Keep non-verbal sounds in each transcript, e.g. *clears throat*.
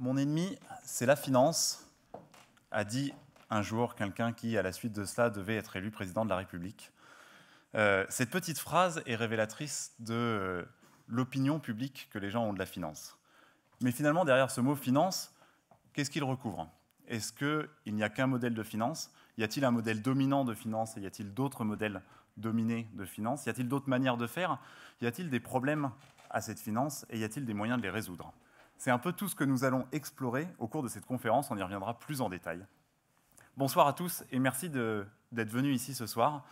Mon ennemi, c'est la finance, a dit un jour quelqu'un qui, à la suite de cela, devait être élu président de la République. Euh, cette petite phrase est révélatrice de euh, l'opinion publique que les gens ont de la finance. Mais finalement, derrière ce mot finance, qu'est-ce qu'il recouvre Est-ce qu'il n'y a qu'un modèle de finance Y a-t-il un modèle dominant de finance et y a-t-il d'autres modèles dominés de finance Y a-t-il d'autres manières de faire Y a-t-il des problèmes à cette finance et y a-t-il des moyens de les résoudre c'est un peu tout ce que nous allons explorer au cours de cette conférence, on y reviendra plus en détail. Bonsoir à tous et merci d'être venus ici ce soir.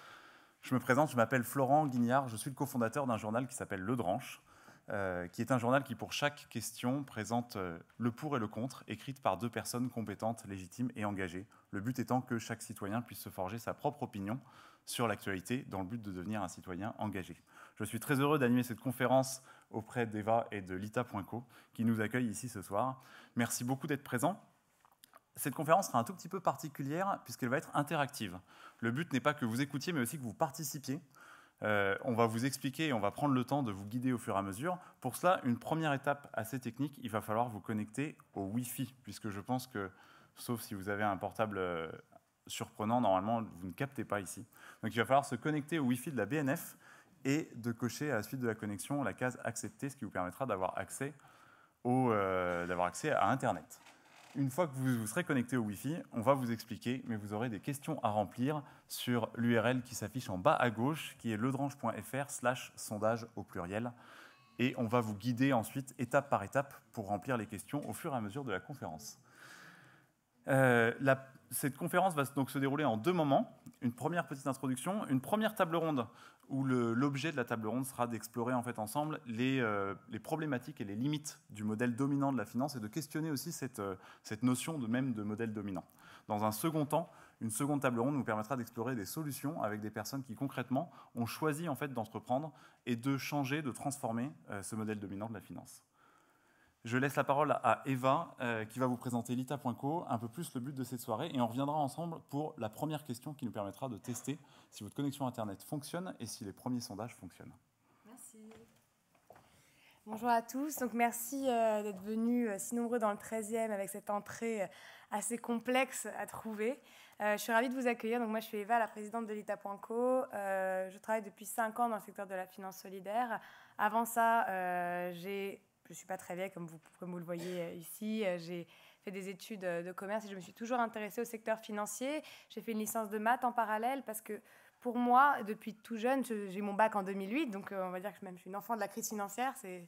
Je me présente, je m'appelle Florent Guignard, je suis le cofondateur d'un journal qui s'appelle Le Dranche, euh, qui est un journal qui, pour chaque question, présente euh, le pour et le contre, écrite par deux personnes compétentes, légitimes et engagées. Le but étant que chaque citoyen puisse se forger sa propre opinion sur l'actualité dans le but de devenir un citoyen engagé. Je suis très heureux d'animer cette conférence auprès d'Eva et de Lita.co qui nous accueillent ici ce soir. Merci beaucoup d'être présents. Cette conférence sera un tout petit peu particulière puisqu'elle va être interactive. Le but n'est pas que vous écoutiez mais aussi que vous participiez. Euh, on va vous expliquer et on va prendre le temps de vous guider au fur et à mesure. Pour cela, une première étape assez technique, il va falloir vous connecter au Wi-Fi puisque je pense que, sauf si vous avez un portable euh, surprenant, normalement vous ne captez pas ici. Donc il va falloir se connecter au Wi-Fi de la BNF et de cocher à la suite de la connexion la case accepter, ce qui vous permettra d'avoir accès, euh, accès à Internet. Une fois que vous, serez connecté au Wi-Fi, on va vous expliquer, mais vous aurez des questions à remplir sur l'URL qui s'affiche en bas à gauche, qui est ledrange.fr slash sondage au pluriel. Et on va vous guider ensuite étape par étape pour remplir les questions au fur et à mesure de la conférence. Euh, cette conférence va donc se dérouler en deux moments. Une première petite introduction, une première table ronde où l'objet de la table ronde sera d'explorer en fait ensemble euh, les, problématiques et les limites du modèle dominant de la finance et de questionner aussi euh, cette, notion de même de modèle dominant. Dans un second temps, une seconde table ronde nous permettra d'explorer des solutions avec des personnes qui concrètement ont choisi en fait d'entreprendre et de changer, de transformer euh, ce modèle dominant de la finance. Je laisse la parole à Eva euh, qui va vous présenter lita.co, un peu plus le but de cette soirée, et on reviendra ensemble pour la première question qui nous permettra de tester si votre connexion Internet fonctionne et si les premiers sondages fonctionnent. Merci. Bonjour à tous, donc merci euh, d'être venus euh, si nombreux dans le 13e avec cette entrée assez complexe à trouver. je suis ravie de vous accueillir, donc moi je suis Eva, la présidente de lita.co, je travaille depuis 5 ans dans le secteur de la finance solidaire. Avant ça, j'ai je ne suis pas très vieille comme vous, vous le voyez euh, ici. Euh, j'ai fait des études euh, de commerce et je me suis toujours intéressée au secteur financier. J'ai fait une licence de maths en parallèle parce que pour moi, depuis tout jeune, j'ai mon bac en 2008, donc on va dire que même je suis une enfant de la crise financière, c'est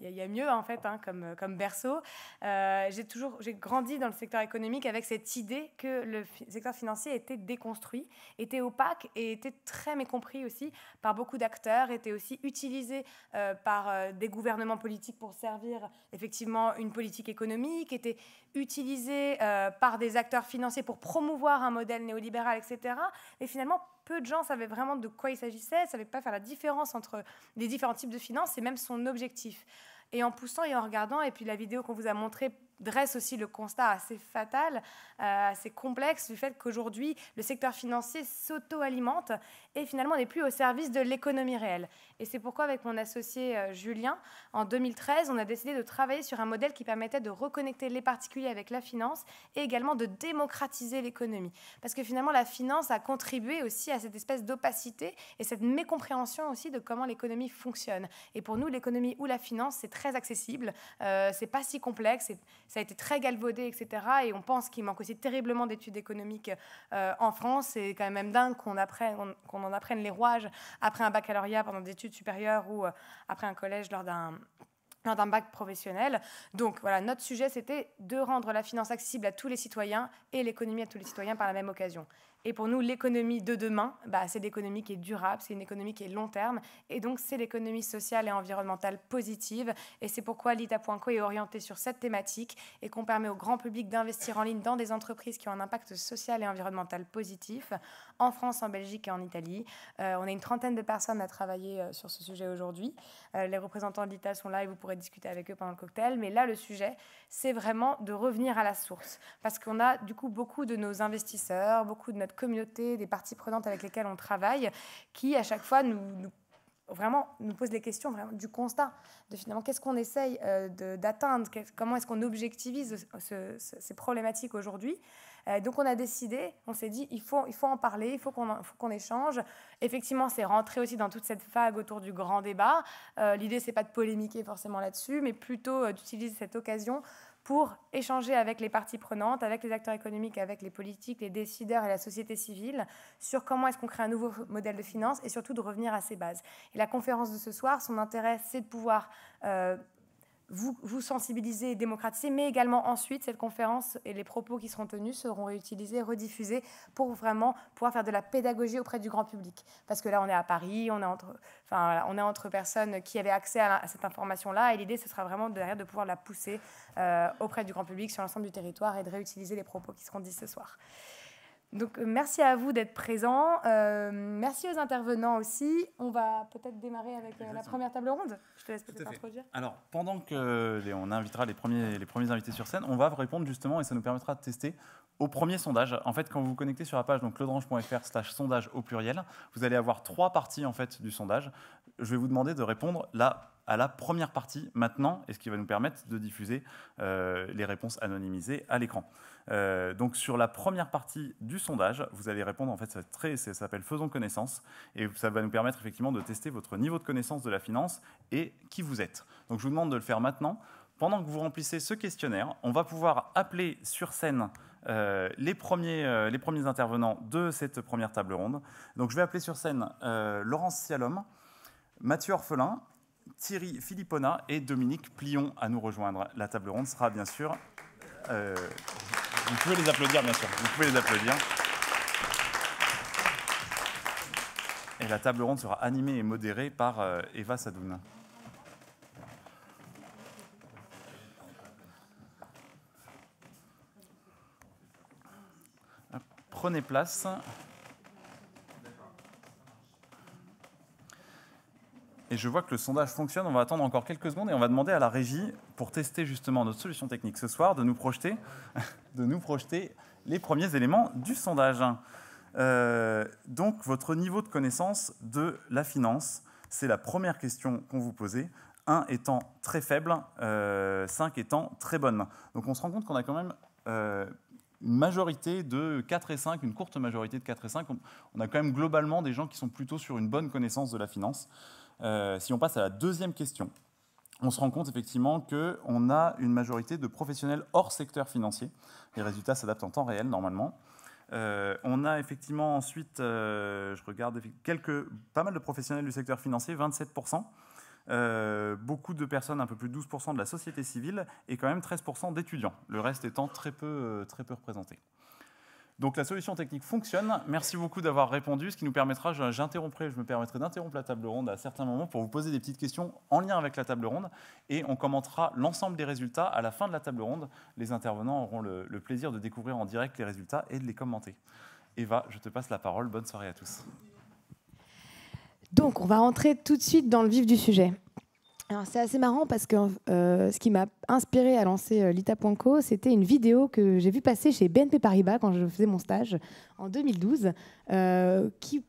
il y, a mieux en fait hein, euh, comme, berceau. Euh, j'ai toujours j'ai grandi dans le secteur économique avec cette idée que le secteur financier était déconstruit, était opaque et était très mécompris aussi par beaucoup d'acteurs, était aussi utilisé euh, par des gouvernements politiques pour servir effectivement une politique économique, était utilisé par des acteurs financiers pour promouvoir un modèle néolibéral, etc. Et finalement peu de gens savaient vraiment de quoi il s'agissait, savaient pas faire la différence entre les différents types de finances et même son objectif. Et en poussant et en regardant, et puis la vidéo qu'on vous a montrée dresse aussi le constat assez fatal, euh, assez complexe du fait qu'aujourd'hui, le secteur financier s'auto-alimente et finalement on n'est plus au service de l'économie réelle. Et c'est pourquoi avec mon associé euh, Julien, en 2013, on a décidé de travailler sur un modèle qui permettait de reconnecter les particuliers avec la finance et également de démocratiser l'économie. Parce que finalement, la finance a contribué aussi à cette espèce d'opacité et cette mécompréhension aussi de comment l'économie fonctionne. Et pour nous, l'économie ou la finance, c'est très accessible, euh, c'est pas si complexe, ça a été très galvaudé, etc. Et on pense qu'il manque aussi terriblement d'études économiques euh, en France. C'est quand même dingue qu'on apprenne, qu'on on les rouages après un baccalauréat, pendant des études supérieures ou euh, après un collège lors d'un d'un bac professionnel. Donc voilà, notre sujet, c'était de rendre la finance accessible à tous les citoyens et l'économie à tous les citoyens par la même occasion. Et pour nous, l'économie de demain, bah, c'est l'économie qui est durable, c'est une économie qui est long terme, et donc c'est l'économie sociale et environnementale positive. Et c'est pourquoi l'ITA.co est orienté sur cette thématique et qu'on permet au grand public d'investir en ligne dans des entreprises qui ont un impact social et environnemental positif, en France, en Belgique et en Italie. Euh, on a une trentaine de personnes à travailler euh, sur ce sujet aujourd'hui. Euh, les représentants de l'ITA sont là et vous pourrez discuter avec eux pendant le cocktail. Mais là, le sujet, c'est vraiment de revenir à la source. Parce qu'on a du coup beaucoup de nos investisseurs, beaucoup de notre communauté, des parties prenantes avec lesquelles on travaille, qui à chaque fois nous, nous vraiment nous pose les questions du constat de finalement qu'est-ce qu'on essaye d'atteindre, comment est-ce qu'on objectivise ces problématiques aujourd'hui. Euh, donc on a décidé, on s'est dit, il faut, il faut en parler, il faut qu'on qu'on échange. Effectivement, c'est rentré aussi dans toute cette vague autour du grand débat. Euh, L'idée, c'est pas de polémiquer forcément là-dessus, mais plutôt euh, d'utiliser cette occasion pour échanger avec les parties prenantes, avec les acteurs économiques, avec les politiques, les décideurs et la société civile sur comment est-ce qu'on crée un nouveau modèle de finance et surtout de revenir à ses bases. Et la conférence de ce soir, son intérêt, c'est de pouvoir euh, vous, vous sensibiliser et démocratiser, mais également ensuite, cette conférence et les propos qui seront tenus seront réutilisés, rediffusés pour vraiment pouvoir faire de la pédagogie auprès du grand public. Parce que là, on est à Paris, on est entre, enfin, on est entre personnes qui avaient accès à, cette information-là, et l'idée, ce sera vraiment derrière de pouvoir la pousser euh, auprès du grand public sur l'ensemble du territoire et de réutiliser les propos qui seront dits ce soir. Donc euh, merci à vous d'être présents. Euh, merci aux intervenants aussi. On va peut-être démarrer avec euh, la première table ronde. Je te laisse peut-être introduire. Alors pendant que on invitera les premiers, les premiers invités sur scène, on va vous répondre justement et ça nous permettra de tester au premier sondage. En fait, quand vous vous connectez sur la page donc slash sondage au pluriel, vous allez avoir trois parties en fait du sondage. Je vais vous demander de répondre la à la première partie maintenant, et ce qui va nous permettre de diffuser euh, les réponses anonymisées à l'écran. Euh, donc sur la première partie du sondage, vous allez répondre, en fait, ça, s'appelle Faisons connaissance, et ça va nous permettre effectivement de tester votre niveau de connaissance de la finance et qui vous êtes. Donc je vous demande de le faire maintenant. Pendant que vous remplissez ce questionnaire, on va pouvoir appeler sur scène euh, les, premiers, les premiers intervenants de cette première table ronde. Donc je vais appeler sur scène Laurence Sialom, Mathieu Orphelin, Thierry Philippona et Dominique Plion à nous rejoindre. La table ronde sera bien sûr... Euh, vous pouvez les applaudir, bien sûr. Vous pouvez les applaudir. Et la table ronde sera animée et modérée par euh, Eva Sadoun. Prenez place. Et je vois que le sondage fonctionne. On va attendre encore quelques secondes et on va demander à la régie, pour tester justement notre solution technique ce soir, de nous projeter, *laughs* de nous projeter les premiers éléments du sondage. Euh, donc, votre niveau de connaissance de la finance, c'est la première question qu'on vous posait. 1 étant très faible, 5 euh, étant très bonne. Donc, on se rend compte qu'on a quand même euh, une majorité de 4 et 5, une courte majorité de 4 et 5. on a quand même globalement des gens qui sont plutôt sur une bonne connaissance de la finance. Euh, si on passe à la deuxième question, on se rend compte effectivement qu'on a une majorité de professionnels hors secteur financier. Les résultats s'adaptent en temps réel normalement. Euh, on a effectivement ensuite, euh, je regarde quelques, pas mal de professionnels du secteur financier, 27%. beaucoup de personnes, un peu plus de 12% de la société civile et quand même 13% d'étudiants, le reste étant très peu, très peu représenté. Donc la solution technique fonctionne. Merci beaucoup d'avoir répondu, ce qui nous permettra, j'interromprai, je me permettrai d'interrompre la table ronde à certains moments pour vous poser des petites questions en lien avec la table ronde, et on commentera l'ensemble des résultats à la fin de la table ronde. Les intervenants auront le, le plaisir de découvrir en direct les résultats et de les commenter. Eva, je te passe la parole. Bonne soirée à tous. Donc, on va rentrer tout de suite dans le vif du sujet c'est assez marrant parce que euh, ce qui m'a inspiré à lancer euh, Lita.co, c'était une vidéo que j'ai vue passer chez BNP Paribas quand je faisais mon stage en 2012, euh, qui,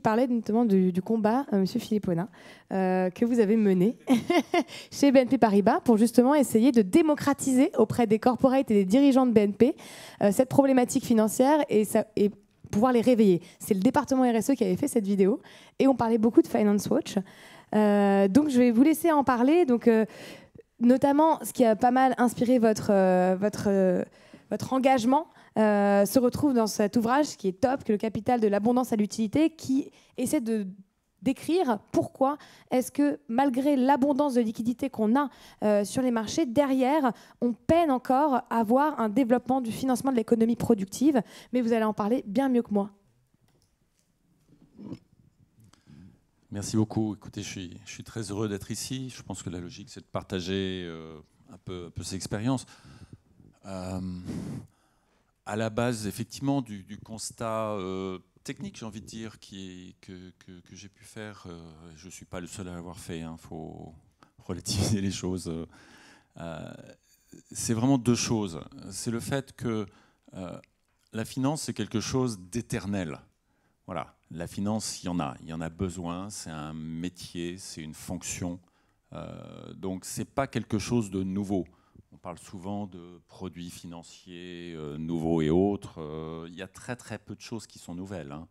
parlait notamment du, combat, Monsieur Philippona, que vous avez mené *laughs* chez BNP Paribas pour justement essayer de démocratiser auprès des corporates et des dirigeants de BNP cette problématique financière et, et pouvoir les réveiller. C'est le département RSE qui avait fait cette vidéo et on parlait beaucoup de Finance Watch. Euh, donc je vais vous laisser en parler. Donc, euh, notamment, ce qui a pas mal inspiré votre, euh, engagement se retrouve dans cet ouvrage qui est top, que le capital de l'abondance à l'utilité, qui essaie de décrire pourquoi est-ce que malgré l'abondance de liquidités qu'on a sur les marchés, derrière, on peine encore à voir un développement du financement de l'économie productive. Mais vous allez en parler bien mieux que moi. Merci beaucoup. Écoutez, je suis, très heureux d'être ici. Je pense que la logique, c'est de partager euh, un, peu, peu ces expériences. Euh, à la base, effectivement, du, constat euh, technique, j'ai envie de dire, qui que, j'ai pu faire, je ne suis pas le seul à l'avoir fait, il hein. faut relativiser les choses. c'est vraiment deux choses. C'est le fait que la finance, c'est quelque chose d'éternel. Voilà la finance, il y en a, il y en a besoin, c'est un métier, c'est une fonction. Euh, donc ce n'est pas quelque chose de nouveau. On parle souvent de produits financiers euh, nouveaux et autres. Euh, il y a très très peu de choses qui sont nouvelles. Hein.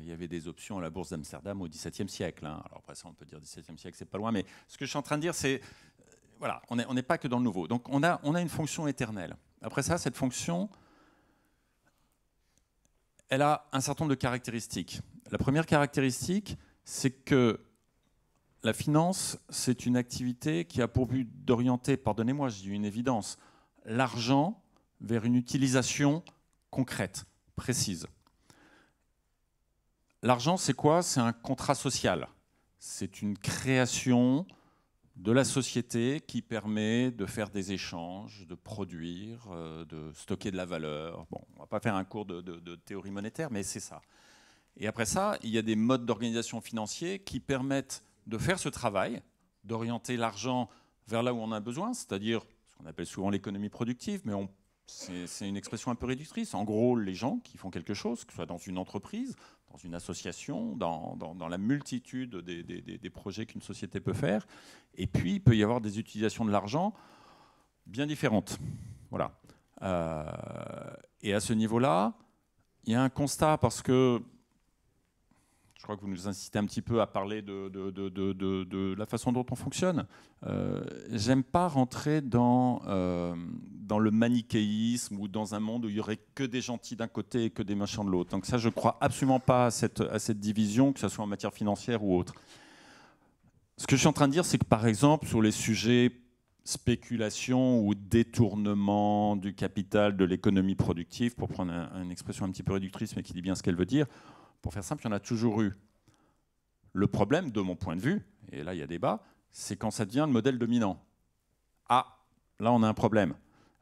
Il y avait des options à la bourse d'Amsterdam au XVIIe siècle. Hein. Alors après ça, on peut dire XVIIe siècle, c'est pas loin. Mais ce que je suis en train de dire, c'est voilà, on n'est pas que dans le nouveau. Donc on a, on a une fonction éternelle. Après ça, cette fonction, elle a un certain nombre de caractéristiques. La première caractéristique, c'est que la finance, c'est une activité qui a pour but d'orienter, pardonnez-moi, j'ai dis une évidence, l'argent vers une utilisation concrète, précise. L'argent, c'est quoi C'est un contrat social. C'est une création de la société qui permet de faire des échanges, de produire, euh, de stocker de la valeur. Bon, on ne va pas faire un cours de, de théorie monétaire, mais c'est ça. Et après ça, il y a des modes d'organisation financiers qui permettent de faire ce travail, d'orienter l'argent vers là où on a besoin, c'est-à-dire ce qu'on appelle souvent l'économie productive, mais c'est une expression un peu réductrice. En gros, les gens qui font quelque chose, que ce soit dans une entreprise dans une association, dans, la multitude des, projets qu'une société peut faire. Et puis, il peut y avoir des utilisations de l'argent bien différentes. Voilà. Euh, et à ce niveau-là, il y a un constat parce que je crois que vous nous incitez un petit peu à parler de, de, la façon dont on fonctionne. Euh, J'aime pas rentrer dans, euh, dans le manichéisme ou dans un monde où il y aurait que des gentils d'un côté et que des machins de l'autre. Donc ça, je crois absolument pas à cette, à cette division, que ce soit en matière financière ou autre. Ce que je suis en train de dire, c'est que par exemple, sur les sujets spéculation ou détournement du capital de l'économie productive, pour prendre une expression un petit peu réductrice, mais qui dit bien ce qu'elle veut dire, pour faire simple, il y en a toujours eu. Le problème, de mon point de vue, et là il y a débat, c'est quand ça devient le modèle dominant. Ah, là on a un problème.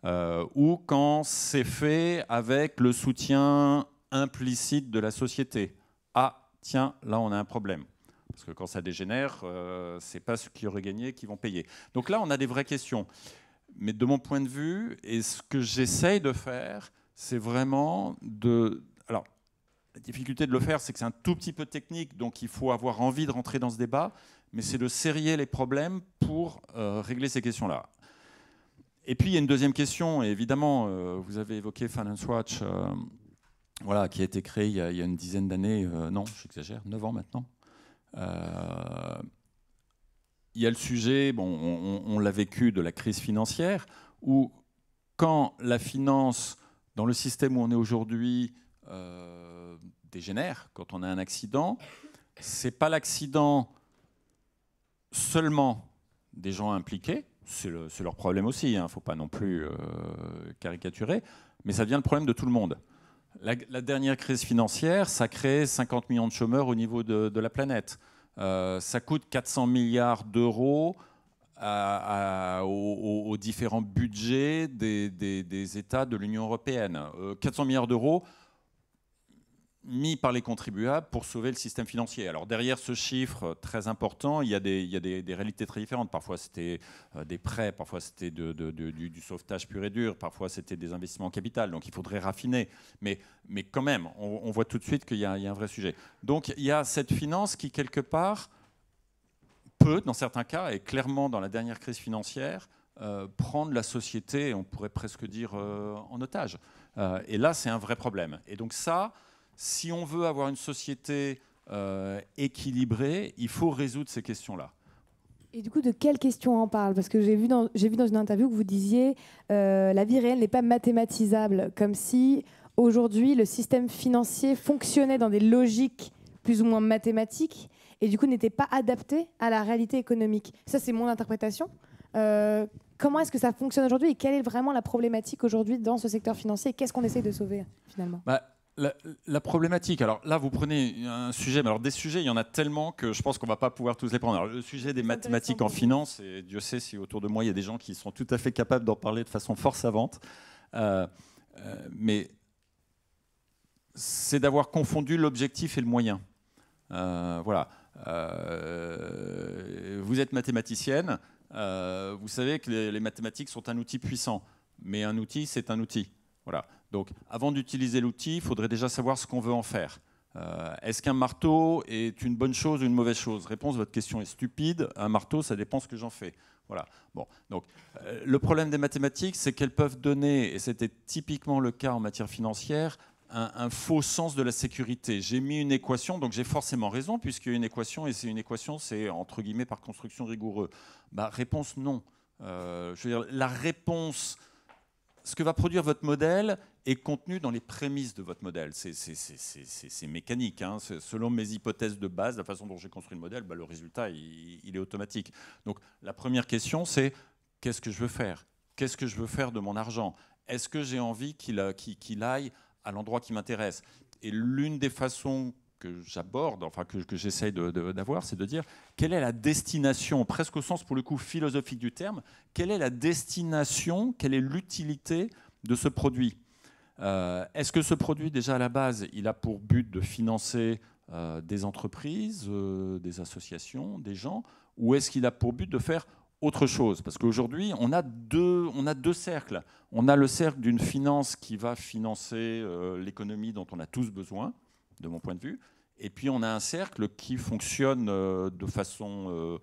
Euh, ou quand c'est fait avec le soutien implicite de la société. Ah, tiens, là on a un problème. Parce que quand ça dégénère, ce euh, c'est pas ceux qui auraient gagné qui vont payer. Donc là, on a des vraies questions. Mais de mon point de vue, et ce que j'essaye de faire, c'est vraiment de, la difficulté de le faire, c'est que c'est un tout petit peu technique, donc il faut avoir envie de rentrer dans ce débat, mais c'est de serrer les problèmes pour euh, régler ces questions-là. Et puis il y a une deuxième question, et évidemment, euh, vous avez évoqué Finance Watch, euh, voilà, qui a été créé il y a, une dizaine d'années, non, j'exagère, neuf ans maintenant. il y a le sujet, bon, on l'a vécu de la crise financière, où quand la finance, dans le système où on est aujourd'hui, euh, dégénère quand on a un accident, c'est pas l'accident seulement des gens impliqués, c'est leur problème aussi, il hein, faut pas non plus euh, caricaturer, mais ça devient le problème de tout le monde. La, dernière crise financière, ça crée 50 millions de chômeurs au niveau de, la planète. Euh, ça coûte 400 milliards d'euros aux, différents budgets des, États de l'Union européenne. 400 milliards d'euros, mis par les contribuables pour sauver le système financier. Alors derrière ce chiffre très important, il y a des, réalités très différentes. Parfois c'était euh, des prêts, parfois c'était de, du, sauvetage pur et dur, parfois c'était des investissements en capital, donc il faudrait raffiner. Mais, mais quand même, on, voit tout de suite qu'il y, a un vrai sujet. Donc il y a cette finance qui, quelque part, peut, dans certains cas, et clairement dans la dernière crise financière, euh, prendre la société, on pourrait presque dire, euh, en otage. et là, c'est un vrai problème. Et donc ça si on veut avoir une société euh, équilibrée, il faut résoudre ces questions-là. Et du coup, de quelles questions on parle Parce que j'ai vu, dans, vu dans une interview que vous disiez euh, la vie réelle n'est pas mathématisable, comme si aujourd'hui le système financier fonctionnait dans des logiques plus ou moins mathématiques et du coup n'était pas adapté à la réalité économique. Ça, c'est mon interprétation. Euh, comment est-ce que ça fonctionne aujourd'hui et quelle est vraiment la problématique aujourd'hui dans ce secteur financier Qu'est-ce qu'on essaie de sauver finalement bah, la, problématique, alors là vous prenez un sujet, mais alors des sujets, il y en a tellement que je pense qu'on ne va pas pouvoir tous les prendre. le sujet des mathématiques en finance, et Dieu sait si autour de moi il y a des gens qui sont tout à fait capables d'en parler de façon fort savante, euh, euh, mais c'est d'avoir confondu l'objectif et le moyen. Euh, voilà. vous êtes mathématicienne, vous savez que les mathématiques sont un outil puissant, mais un outil c'est un outil. Voilà. Donc, avant d'utiliser l'outil, il faudrait déjà savoir ce qu'on veut en faire. Euh, est-ce qu'un marteau est une bonne chose ou une mauvaise chose Réponse, votre question est stupide. Un marteau, ça dépend ce que j'en fais. Voilà. Bon, donc, euh, le problème des mathématiques, c'est qu'elles peuvent donner, et c'était typiquement le cas en matière financière, un, faux sens de la sécurité. J'ai mis une équation, donc j'ai forcément raison, puisque une équation, et c'est une équation, c'est entre guillemets par construction rigoureuse Bah, réponse non. Euh, je veux dire, la réponse ce que va produire votre modèle est contenu dans les prémices de votre modèle. C'est mécanique. Hein. Selon mes hypothèses de base, la façon dont j'ai construit le modèle, bah, le résultat, il, est automatique. Donc la première question, c'est qu'est-ce que je veux faire Qu'est-ce que je veux faire de mon argent Est-ce que j'ai envie qu'il aille à l'endroit qui m'intéresse Et l'une des façons que j'aborde, enfin que, j'essaye d'avoir, c'est de dire quelle est la destination, presque au sens pour le coup philosophique du terme, quelle est la destination, quelle est l'utilité de ce produit euh, Est-ce que ce produit, déjà à la base, il a pour but de financer euh, des entreprises, euh, des associations, des gens, ou est-ce qu'il a pour but de faire autre chose Parce qu'aujourd'hui, on, a deux, on a deux cercles. On a le cercle d'une finance qui va financer l'économie dont on a tous besoin, de mon point de vue, et puis on a un cercle qui fonctionne euh, de façon euh,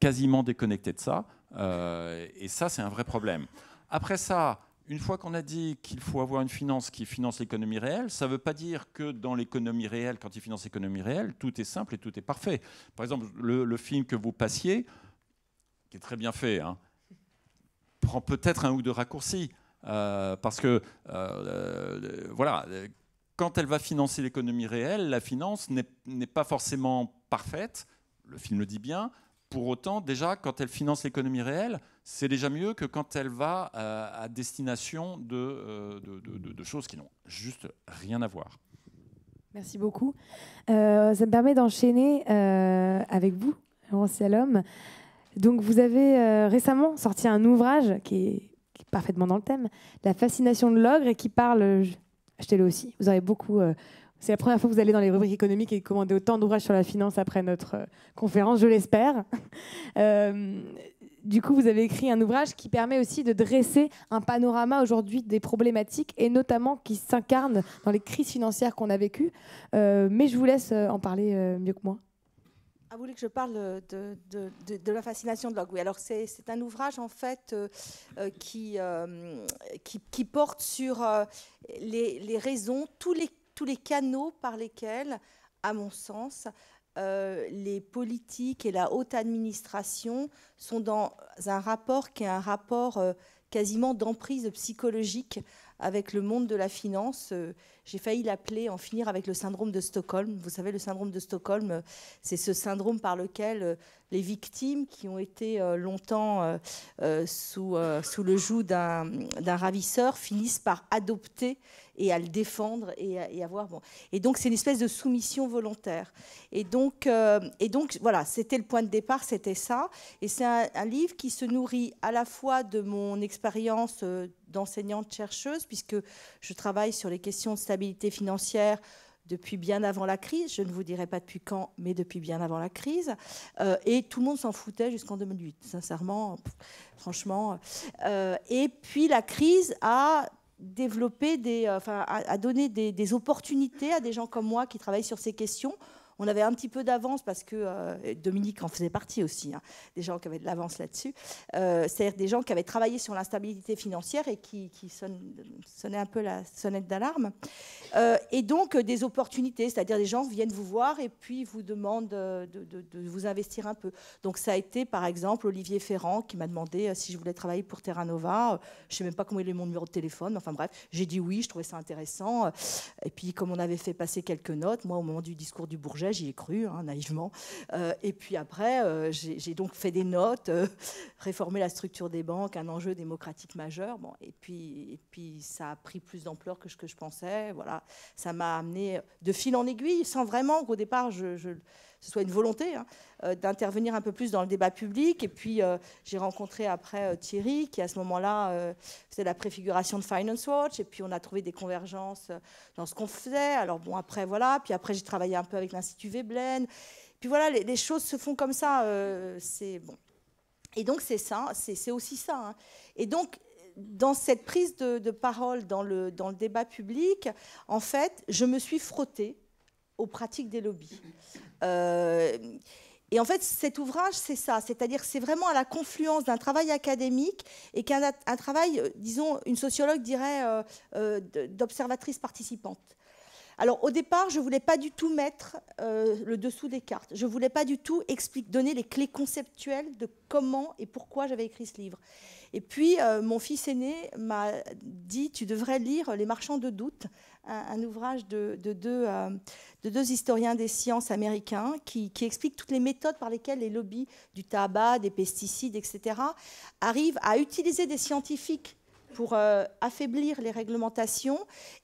quasiment déconnectée de ça. Euh, et ça, c'est un vrai problème. Après ça, une fois qu'on a dit qu'il faut avoir une finance qui finance l'économie réelle, ça ne veut pas dire que dans l'économie réelle, quand il finance l'économie réelle, tout est simple et tout est parfait. Par exemple, le, film que vous passiez, qui est très bien fait, hein, prend peut-être un ou deux raccourcis. parce que, voilà, quand elle va financer l'économie réelle, la finance n'est pas forcément parfaite, le film le dit bien. Pour autant, déjà, quand elle finance l'économie réelle, c'est déjà mieux que quand elle va euh, à destination euh, de, choses qui n'ont juste rien à voir. Merci beaucoup. Euh, ça me permet d'enchaîner avec vous, Laurent Donc, vous avez récemment sorti un ouvrage qui est, qui est, parfaitement dans le thème, La fascination de l'ogre, et qui parle achetez-le aussi. Vous aurez beaucoup. Euh, c'est la première fois que vous allez dans les rubriques économiques et commandez autant d'ouvrages sur la finance après notre euh, conférence, je l'espère. *laughs* Euh, du coup, vous avez écrit un ouvrage qui permet aussi de dresser un panorama aujourd'hui des problématiques et notamment qui s'incarnent dans les crises financières qu'on a vécues. mais je vous laisse en parler mieux que moi vous voulez que je parle de, de, la fascination de Logue Oui, alors c'est un ouvrage en fait euh, euh, euh, qui, qui, porte sur les, les, raisons, tous les, tous les canaux par lesquels, à mon sens, les politiques et la haute administration sont dans un rapport qui est un rapport quasiment d'emprise psychologique avec le monde de la finance. Euh, j'ai failli l'appeler en finir avec le syndrome de Stockholm. Vous savez, le syndrome de Stockholm, euh, c'est ce syndrome par lequel euh, les victimes qui ont été longtemps sous, sous le joug d'un ravisseur finissent par adopter et à le défendre et à, voir. Bon. Et donc, c'est une espèce de soumission volontaire. Et donc, euh, et donc voilà, c'était le point de départ, c'était ça. Et c'est un, livre qui se nourrit à la fois de mon expérience euh, d'enseignante-chercheuse, puisque je travaille sur les questions de stabilité financière depuis bien avant la crise, je ne vous dirai pas depuis quand, mais depuis bien avant la crise, euh, et tout le monde s'en foutait jusqu'en 2008, sincèrement, franchement. et puis la crise a développer des, euh, à, donner des, opportunités à des gens comme moi qui travaillent sur ces questions on avait un petit peu d'avance parce que euh, Dominique en faisait partie aussi, hein, des gens qui avaient de l'avance là-dessus, euh, c'est-à-dire des gens qui avaient travaillé sur l'instabilité financière et qui, sonnaient un peu la sonnette d'alarme. Euh, et donc des opportunités, c'est-à-dire des gens viennent vous voir et puis vous demandent de, de, vous investir un peu. Donc ça a été par exemple Olivier Ferrand qui m'a demandé si je voulais travailler pour Terra Nova. Je ne sais même pas comment il est mon numéro de téléphone, enfin bref, j'ai dit oui, je trouvais ça intéressant. Et puis comme on avait fait passer quelques notes, moi au moment du discours du Bourget, j'y ai cru hein, naïvement. Euh, et puis après, euh, j'ai donc fait des notes, euh, réformer la structure des banques, un enjeu démocratique majeur. Bon, et puis, puis ça a pris plus d'ampleur que ce que je pensais. Voilà, ça m'a amené de fil en aiguille, sans vraiment qu'au départ je ce soit une volonté hein, euh, d'intervenir un peu plus dans le débat public. Et puis, euh, j'ai rencontré après euh, Thierry, qui à ce moment-là faisait la préfiguration de Finance Watch. Et puis, on a trouvé des convergences dans ce qu'on faisait. Alors, bon, après, voilà. Puis après, j'ai travaillé un peu avec l'Institut Veblen. Puis voilà, les, choses se font comme ça. c'est bon. Et donc, c'est ça, c'est aussi ça. Hein. Et donc, dans cette prise de, de parole dans le, dans le, débat public, en fait, je me suis frottée aux pratiques des lobbies. Euh, et en fait, cet ouvrage, c'est ça, c'est-à-dire c'est vraiment à la confluence d'un travail académique et qu'un travail, euh, disons, une sociologue dirait euh, d'observatrice participante. Alors au départ, je ne voulais pas du tout mettre le dessous des cartes, je ne voulais pas du tout donner les clés conceptuelles de comment et pourquoi j'avais écrit ce livre. Et puis, mon fils aîné m'a dit, tu devrais lire Les marchands de doute un, ouvrage euh, de, deux, historiens des sciences américains qui, expliquent toutes les méthodes par lesquelles les lobbies du tabac, des pesticides, etc., arrivent à utiliser des scientifiques pour euh, affaiblir les réglementations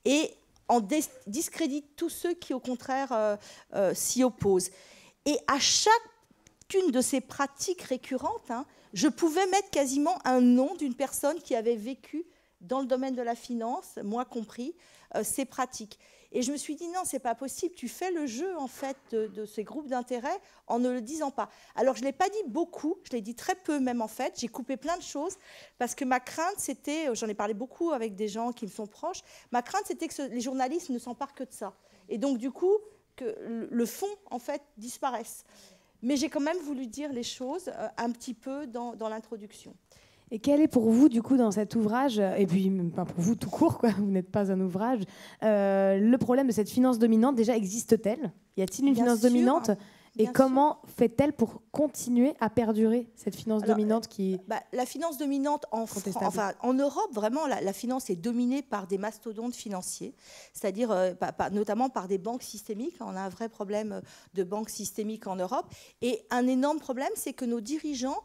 et en discrédite tous ceux qui, au contraire, euh, s'y opposent. Et à chacune de ces pratiques récurrentes, hein, je pouvais mettre quasiment un nom d'une personne qui avait vécu dans le domaine de la finance, moi compris, euh, ces pratiques. Et je me suis dit, non, c'est pas possible, tu fais le jeu, en fait, de, ces groupes d'intérêt en ne le disant pas. Alors, je ne l'ai pas dit beaucoup, je l'ai dit très peu, même, en fait. J'ai coupé plein de choses, parce que ma crainte, c'était, euh, j'en ai parlé beaucoup avec des gens qui me sont proches, ma crainte, c'était que les journalistes ne s'emparent que de ça. Et donc, du coup, que le fond, en fait, disparaisse. Mais j'ai quand même voulu dire les choses euh, un petit peu dans l'introduction. Et quel est pour vous, du coup, dans cet ouvrage, et puis pas pour vous tout court, quoi, *laughs* vous n'êtes pas un ouvrage, euh, le problème de cette finance dominante, déjà, existe-t-elle Y a-t-il une finance dominante et comment fait-elle pour continuer à perdurer cette finance dominante qui euh, bah, La finance dominante en, enfin, en Europe, vraiment, la, finance est dominée par des mastodontes financiers, c'est-à-dire euh, notamment par des banques systémiques. On a un vrai problème de banques systémiques en Europe. Et un énorme problème, c'est que nos dirigeants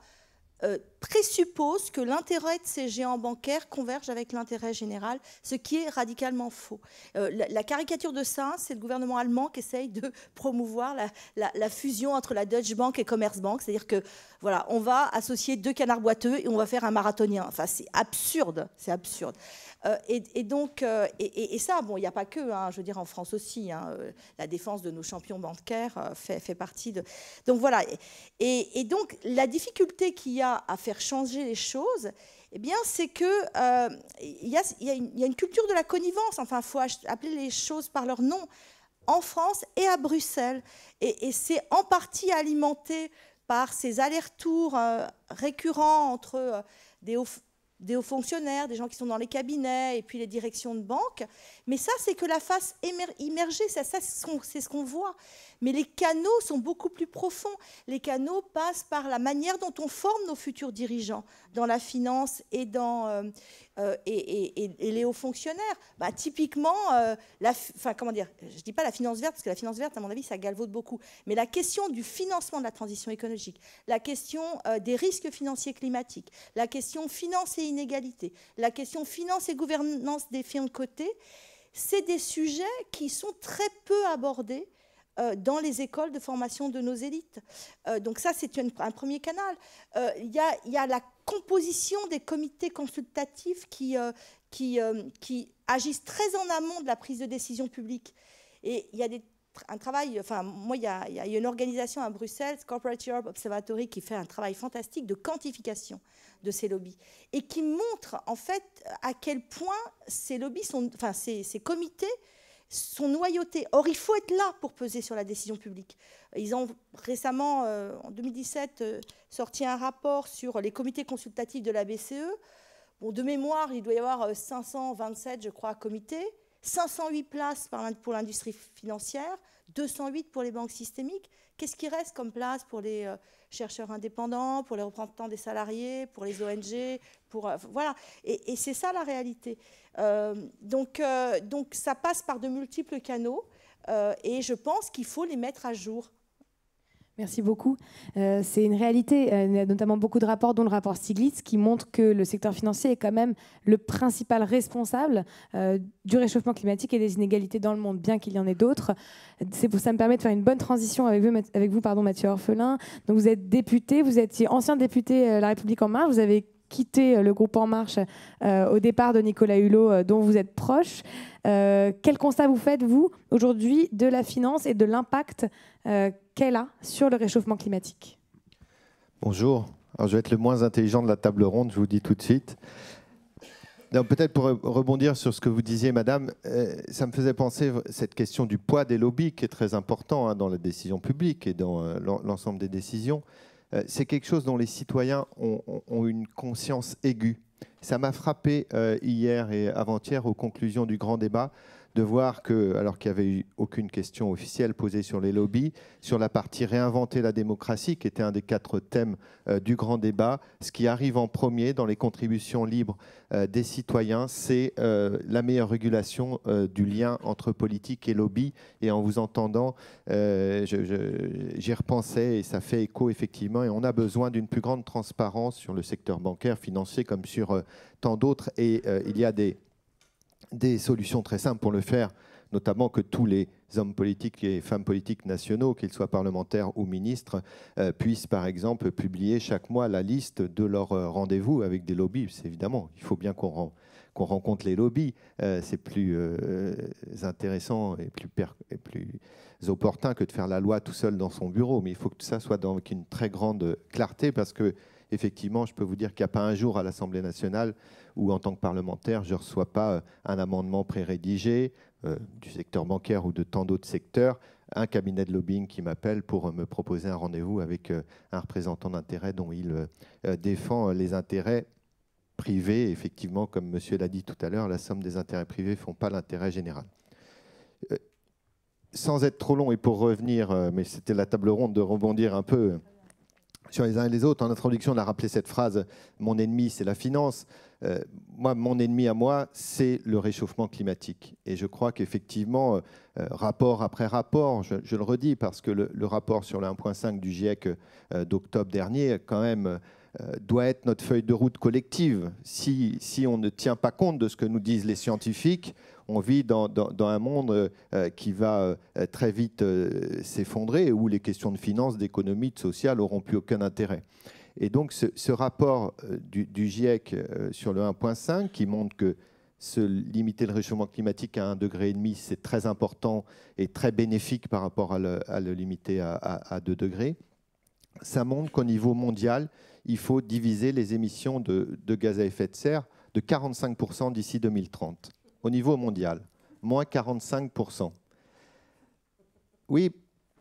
euh, présuppose que l'intérêt de ces géants bancaires converge avec l'intérêt général, ce qui est radicalement faux. Euh, la, caricature de ça, c'est le gouvernement allemand qui essaye de *laughs* promouvoir la, fusion entre la Deutsche Bank et Commerzbank, c'est-à-dire que voilà, on va associer deux canards boiteux et on va faire un marathonien. Enfin, c'est absurde, c'est absurde. Euh, et, donc, euh, et, ça, bon, il n'y a pas que, hein, je veux dire, en France aussi, hein, euh, la défense de nos champions bancaires fait, fait partie de. Donc voilà. Et, donc, la difficulté qu'il y a à faire changer les choses, eh bien, c'est que il y, a une culture de la connivence. Enfin, faut appeler les choses par leur nom en France et à Bruxelles. Et, c'est en partie alimenté par ces allers-retours récurrents entre des hauts des hauts fonctionnaires, des gens qui sont dans les cabinets, et puis les directions de banque. Mais ça, c'est que la face immergée, c'est ce qu'on voit. Mais les canaux sont beaucoup plus profonds. Les canaux passent par la manière dont on forme nos futurs dirigeants dans la finance et, dans, euh, euh, et, les hauts fonctionnaires. Bah, typiquement, euh, la, comment dire, je ne dis pas la finance verte, parce que la finance verte, à mon avis, ça galvaude beaucoup. Mais la question du financement de la transition écologique, la question des risques financiers climatiques, la question finance et inégalité, la question finance et gouvernance des fonds de côté, c'est des sujets qui sont très peu abordés dans les écoles de formation de nos élites. donc ça, c'est un, premier canal. Il y, a, il y, a la composition des comités consultatifs qui, euh, qui, euh, qui, agissent très en amont de la prise de décision publique. Et il y a un travail, enfin, moi, il y, une organisation à Bruxelles, Corporate Europe Observatory, qui fait un travail fantastique de quantification de ces lobbies et qui montre en fait à quel point ces lobbies sont, enfin, ces, ces comités sont noyautés. Or, il faut être là pour peser sur la décision publique. Ils ont récemment, euh, en 2017, euh, sorti un rapport sur les comités consultatifs de la BCE. de mémoire, il doit y avoir 527, euh, je crois, comités, 508 places pour l'industrie financière, 208 pour les banques systémiques. Qu'est-ce qui reste comme place pour les euh, chercheurs indépendants, pour les représentants des salariés, pour les ONG pour, euh, voilà. Et, c'est ça la réalité. Euh, donc, donc ça passe par de multiples canaux et je pense qu'il faut les mettre à jour Merci beaucoup. Euh, c'est une réalité. Euh, il y a notamment beaucoup de rapports, dont le rapport Stiglitz, qui montre que le secteur financier est quand même le principal responsable euh, du réchauffement climatique et des inégalités dans le monde, bien qu'il y en ait d'autres. ça me permet de faire une bonne transition avec vous, avec vous pardon, Mathieu Orphelin. Donc, vous êtes député, vous étiez ancien député de La République en Marche, vous avez quitté le groupe En Marche au départ de Nicolas Hulot, dont vous êtes proche. quel constat vous faites, vous, aujourd'hui, de la finance et de l'impact qu'elle a sur le réchauffement climatique. Bonjour. Alors, je vais être le moins intelligent de la table ronde, je vous dis tout de suite. Peut-être pour rebondir sur ce que vous disiez, Madame, euh, ça me faisait penser à cette question du poids des lobbies qui est très important hein, dans la décision publique et dans euh, l'ensemble des décisions. Euh, c'est quelque chose dont les citoyens ont, une conscience aiguë. Ça m'a frappé hier et avant-hier aux conclusions du grand débat de voir que, alors qu'il n'y avait eu aucune question officielle posée sur les lobbies, sur la partie réinventer la démocratie, qui était un des quatre thèmes euh, du grand débat, ce qui arrive en premier dans les contributions libres euh, des citoyens, c'est euh, la meilleure régulation du lien entre politique et lobby. Et en vous entendant, j'y repensais et ça fait écho effectivement. Et on a besoin d'une plus grande transparence sur le secteur bancaire, financier, comme sur tant d'autres. Et il y a des des solutions très simples pour le faire, notamment que tous les hommes politiques et femmes politiques nationaux, qu'ils soient parlementaires ou ministres, euh, puissent par exemple publier chaque mois la liste de leurs euh, rendez-vous avec des lobbies. évidemment, il faut bien qu'on rencontre les lobbies, euh, c'est plus intéressant et plus, opportun que de faire la loi tout seul dans son bureau. Mais il faut que tout ça soit avec une très grande clarté parce que, effectivement, je peux vous dire qu'il n'y a pas un jour à l'Assemblée nationale où en tant que parlementaire, je ne reçois pas euh, un amendement pré-rédigé euh, du secteur bancaire ou de tant d'autres secteurs, un cabinet de lobbying qui m'appelle pour euh, me proposer un rendez-vous avec un représentant d'intérêt dont il défend les intérêts privés. Effectivement, comme monsieur l'a dit tout à l'heure, la somme des intérêts privés ne font pas l'intérêt général sans être trop long et pour revenir, mais c'était la table ronde de rebondir un peu sur les uns et les autres, en introduction, on a rappelé cette phrase Mon ennemi, c'est la finance. Euh, moi, mon ennemi à moi, c'est le réchauffement climatique. Et je crois qu'effectivement, euh, euh, rapport après rapport, je, le redis, parce que le, rapport sur le 1.5 du GIEC d'octobre dernier, quand même, doit être notre feuille de route collective. Si, on ne tient pas compte de ce que nous disent les scientifiques, on vit dans, un monde qui va très vite s'effondrer, où les questions de finances, d'économie, de social n'auront plus aucun intérêt. Et donc ce, rapport euh, du, GIEC euh, sur le 1.5 qui montre que se limiter le réchauffement climatique à 1,5 degré, c'est très important et très bénéfique par rapport à le, limiter à, 2 degrés, ça montre qu'au niveau mondial, il faut diviser les émissions de, de gaz à effet de serre de 45% d'ici 2030, au niveau mondial, moins 45%. Oui,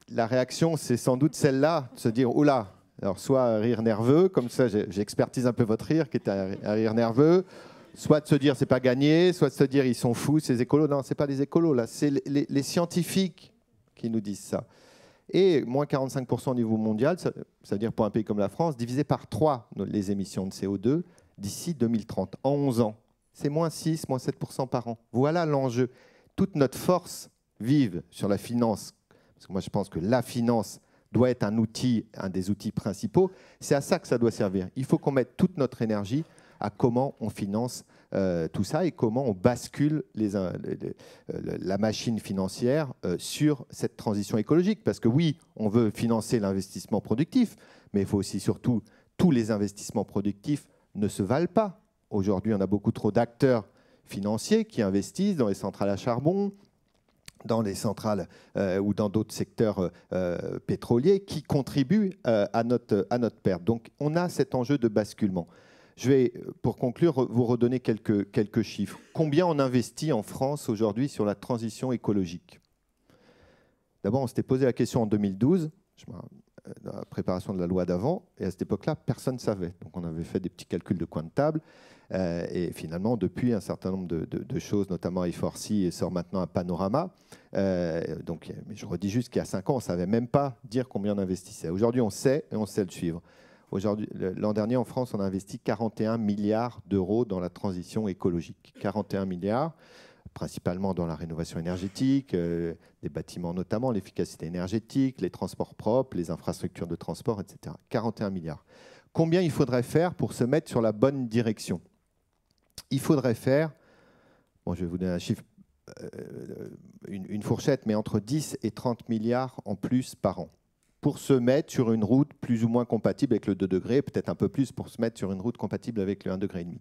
la réaction, c'est sans doute celle-là, de se dire, oula, alors, soit un rire nerveux, comme ça j'expertise un peu votre rire, qui est un rire nerveux, soit de se dire c'est pas gagné, soit de se dire ils sont fous, ces écolos. Non, c'est pas les écolos, là, c'est les, scientifiques qui nous disent ça. Et moins 45% au niveau mondial, cest ça veut dire pour un pays comme la France, divisé par 3 les émissions de CO2 d'ici 2030, en 11 ans. C'est moins 6, moins 7% par an. Voilà l'enjeu. Toute notre force vive sur la finance, parce que moi je pense que la finance, doit être un outil, un des outils principaux. C'est à ça que ça doit servir. Il faut qu'on mette toute notre énergie à comment on finance euh, tout ça et comment on bascule les, euh, euh, la machine financière sur cette transition écologique. Parce que oui, on veut financer l'investissement productif, mais il faut aussi surtout, tous les investissements productifs ne se valent pas. Aujourd'hui, on a beaucoup trop d'acteurs financiers qui investissent dans les centrales à charbon, dans les centrales euh, ou dans d'autres secteurs euh, euh, pétroliers qui contribuent à, notre, perte. Donc on a cet enjeu de basculement. Je vais, pour conclure, vous redonner quelques, quelques chiffres. Combien on investit en France aujourd'hui sur la transition écologique D'abord, on s'était posé la question en 2012, dans la préparation de la loi d'avant, et à cette époque-là, personne ne savait. Donc on avait fait des petits calculs de coin de table. Euh, et finalement, depuis, un certain nombre de, choses, notamment I4C e, sort maintenant un panorama. Euh, donc, je redis juste qu'il y a 5 ans, on ne savait même pas dire combien on investissait. Aujourd'hui, on sait et on sait le suivre. l'an dernier, en France, on a investi 41 milliards d'euros dans la transition écologique. 41 milliards principalement dans la rénovation énergétique, euh, des bâtiments notamment, l'efficacité énergétique, les transports propres, les infrastructures de transport, etc. 41 milliards. Combien il faudrait faire pour se mettre sur la bonne direction il faudrait faire, bon, je vais vous donner un chiffre, euh, une, fourchette, mais entre 10 et 30 milliards en plus par an pour se mettre sur une route plus ou moins compatible avec le 2 degrés, peut-être un peu plus pour se mettre sur une route compatible avec le 1 degré et demi.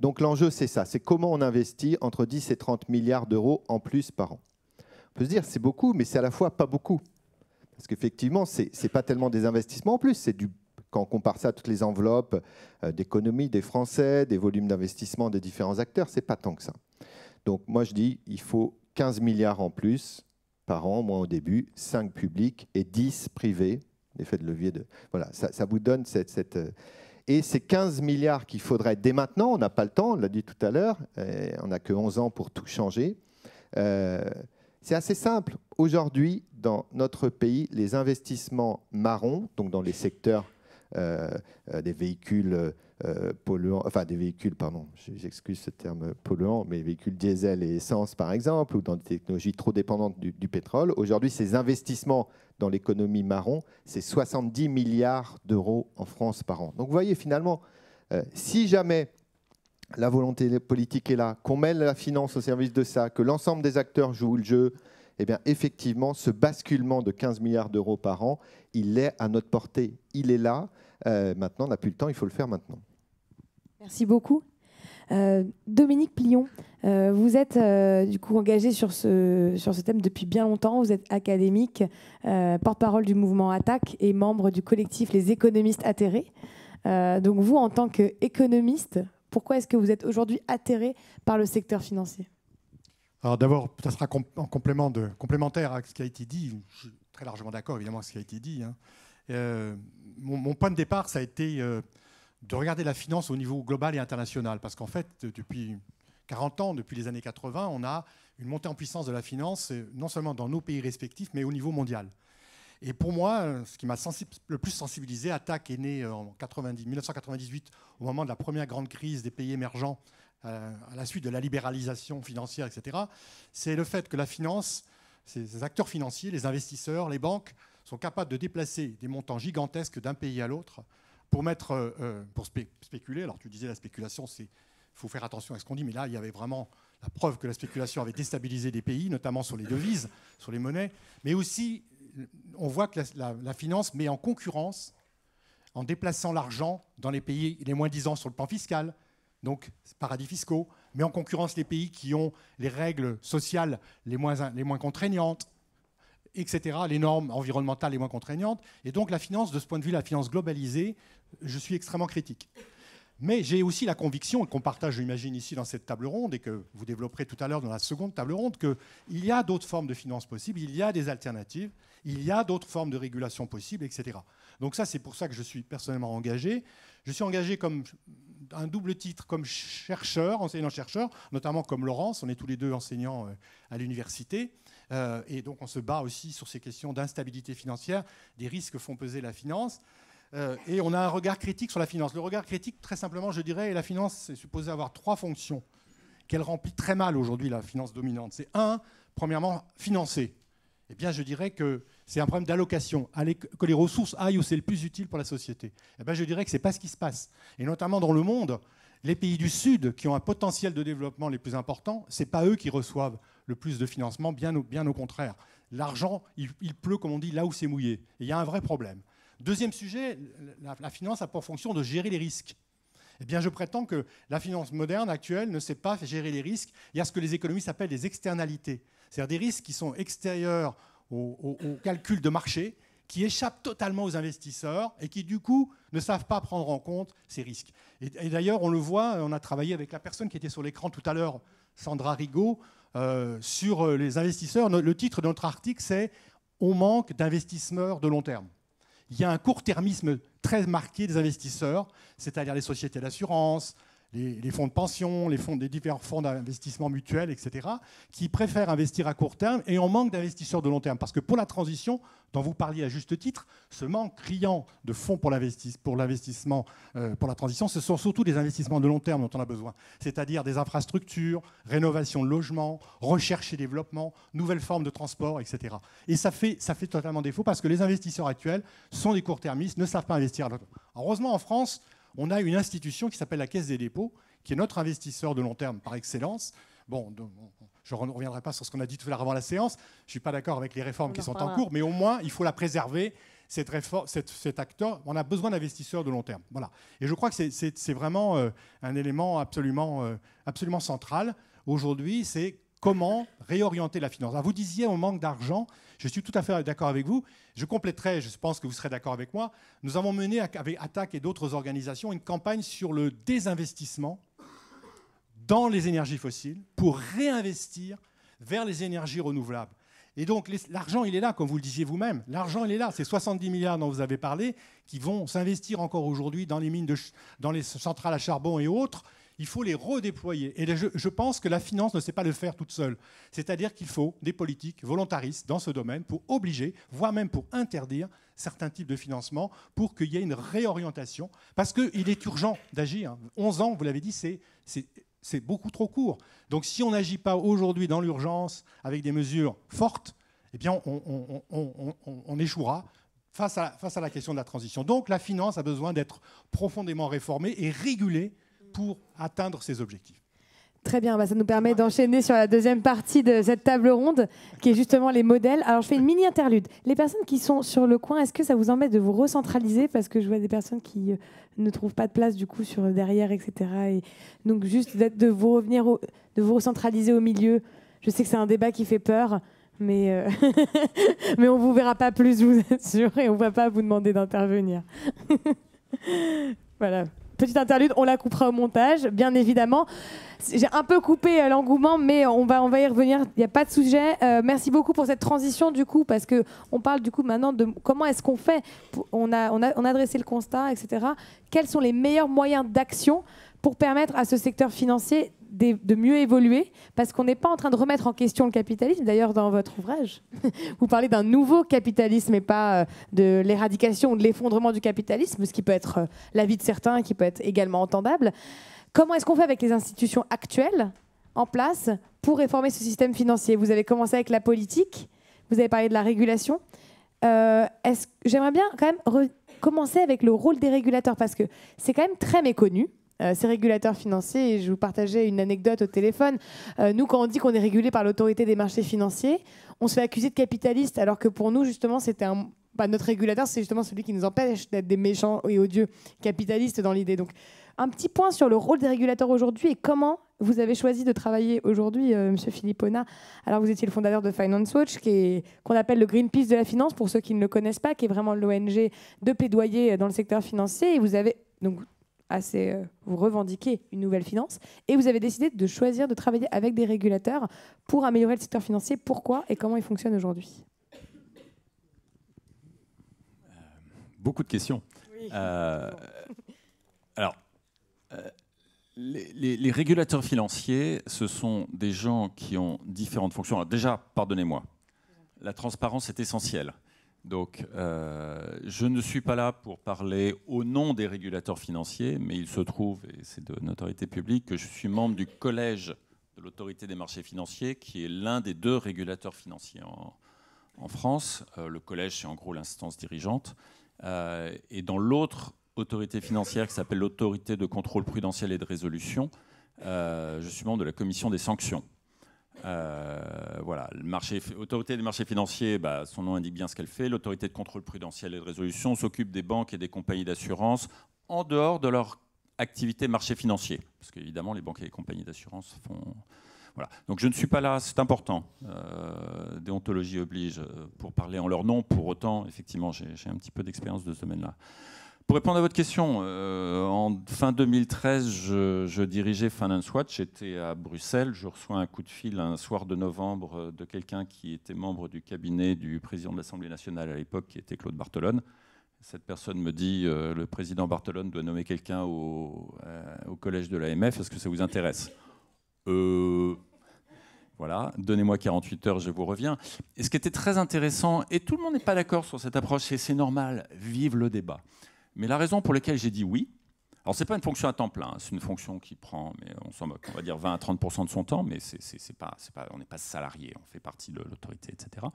Donc l'enjeu, c'est ça, c'est comment on investit entre 10 et 30 milliards d'euros en plus par an. On peut se dire, c'est beaucoup, mais c'est à la fois pas beaucoup. Parce qu'effectivement, ce n'est pas tellement des investissements en plus, c'est du quand on compare ça à toutes les enveloppes euh, d'économie des Français, des volumes d'investissement des différents acteurs, c'est pas tant que ça. Donc moi je dis, il faut 15 milliards en plus par an, moi au début, 5 publics et 10 privés, l'effet de levier de... Voilà, ça, vous donne cette... Euh, et ces 15 milliards qu'il faudrait dès maintenant, on n'a pas le temps, on l'a dit tout à l'heure, on n'a que 11 ans pour tout changer. Euh, c'est assez simple. Aujourd'hui, dans notre pays, les investissements marrons, donc dans les secteurs euh, euh, des véhicules euh, polluants, enfin des véhicules, pardon, j'excuse ce terme polluant, mais véhicules diesel et essence par exemple, ou dans des technologies trop dépendantes du, pétrole. Aujourd'hui, ces investissements dans l'économie marron, c'est 70 milliards d'euros en France par an. Donc vous voyez finalement, si jamais la volonté politique est là, qu'on mêle la finance au service de ça, que l'ensemble des acteurs jouent le jeu, eh bien effectivement, ce basculement de 15 milliards d'euros par an, il est à notre portée, il est là. Euh, maintenant, on n'a plus le temps, il faut le faire maintenant. Merci beaucoup. Euh, Dominique Plion, euh, vous êtes du coup engagé sur ce, sur ce thème depuis bien longtemps. Vous êtes académique, porte-parole du mouvement Attaque et membre du collectif Les économistes atterrés. donc vous, en tant qu'économiste, pourquoi est-ce que vous êtes aujourd'hui atterré par le secteur financier Alors d'abord, ça sera en complémentaire à ce qui a été dit très largement d'accord évidemment avec ce qui a été dit. Hein. Euh, mon, point de départ, ça a été euh, de regarder la finance au niveau global et international, parce qu'en fait, depuis 40 ans, depuis les années 80, on a une montée en puissance de la finance, euh, non seulement dans nos pays respectifs, mais au niveau mondial. Et pour moi, ce qui m'a le plus sensibilisé, attaque est né en 90, 1998, au moment de la première grande crise des pays émergents, à la suite de la libéralisation financière, etc. C'est le fait que la finance ces acteurs financiers, les investisseurs, les banques, sont capables de déplacer des montants gigantesques d'un pays à l'autre pour, mettre, euh, euh, pour spéculer. Alors tu disais la spéculation, il faut faire attention à ce qu'on dit, mais là il y avait vraiment la preuve que la spéculation avait déstabilisé des pays, notamment sur les devises, sur les monnaies, mais aussi on voit que la, la finance met en concurrence en déplaçant l'argent dans les pays les moins disants sur le plan fiscal, donc paradis fiscaux, mais en concurrence les pays qui ont les règles sociales les moins, les moins contraignantes, etc., les normes environnementales les moins contraignantes. Et donc la finance, de ce point de vue, la finance globalisée, je suis extrêmement critique. Mais j'ai aussi la conviction, qu'on partage, j'imagine, ici dans cette table ronde, et que vous développerez tout à l'heure dans la seconde table ronde, qu'il y a d'autres formes de finances possibles, il y a des alternatives, il y a d'autres formes de régulation possibles, etc. Donc ça, c'est pour ça que je suis personnellement engagé. Je suis engagé comme un double titre comme chercheur, enseignant-chercheur, notamment comme Laurence, on est tous les deux enseignants euh, à l'université, euh, et donc on se bat aussi sur ces questions d'instabilité financière, des risques font peser la finance. Euh, et on a un regard critique sur la finance. Le regard critique, très simplement, je dirais, la finance est supposée avoir trois fonctions qu'elle remplit très mal aujourd'hui, la finance dominante. C'est un, premièrement, financer. Eh bien, je dirais que c'est un problème d'allocation, que les ressources aillent où c'est le plus utile pour la société. Et eh ben, je dirais que ce n'est pas ce qui se passe. Et notamment dans le monde, les pays du Sud, qui ont un potentiel de développement les plus importants, ce n'est pas eux qui reçoivent le plus de financement, bien au, bien au contraire. L'argent, il, pleut, comme on dit, là où c'est mouillé. il y a un vrai problème. Deuxième sujet, la, finance a pour fonction de gérer les risques. Eh bien, je prétends que la finance moderne actuelle ne sait pas gérer les risques. Il y a ce que les économistes appellent des externalités, c'est-à-dire des risques qui sont extérieurs au calcul de marché qui échappe totalement aux investisseurs et qui, du coup, ne savent pas prendre en compte ces risques. Et, d'ailleurs, on le voit, on a travaillé avec la personne qui était sur l'écran tout à l'heure, Sandra Rigaud, euh, sur euh, les investisseurs. Le titre de notre article, c'est On manque d'investisseurs de long terme. Il y a un court-termisme très marqué des investisseurs, c'est-à-dire les sociétés d'assurance, les, fonds de pension, les, fonds, des différents fonds d'investissement mutuel, etc., qui préfèrent investir à court terme et on manque d'investisseurs de long terme. Parce que pour la transition, dont vous parliez à juste titre, ce manque criant de fonds pour l'investissement, euh, pour la transition, ce sont surtout des investissements de long terme dont on a besoin, c'est-à-dire des infrastructures, rénovation de logements, recherche et développement, nouvelles formes de transport, etc. Et ça fait, totalement défaut parce que les investisseurs actuels sont des court-termistes, ne savent pas investir. à long terme. Heureusement, en France, on a une institution qui s'appelle la Caisse des dépôts, qui est notre investisseur de long terme par excellence. Bon, je ne reviendrai pas sur ce qu'on a dit tout à l'heure avant la séance. Je ne suis pas d'accord avec les réformes qui sont en cours, mais au moins, il faut la préserver. cet acteur, on a besoin d'investisseurs de long terme. Voilà. Et je crois que c'est vraiment euh, un élément absolument, euh, absolument central aujourd'hui. C'est Comment réorienter la finance Vous disiez on manque d'argent, je suis tout à fait d'accord avec vous. Je compléterai, je pense que vous serez d'accord avec moi, nous avons mené avec ATTAC et d'autres organisations une campagne sur le désinvestissement dans les énergies fossiles pour réinvestir vers les énergies renouvelables. Et donc l'argent, il est là, comme vous le disiez vous-même. L'argent, il est là. Ces 70 milliards dont vous avez parlé, qui vont s'investir encore aujourd'hui dans les mines, de dans les centrales à charbon et autres, il faut les redéployer. Et je, pense que la finance ne sait pas le faire toute seule. C'est-à-dire qu'il faut des politiques volontaristes dans ce domaine pour obliger, voire même pour interdire certains types de financement pour qu'il y ait une réorientation. Parce qu'il est urgent d'agir. 11 ans, vous l'avez dit, c'est beaucoup trop court. Donc si on n'agit pas aujourd'hui dans l'urgence avec des mesures fortes, eh bien on, échouera face à, la question de la transition. Donc la finance a besoin d'être profondément réformée et régulée pour atteindre ces objectifs. Très bien, bah, ça nous permet d'enchaîner sur la deuxième partie de cette table ronde, qui est justement les modèles. Alors, je fais une mini interlude. Les personnes qui sont sur le coin, est-ce que ça vous embête de vous recentraliser Parce que je vois des personnes qui euh, ne trouvent pas de place, du coup, sur derrière, etc. Et donc, juste de vous revenir, de vous recentraliser au milieu. Je sais que c'est un débat qui fait peur, mais, euh, *laughs* mais on ne vous verra pas plus, vous êtes sûr, et on ne va pas vous demander d'intervenir. *laughs* voilà petite interlude, on la coupera au montage, bien évidemment. J'ai un peu coupé euh, l'engouement, mais on va, y revenir. Il n'y a pas de sujet. Euh, merci beaucoup pour cette transition, du coup, parce que on parle du coup maintenant de comment est-ce qu'on fait. On a, on, le constat, etc. Quels sont les meilleurs moyens d'action pour permettre à ce secteur financier de mieux évoluer parce qu'on n'est pas en train de remettre en question le capitalisme. D'ailleurs, dans votre ouvrage, *laughs* vous parlez d'un nouveau capitalisme et pas euh, de l'éradication ou de l'effondrement du capitalisme, ce qui peut être euh, l'avis de certains, qui peut être également entendable. Comment est-ce qu'on fait avec les institutions actuelles en place pour réformer ce système financier Vous avez commencé avec la politique, vous avez parlé de la régulation. Euh, j'aimerais bien quand même commencer avec le rôle des régulateurs parce que c'est quand même très méconnu euh, ces régulateurs financiers. Et je vous partageais une anecdote au téléphone. Euh, nous, quand on dit qu'on est régulé par l'autorité des marchés financiers, on se fait accuser de capitaliste, alors que pour nous, justement, c'était un bah, notre régulateur, c'est justement celui qui nous empêche d'être des méchants et odieux capitalistes dans l'idée. Donc, un petit point sur le rôle des régulateurs aujourd'hui et comment vous avez choisi de travailler aujourd'hui, M. Euh, Monsieur Philippona. Alors, vous étiez le fondateur de Finance Watch, qu'on appelle le Greenpeace de la finance, pour ceux qui ne le connaissent pas, qui est vraiment l'ONG de pédoyer dans le secteur financier. Et vous avez donc assez. Euh, vous revendiquez une nouvelle finance et vous avez décidé de choisir de travailler avec des régulateurs pour améliorer le secteur financier. Pourquoi et comment il fonctionne aujourd'hui euh, Beaucoup de questions. Euh, alors. Les, régulateurs financiers, ce sont des gens qui ont différentes fonctions. déjà, pardonnez-moi, la transparence est essentielle. Donc, euh, je ne suis pas là pour parler au nom des régulateurs financiers, mais il se trouve, et c'est de notoriété publique, que je suis membre du collège de l'autorité des marchés financiers, qui est l'un des deux régulateurs financiers en, France. Euh, le collège, c'est en gros l'instance dirigeante. Euh, et dans l'autre autorité financière, qui s'appelle l'autorité de contrôle prudentiel et de résolution, je suis membre de la commission des sanctions. Euh, voilà, l'autorité des marchés financiers, bah, son nom indique bien ce qu'elle fait. L'autorité de contrôle prudentiel et de résolution s'occupe des banques et des compagnies d'assurance en dehors de leur activité marché financier. Parce qu'évidemment, les banques et les compagnies d'assurance font. Voilà. Donc je ne suis pas là, c'est important. Euh, déontologie oblige euh, pour parler en leur nom. Pour autant, effectivement, j'ai un petit peu d'expérience de ce domaine-là. Pour répondre à votre question, euh, en fin 2013, je, dirigeais Finance Watch, j'étais à Bruxelles, je reçois un coup de fil un soir de novembre euh, de quelqu'un qui était membre du cabinet du président de l'Assemblée nationale à l'époque, qui était Claude Bartolone. Cette personne me dit, euh, le président Bartolone doit nommer quelqu'un au, au, collège de l'AMF, est-ce que ça vous intéresse voilà, donnez-moi 48 heures, je vous reviens. Et ce qui était très intéressant, et tout le monde n'est pas d'accord sur cette approche, et c'est normal, vive le débat. Mais la raison pour laquelle j'ai dit oui, alors ce n'est pas une fonction à temps plein, c'est une fonction qui prend, mais on moque, on va dire 20 à 30 de son temps, mais c'est, pas, on n'est pas salarié, on fait partie de l'autorité, etc.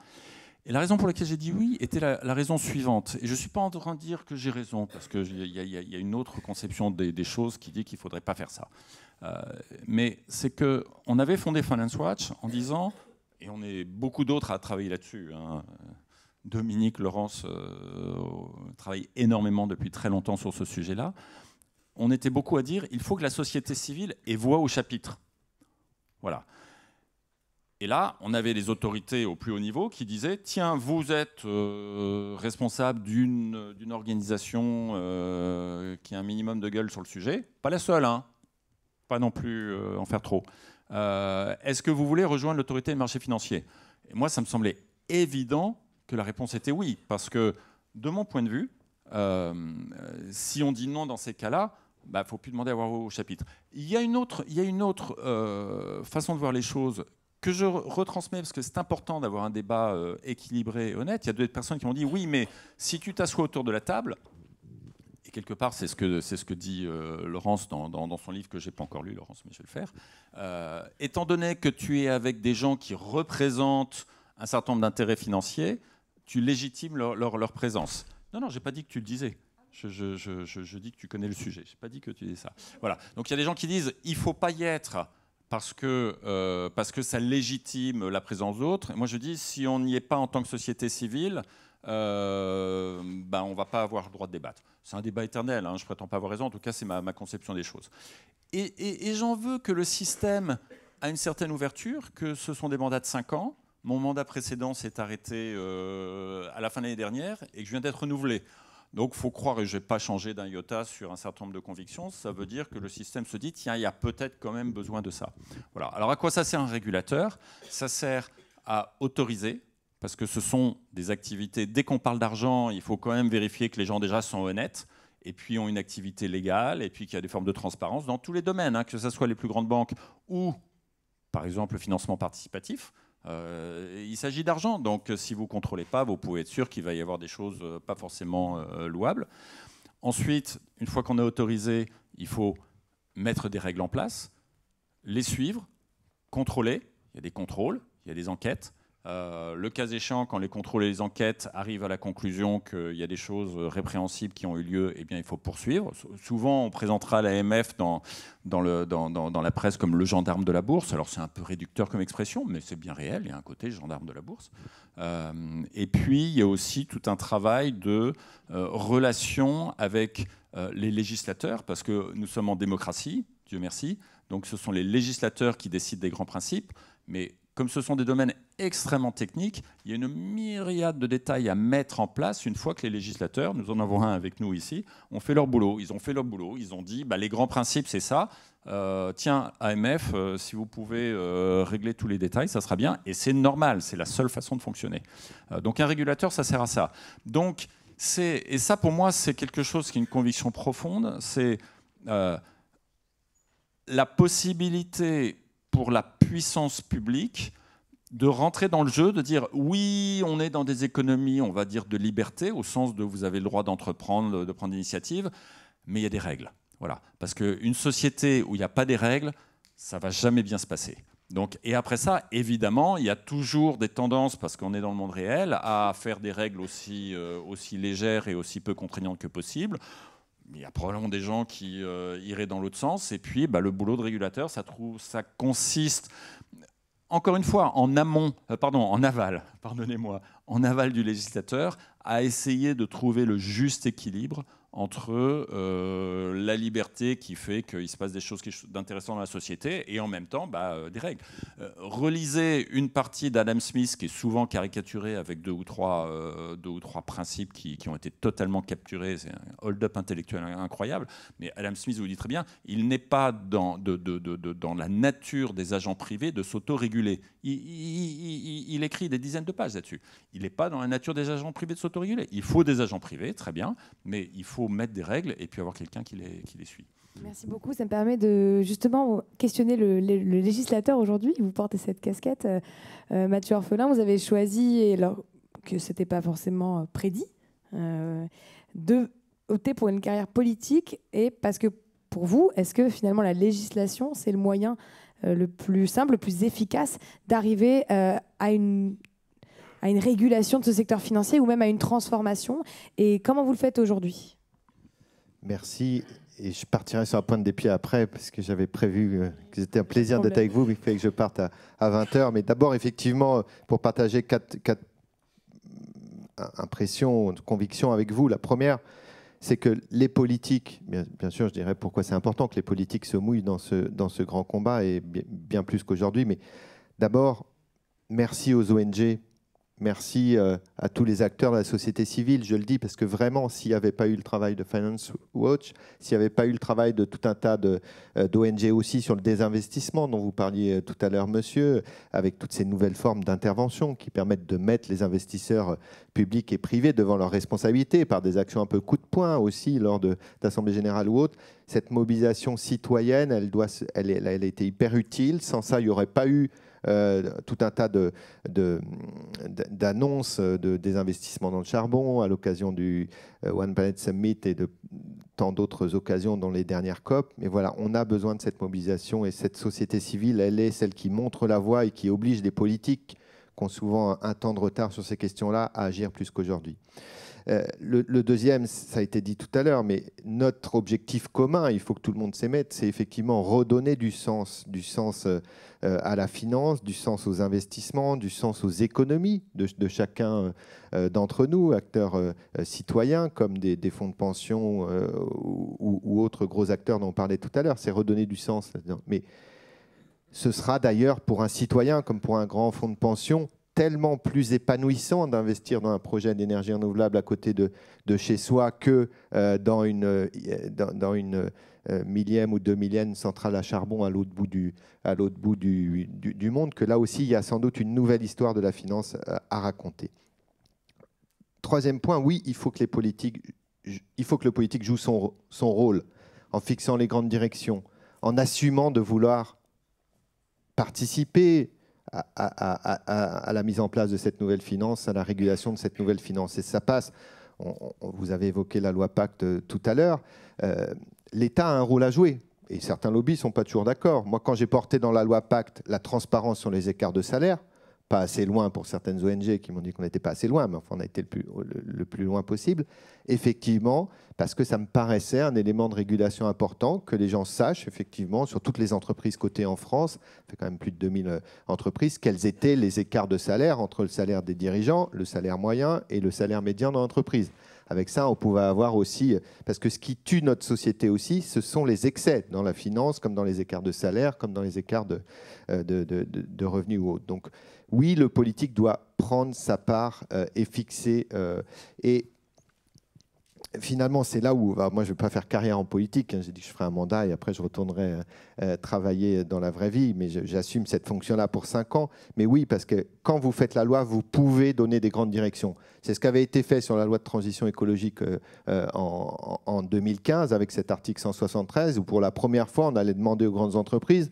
Et la raison pour laquelle j'ai dit oui était la, raison suivante. Et je ne suis pas en train de dire que j'ai raison, parce qu'il y, y, a une autre conception des, choses qui dit qu'il ne faudrait pas faire ça. Euh, mais c'est qu'on avait fondé Finance Watch en disant, et on est beaucoup d'autres à travailler là-dessus, hein, Dominique Laurence euh, travaille énormément depuis très longtemps sur ce sujet-là. On était beaucoup à dire il faut que la société civile ait voix au chapitre. Voilà. Et là, on avait les autorités au plus haut niveau qui disaient tiens, vous êtes euh, responsable d'une organisation euh, qui a un minimum de gueule sur le sujet. Pas la seule, hein. Pas non plus en faire trop. Est-ce que vous voulez rejoindre l'autorité des marchés financiers Et moi, ça me semblait évident que la réponse était oui, parce que de mon point de vue, euh, si on dit non dans ces cas-là, il bah, ne faut plus demander à voir au chapitre. Il y a une autre, il une autre euh, façon de voir les choses que je retransmets parce que c'est important d'avoir un débat euh, équilibré et honnête. Il y a des personnes qui m'ont dit oui, mais si tu t'assois autour de la table, et quelque part c'est ce que, c'est ce que dit Laurence dans, son livre que j'ai pas encore lu, Laurence, mais je vais le faire, étant donné que tu es avec des gens qui représentent un certain nombre d'intérêts financiers, tu légitimes leur, présence. Non, non, j'ai pas dit que tu le disais. Je, je, je, dis que tu connais le sujet. Je n'ai pas dit que tu disais ça. Voilà. Donc il y a des gens qui disent il faut pas y être parce que, euh, parce que ça légitime la présence d'autres. Moi je dis si on n'y est pas en tant que société civile, euh, ben, on ne va pas avoir le droit de débattre. C'est un débat éternel, hein. je ne prétends pas avoir raison, en tout cas c'est ma, ma, conception des choses. Et, j'en veux que le système a une certaine ouverture, que ce sont des mandats de 5 ans, mon mandat précédent s'est arrêté euh, à la fin de l'année dernière et que je viens d'être renouvelé. Donc il faut croire, et je n'ai pas changé d'un iota sur un certain nombre de convictions, ça veut dire que le système se dit, tiens, il y a peut-être quand même besoin de ça. Voilà. Alors à quoi ça sert un régulateur Ça sert à autoriser, parce que ce sont des activités, dès qu'on parle d'argent, il faut quand même vérifier que les gens déjà sont honnêtes, et puis ont une activité légale, et puis qu'il y a des formes de transparence dans tous les domaines, hein, que ce soit les plus grandes banques ou, par exemple, le financement participatif. Euh, il s'agit d'argent, donc euh, si vous ne contrôlez pas, vous pouvez être sûr qu'il va y avoir des choses euh, pas forcément louables. Ensuite, une fois qu'on est autorisé, il faut mettre des règles en place, les suivre, contrôler, il y a des contrôles, il y a des enquêtes, euh, le cas échéant, quand les contrôles et les enquêtes arrivent à la conclusion qu'il y a des choses répréhensibles qui ont eu lieu, et eh bien, il faut poursuivre. Souvent, on présentera l'AMF dans, dans, la presse comme le gendarme de la bourse. Alors, c'est un peu réducteur comme expression, mais c'est bien réel. Il y a un côté gendarme de la bourse. Euh, et puis, il y a aussi tout un travail de euh, relation avec les législateurs, parce que nous sommes en démocratie, Dieu merci. Donc, ce sont les législateurs qui décident des grands principes. Mais comme ce sont des domaines extrêmement techniques, il y a une myriade de détails à mettre en place une fois que les législateurs, nous en avons un avec nous ici, ont fait leur boulot. Ils ont fait leur boulot, ils ont dit bah, les grands principes, c'est ça. Euh, tiens, AMF, euh, si vous pouvez euh, régler tous les détails, ça sera bien. Et c'est normal, c'est la seule façon de fonctionner. donc un régulateur, ça sert à ça. Donc, et ça, pour moi, c'est quelque chose qui est une conviction profonde. C'est la possibilité pour la puissance publique de rentrer dans le jeu, de dire oui, on est dans des économies, on va dire, de liberté, au sens de vous avez le droit d'entreprendre, de prendre l'initiative, mais il y a des règles. Voilà. Parce une société où il n'y a pas des règles, ça va jamais bien se passer. Donc, et après ça, évidemment, il y a toujours des tendances, parce qu'on est dans le monde réel, à faire des règles aussi, euh, aussi légères et aussi peu contraignantes que possible il y a probablement des gens qui euh, iraient dans l'autre sens. Et puis, bah, le boulot de régulateur, ça, trouve, ça consiste, encore une fois, en amont, euh, pardon, en aval, *laughs* pardonnez-moi, en aval du législateur, à essayer de trouver le juste équilibre entre euh, la liberté qui fait qu'il se passe des choses d'intéressantes dans la société et en même temps bah, euh, des règles. Euh, relisez une partie d'Adam Smith qui est souvent caricaturée avec deux ou trois, deux ou trois principes qui, ont été totalement capturés. C'est un hold-up intellectuel incroyable. Mais Adam Smith vous dit très bien, il n'est pas dans, dans, la nature des agents privés de s'autoréguler. Il, il, il, écrit des dizaines de pages là-dessus. Il n'est pas dans la nature des agents privés de s'autoréguler. Il faut des agents privés, très bien, mais il faut mettre des règles et puis avoir quelqu'un qui les, suit. Merci beaucoup. Ça me permet de justement questionner le, législateur aujourd'hui. Vous portez cette casquette, euh, euh, Mathieu Orphelin. Vous avez choisi, et alors que ce n'était pas forcément euh, prédit, euh, de opter pour une carrière politique. Et parce que pour vous, est-ce que finalement la législation, c'est le moyen le plus simple, le plus efficace d'arriver à une à une régulation de ce secteur financier ou même à une transformation Et comment vous le faites aujourd'hui Merci. Et je partirai sur la pointe des pieds après, parce que j'avais prévu euh, que c'était un plaisir d'être avec vous, mais il fallait que je parte à, 20h. Mais d'abord, effectivement, pour partager quatre, quatre impressions, convictions avec vous. La première, c'est que les politiques, bien, sûr, je dirais pourquoi c'est important que les politiques se mouillent dans ce, dans ce grand combat, et bien plus qu'aujourd'hui, mais d'abord, merci aux ONG Merci euh, à tous les acteurs de la société civile, je le dis, parce que vraiment, s'il n'y avait pas eu le travail de Finance Watch, s'il n'y avait pas eu le travail de tout un tas euh, d'ONG aussi sur le désinvestissement dont vous parliez euh, tout à l'heure, monsieur, avec toutes ces nouvelles formes d'intervention qui permettent de mettre les investisseurs publics et privés devant leurs responsabilités par des actions un peu coup de poing aussi lors d'Assemblée générale ou autre, cette mobilisation citoyenne, elle, doit, elle a été hyper utile. Sans ça, il n'y aurait pas eu euh, tout un tas d'annonces euh, de, des investissements dans le charbon à l'occasion du euh, One Planet Summit et de tant d'autres occasions dans les dernières COP. Mais voilà, on a besoin de cette mobilisation et cette société civile, elle est celle qui montre la voie et qui oblige les politiques qui ont souvent un temps de retard sur ces questions-là à agir plus qu'aujourd'hui. Euh, le, deuxième, ça a été dit tout à l'heure, mais notre objectif commun, il faut que tout le monde s'y mette, c'est effectivement redonner du sens, du sens euh, euh, à la finance, du sens aux investissements, du sens aux économies de, chacun d'entre nous, acteurs citoyens comme des, fonds de pension ou, ou, autres gros acteurs dont on parlait tout à l'heure. C'est redonner du sens. Mais ce sera d'ailleurs pour un citoyen comme pour un grand fonds de pension tellement plus épanouissant d'investir dans un projet d'énergie renouvelable à côté de, chez soi que euh, dans une, euh, dans, une euh, millième ou deux millièmes centrale à charbon à l'autre bout, du, à l'autre bout du, monde, que là aussi, il y a sans doute une nouvelle histoire de la finance à, raconter. Troisième point, oui, il faut que, les politiques, il faut que le politique joue son, son rôle en fixant les grandes directions, en assumant de vouloir participer à, la mise en place de cette nouvelle finance, à la régulation de cette nouvelle finance. Et ça passe, vous avez évoqué la loi Pacte euh, tout à l'heure, euh, l'État a un rôle à jouer. Et certains lobbies ne sont pas toujours d'accord. Moi, quand j'ai porté dans la loi Pacte la transparence sur les écarts de salaire, pas assez loin pour certaines ONG qui m'ont dit qu'on n'était pas assez loin, mais enfin on a été le plus, le, plus, loin possible, effectivement, parce que ça me paraissait un élément de régulation important que les gens sachent, effectivement, sur toutes les entreprises cotées en France, ça fait quand même plus de 2000 euh, entreprises, quels étaient les écarts de salaire entre le salaire des dirigeants, le salaire moyen et le salaire médian dans l'entreprise. Avec ça, on pouvait avoir aussi, euh, parce que ce qui tue notre société aussi, ce sont les excès dans la finance, comme dans les écarts de salaire, comme dans les écarts de, euh, de, de revenus ou autres. Donc, oui, le politique doit prendre sa part euh, et fixer. Euh, et finalement, c'est là où bah, moi, je ne vais pas faire carrière en politique. Hein. J'ai dit que je ferai un mandat et après, je retournerai euh, travailler dans la vraie vie. Mais j'assume cette fonction-là pour cinq ans. Mais oui, parce que quand vous faites la loi, vous pouvez donner des grandes directions. C'est ce qui avait été fait sur la loi de transition écologique en 2015 avec cet article 173 où pour la première fois, on allait demander aux grandes entreprises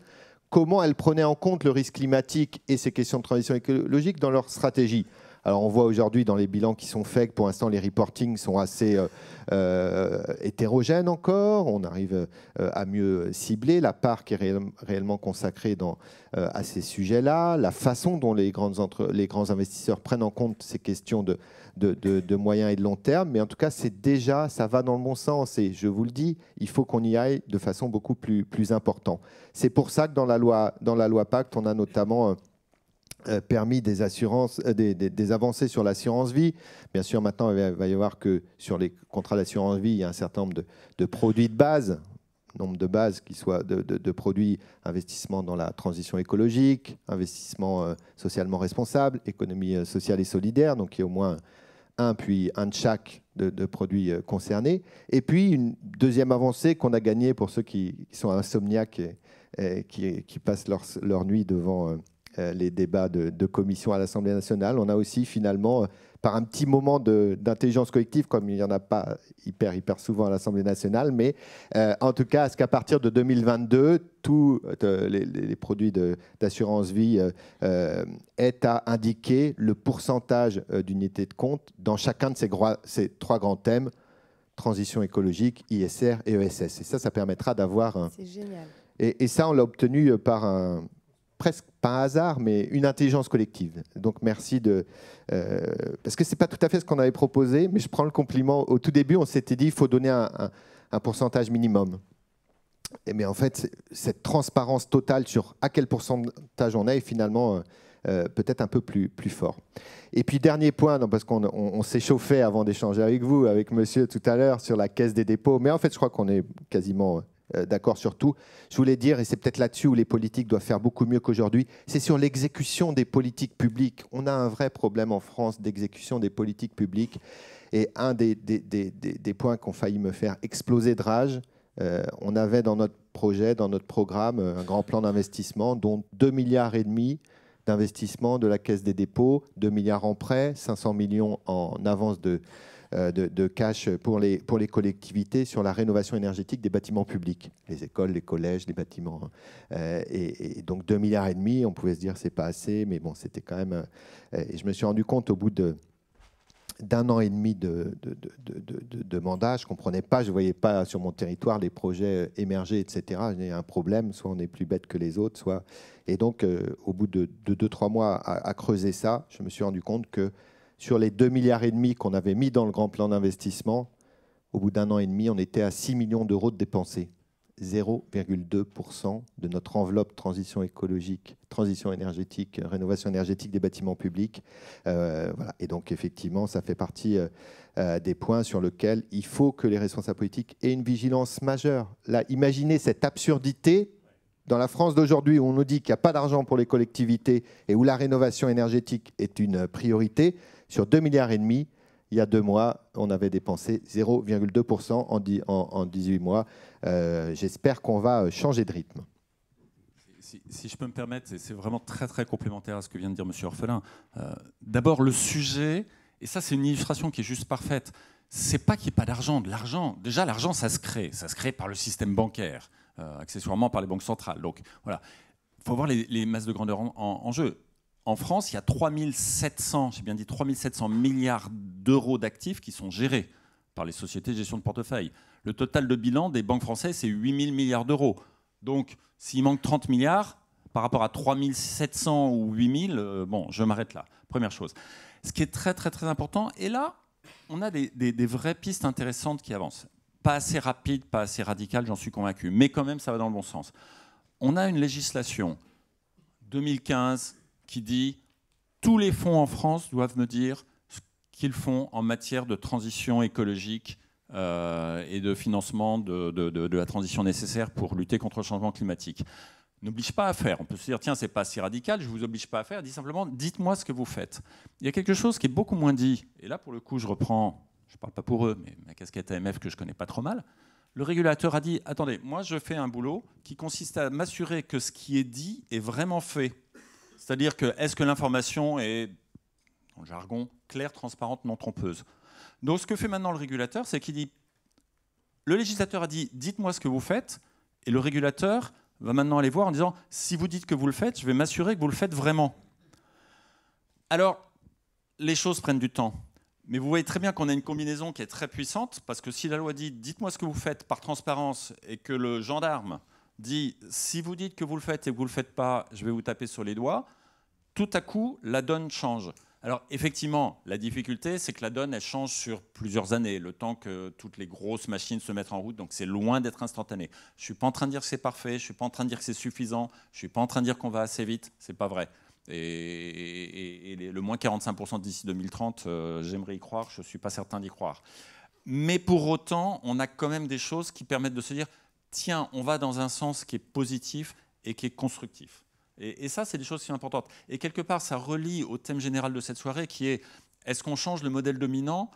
comment elles prenaient en compte le risque climatique et ces questions de transition écologique dans leur stratégie. Alors on voit aujourd'hui dans les bilans qui sont faits que pour l'instant les reportings sont assez euh, euh, hétérogènes encore. On arrive euh, à mieux cibler la part qui est réellement consacrée dans, à ces sujets-là, la façon dont les, grands investisseurs prennent en compte ces questions de, de, moyen et de long terme. Mais en tout cas, c'est déjà, ça va dans le bon sens. Et je vous le dis, il faut qu'on y aille de façon beaucoup plus, plus importante. C'est pour ça que dans la loi, dans la loi Pacte, on a notamment euh, permis des, assurances, euh, des, avancées sur l'assurance vie. Bien sûr, maintenant, il va y avoir que sur les contrats d'assurance vie, il y a un certain nombre de, produits de base, nombre de bases qui soient de, produits, investissement dans la transition écologique, investissement euh, socialement responsable, économie sociale et solidaire, donc il y a au moins un puis un de chaque de, produits concernés. Et puis une deuxième avancée qu'on a gagnée pour ceux qui, sont insomniaques et, qui, qui, passent leur, nuit devant... Euh, les débats de, commission à l'Assemblée nationale. On a aussi finalement, euh, par un petit moment d'intelligence collective, comme il n'y en a pas hyper, hyper souvent à l'Assemblée nationale, mais euh, en tout cas, à ce qu'à partir de 2022, tous les, produits d'assurance vie est aient à indiquer le pourcentage d'unités de compte dans chacun de ces, ces trois grands thèmes transition écologique, ISR et ESS. Et ça, ça permettra d'avoir un... C'est génial. Et, et, ça, on l'a obtenu par un, presque pas un hasard, mais une intelligence collective. Donc merci de... Euh, parce que ce n'est pas tout à fait ce qu'on avait proposé, mais je prends le compliment. Au tout début, on s'était dit qu'il faut donner un, pourcentage minimum. Et mais en fait, cette transparence totale sur à quel pourcentage on est est finalement euh, euh, peut-être un peu plus, plus fort. Et puis dernier point, non, parce qu'on s'échauffait s'est chauffé avant d'échanger avec vous, avec monsieur tout à l'heure sur la caisse des dépôts, mais en fait je crois qu'on est quasiment euh, d'accord sur tout. Je voulais dire, et c'est peut-être là-dessus où les politiques doivent faire beaucoup mieux qu'aujourd'hui, c'est sur l'exécution des politiques publiques. On a un vrai problème en France d'exécution des politiques publiques. Et un des, des, des, des points qu'on failli me faire exploser de rage, euh, on avait dans notre projet, dans notre programme, euh, un grand plan d'investissement, dont 2,5 milliards et demi d'investissement de la Caisse des dépôts, 2 milliards en prêts, 500 millions en avance de, euh, de, cash pour les, pour les collectivités sur la rénovation énergétique des bâtiments publics, les écoles, les collèges, les bâtiments. Hein. Euh, et, donc 2 milliards et demi, on pouvait se dire c'est pas assez, mais bon, c'était quand même. Euh, et je me suis rendu compte au bout de d'un an et demi de, de, mandat, je ne comprenais pas, je ne voyais pas sur mon territoire les projets émerger, etc. J'ai un problème, soit on est plus bête que les autres, soit... Et donc, au bout de 2-3 mois à, creuser ça, je me suis rendu compte que sur les 2,5 milliards et demi qu'on avait mis dans le grand plan d'investissement, au bout d'un an et demi, on était à 6 millions d'euros de dépensés. 0,2% de notre enveloppe transition écologique, transition énergétique, rénovation énergétique des bâtiments publics. Euh, et donc, effectivement, ça fait partie euh, euh, des points sur lesquels il faut que les responsables politiques aient une vigilance majeure. Là, imaginez cette absurdité dans la France d'aujourd'hui où on nous dit qu'il n'y a pas d'argent pour les collectivités et où la rénovation énergétique est une priorité. Sur 2 milliards et demi, il y a deux mois, on avait dépensé 0,2% en, 18 mois. Euh, j'espère qu'on va euh, changer de rythme. Si, je peux me permettre, c'est vraiment très très complémentaire à ce que vient de dire M. Orphelin. Euh, d'abord, le sujet, et ça c'est une illustration qui est juste parfaite, c'est pas qu'il n'y ait pas d'argent, de l'argent. Déjà, l'argent, ça se crée, ça se crée par le système bancaire, accessoirement par les banques centrales. Donc voilà, il faut voir les, masses de grandeur en jeu en France, il y a 3700, j'ai bien dit 3700 milliards d'euros d'actifs qui sont gérés par les sociétés de gestion de portefeuille. Le total de bilan des banques françaises, c'est 8000 milliards d'euros. Donc, s'il manque 30 milliards, par rapport à 3700 ou 8000, 000, euh, bon, je m'arrête là. Première chose. Ce qui est très, très, très important, et là, on a des, vraies pistes intéressantes qui avancent. Pas assez rapide, pas assez radical, j'en suis convaincu, mais quand même, ça va dans le bon sens. On a une législation 2015, qui dit tous les fonds en France doivent me dire ce qu'ils font en matière de transition écologique euh, et de financement de, la transition nécessaire pour lutter contre le changement climatique. N'oblige pas à faire. On peut se dire, tiens, c'est pas si radical, je vous oblige pas à faire. Dis simplement, dites-moi ce que vous faites. Il y a quelque chose qui est beaucoup moins dit. Et là, pour le coup, je reprends, je parle pas pour eux, mais ma casquette AMF que je connais pas trop mal. Le régulateur a dit, attendez, moi, je fais un boulot qui consiste à m'assurer que ce qui est dit est vraiment fait c'est-à-dire que est-ce que l'information est, dans le jargon, claire, transparente, non trompeuse Donc ce que fait maintenant le régulateur, c'est qu'il dit, le législateur a dit, dites-moi ce que vous faites, et le régulateur va maintenant aller voir en disant, si vous dites que vous le faites, je vais m'assurer que vous le faites vraiment. Alors, les choses prennent du temps. Mais vous voyez très bien qu'on a une combinaison qui est très puissante, parce que si la loi dit dites-moi ce que vous faites par transparence, et que le gendarme dit si vous dites que vous le faites et que vous ne le faites pas, je vais vous taper sur les doigts, tout à coup, la donne change. Alors effectivement, la difficulté, c'est que la donne, elle change sur plusieurs années, le temps que toutes les grosses machines se mettent en route, donc c'est loin d'être instantané. Je ne suis pas en train de dire que c'est parfait, je ne suis pas en train de dire que c'est suffisant, je ne suis pas en train de dire qu'on va assez vite, c'est pas vrai. Et, le moins 45% d'ici 2030, euh, j'aimerais y croire, je ne suis pas certain d'y croire. Mais pour autant, on a quand même des choses qui permettent de se dire, tiens, on va dans un sens qui est positif et qui est constructif. Et, ça, c'est des choses qui sont importantes. Et quelque part, ça relie au thème général de cette soirée qui est est-ce qu'on change le modèle dominant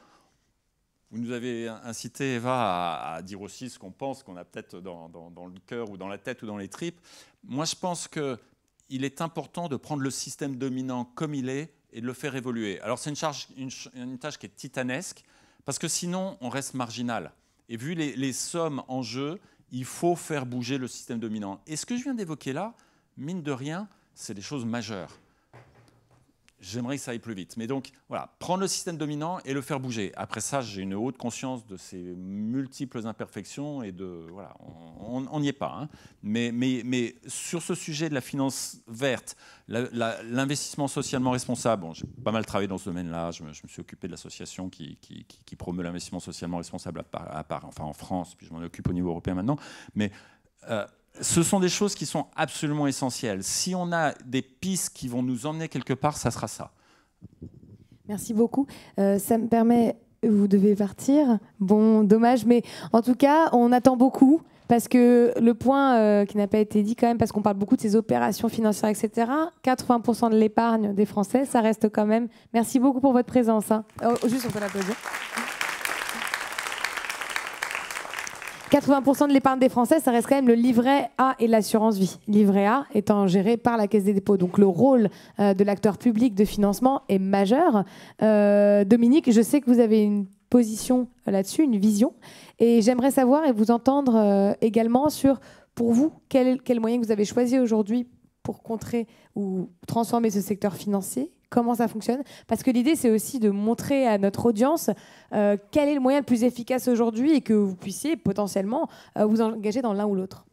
vous nous avez incité, Eva, à, dire aussi ce qu'on pense, qu'on a peut-être dans, le cœur ou dans la tête ou dans les tripes. Moi, je pense qu'il est important de prendre le système dominant comme il est et de le faire évoluer. Alors, c'est une, tâche qui est titanesque, parce que sinon, on reste marginal. Et vu les sommes en jeu, il faut faire bouger le système dominant. Et ce que je viens d'évoquer là, mine de rien, c'est des choses majeures j'aimerais que ça aille plus vite. Mais donc, voilà, prendre le système dominant et le faire bouger. Après ça, j'ai une haute conscience de ces multiples imperfections et de. Voilà, on n'y est pas. Hein. Mais, mais, mais, sur ce sujet de la finance verte, l'investissement socialement responsable, bon, j'ai pas mal travaillé dans ce domaine-là, je, me suis occupé de l'association qui, qui, promeut l'investissement socialement responsable à enfin en France, puis je m'en occupe au niveau européen maintenant. Mais. Euh, ce sont des choses qui sont absolument essentielles. Si on a des pistes qui vont nous emmener quelque part, ça sera ça. Merci beaucoup. Euh, ça me permet, vous devez partir. Bon, dommage, mais en tout cas, on attend beaucoup. Parce que le point euh, qui n'a pas été dit quand même, parce qu'on parle beaucoup de ces opérations financières, etc., 80% de l'épargne des Français, ça reste quand même. Merci beaucoup pour votre présence. Hein. Oh, juste, on peut 80% de l'épargne des Français, ça reste quand même le livret A et l'assurance vie. Livret A étant géré par la Caisse des dépôts. Donc le rôle euh, de l'acteur public de financement est majeur. Euh, Dominique, je sais que vous avez une position euh, là-dessus, une vision. Et j'aimerais savoir et vous entendre également sur, pour vous, quels moyens vous avez choisi aujourd'hui pour contrer ou transformer ce secteur financier comment ça fonctionne. Parce que l'idée, c'est aussi de montrer à notre audience euh, quel est le moyen le plus efficace aujourd'hui et que vous puissiez potentiellement euh, vous engager dans l'un ou l'autre.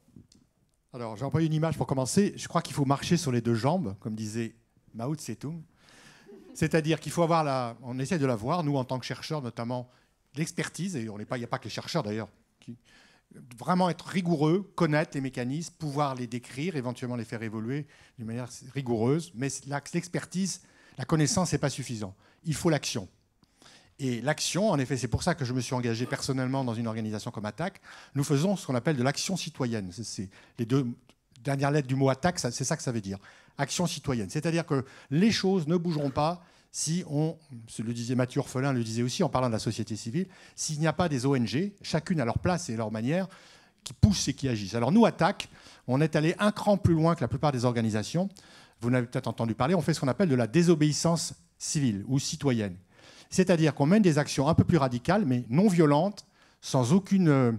Alors, j'ai employé une image pour commencer. Je crois qu'il faut marcher sur les deux jambes, comme disait Mao Tse-tung. C'est-à-dire qu'il faut avoir la. On essaie de la voir, nous, en tant que chercheurs, notamment, l'expertise, et on n'est pas, il n'y a pas que les chercheurs d'ailleurs, qui... vraiment être rigoureux, connaître les mécanismes, pouvoir les décrire, éventuellement les faire évoluer d'une manière rigoureuse. Mais l'expertise, la connaissance n'est pas suffisant. Il faut l'action. Et l'action, en effet, c'est pour ça que je me suis engagé personnellement dans une organisation comme ATTAC. Nous faisons ce qu'on appelle de l'action citoyenne. C'est les deux dernières lettres du mot ATTAC, c'est ça que ça veut dire. Action citoyenne. C'est-à-dire que les choses ne bougeront pas si on, le disait Mathieu Orphelin, le disait aussi en parlant de la société civile, s'il n'y a pas des ONG, chacune à leur place et à leur manière, qui poussent et qui agissent. Alors nous, Attaque, on est allé un cran plus loin que la plupart des organisations vous en avez peut-être entendu parler, on fait ce qu'on appelle de la désobéissance civile ou citoyenne. C'est-à-dire qu'on mène des actions un peu plus radicales, mais non violentes, sans aucune euh,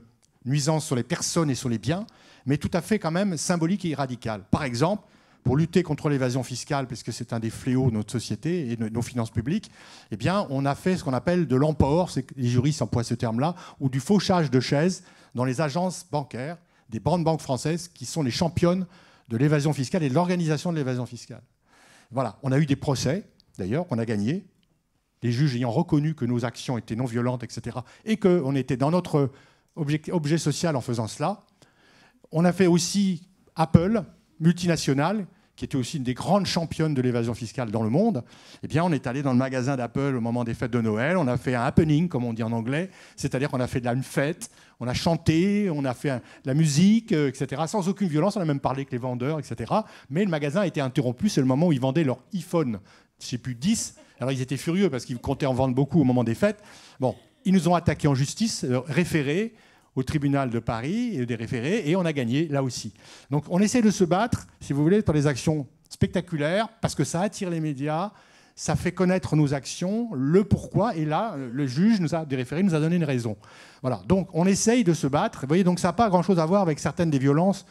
nuisance sur les personnes et sur les biens, mais tout à fait quand même symbolique et radicale. Par exemple, pour lutter contre l'évasion fiscale, puisque c'est un des fléaux de notre société et de nos finances publiques, eh bien, on a fait ce qu'on appelle de l'emport, les juristes emploient ce terme-là, ou du fauchage de chaises dans les agences bancaires des grandes banques françaises qui sont les championnes de l'évasion fiscale et de l'organisation de l'évasion fiscale. Voilà, on a eu des procès, d'ailleurs, qu'on a gagnés, les juges ayant reconnu que nos actions étaient non violentes, etc., et qu'on était dans notre objet, objet social en faisant cela. On a fait aussi Apple, multinationale, qui était aussi une des grandes championnes de l'évasion fiscale dans le monde, eh bien, on est allé dans le magasin d'Apple au moment des fêtes de Noël, on a fait un happening, comme on dit en anglais, c'est-à-dire qu'on a fait de la fête, on a chanté, on a fait de la musique, euh, etc., sans aucune violence, on a même parlé avec les vendeurs, etc. Mais le magasin a été interrompu, c'est le moment où ils vendaient leur iPhone, je sais plus, 10. Alors ils étaient furieux parce qu'ils comptaient en vendre beaucoup au moment des fêtes. Bon, ils nous ont attaqué en justice, euh, référés, au tribunal de Paris et des référés, et on a gagné là aussi. Donc on essaie de se battre, si vous voulez, dans des actions spectaculaires, parce que ça attire les médias, ça fait connaître nos actions, le pourquoi, et là, le juge nous a, des référés nous a donné une raison. Voilà, donc on essaye de se battre. voyez, donc ça n'a pas grand-chose à voir avec certaines des violences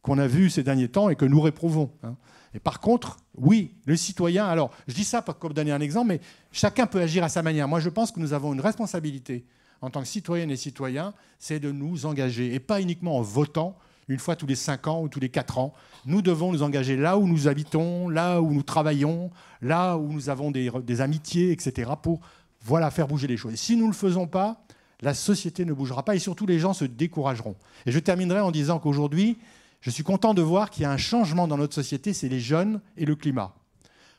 qu'on a vues ces derniers temps et que nous réprouvons. Hein. Et par contre, oui, le citoyen, alors je dis ça pour donner un exemple, mais chacun peut agir à sa manière. Moi, je pense que nous avons une responsabilité en tant que citoyennes et citoyens, c'est de nous engager, et pas uniquement en votant une fois tous les 5 ans ou tous les 4 ans. Nous devons nous engager là où nous habitons, là où nous travaillons, là où nous avons des, amitiés, etc., pour voilà, faire bouger les choses. Et si nous ne le faisons pas, la société ne bougera pas et surtout les gens se décourageront. Et je terminerai en disant qu'aujourd'hui, je suis content de voir qu'il y a un changement dans notre société, c'est les jeunes et le climat.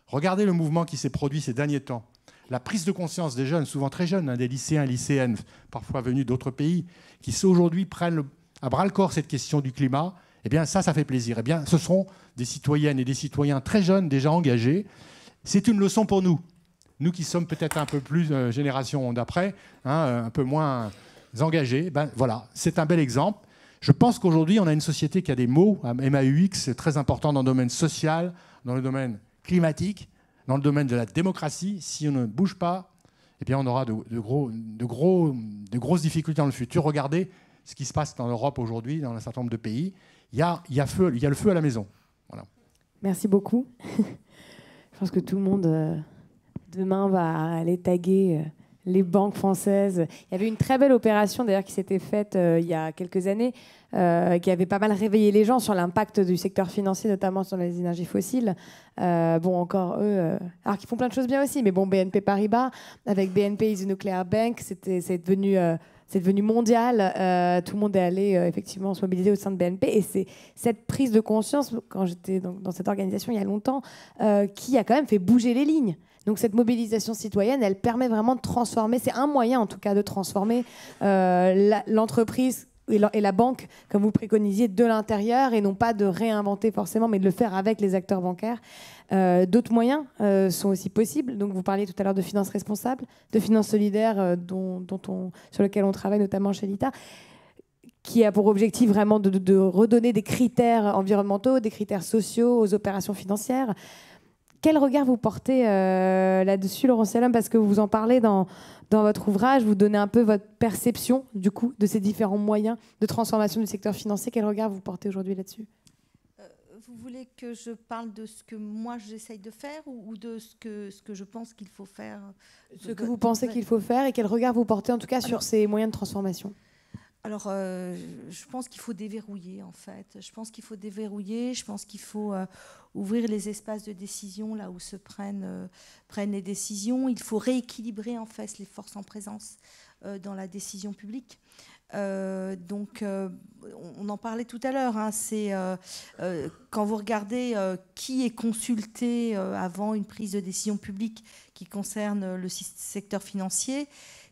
Regardez le mouvement qui s'est produit ces derniers temps la prise de conscience des jeunes, souvent très jeunes, hein, des lycéens et lycéennes, parfois venus d'autres pays, qui aujourd'hui prennent à bras le corps cette question du climat, eh bien ça, ça fait plaisir. Eh bien, ce sont des citoyennes et des citoyens très jeunes, déjà engagés. C'est une leçon pour nous, nous qui sommes peut-être un peu plus euh, génération d'après, hein, euh, un peu moins engagés. Ben voilà, c'est un bel exemple. Je pense qu'aujourd'hui, on a une société qui a des mots, MAUX, très important dans le domaine social, dans le domaine climatique, dans le domaine de la démocratie, si on ne bouge pas, eh bien, on aura de, gros, de, gros, de grosses difficultés dans le futur. Regardez ce qui se passe dans l'Europe aujourd'hui, dans un certain nombre de pays. Il y a, il y a feu, il le feu à la maison. Voilà. Merci beaucoup. *laughs* Je pense que tout le monde, euh, demain, va aller taguer. Euh, les banques françaises. Il y avait une très belle opération d'ailleurs qui s'était faite euh, il y a quelques années euh, qui avait pas mal réveillé les gens sur l'impact du secteur financier, notamment sur les énergies fossiles. Euh, bon, encore eux, euh, alors qu'ils font plein de choses bien aussi, mais bon, BNP Paribas, avec BNP is a nuclear bank, c'est devenu devenu mondial. tout le monde est allé effectivement se mobiliser au sein de BNP. Et c'est cette prise de conscience, quand j'étais dans, dans, cette organisation il y a longtemps, qui a quand même fait bouger les lignes. Donc cette mobilisation citoyenne, elle permet vraiment de transformer, c'est un moyen en tout cas de transformer l'entreprise et la, banque, comme vous préconisiez, de l'intérieur et non pas de réinventer forcément, mais de le faire avec les acteurs bancaires. Euh, d'autres moyens euh, sont aussi possibles. Donc, vous parliez tout à l'heure de finances responsables, de finances solidaires, euh, dont, sur lequel on travaille notamment chez l'ITA, qui a pour objectif vraiment de, redonner des critères environnementaux, des critères sociaux aux opérations financières quel regard vous portez euh, là-dessus, Laurent Salom Parce que vous en parlez dans, votre ouvrage, vous donnez un peu votre perception du coup de ces différents moyens de transformation du secteur financier. Quel regard vous portez aujourd'hui là-dessus euh, vous voulez que je parle de ce que moi j'essaye de faire ou, de ce que, ce que je pense qu'il faut faire Ce que vous pensez qu'il faut faire et quel regard vous portez en tout cas sur ces moyens de transformation alors, euh, je pense qu'il faut déverrouiller, en fait. Je pense qu'il faut déverrouiller, je pense qu'il faut euh, ouvrir les espaces de décision là où se euh, prennent, les décisions. Il faut rééquilibrer, en fait, les forces en présence dans la décision publique. donc, on en parlait tout à l'heure, hein. c'est quand vous regardez qui est consulté avant une prise de décision publique qui concerne le secteur financier,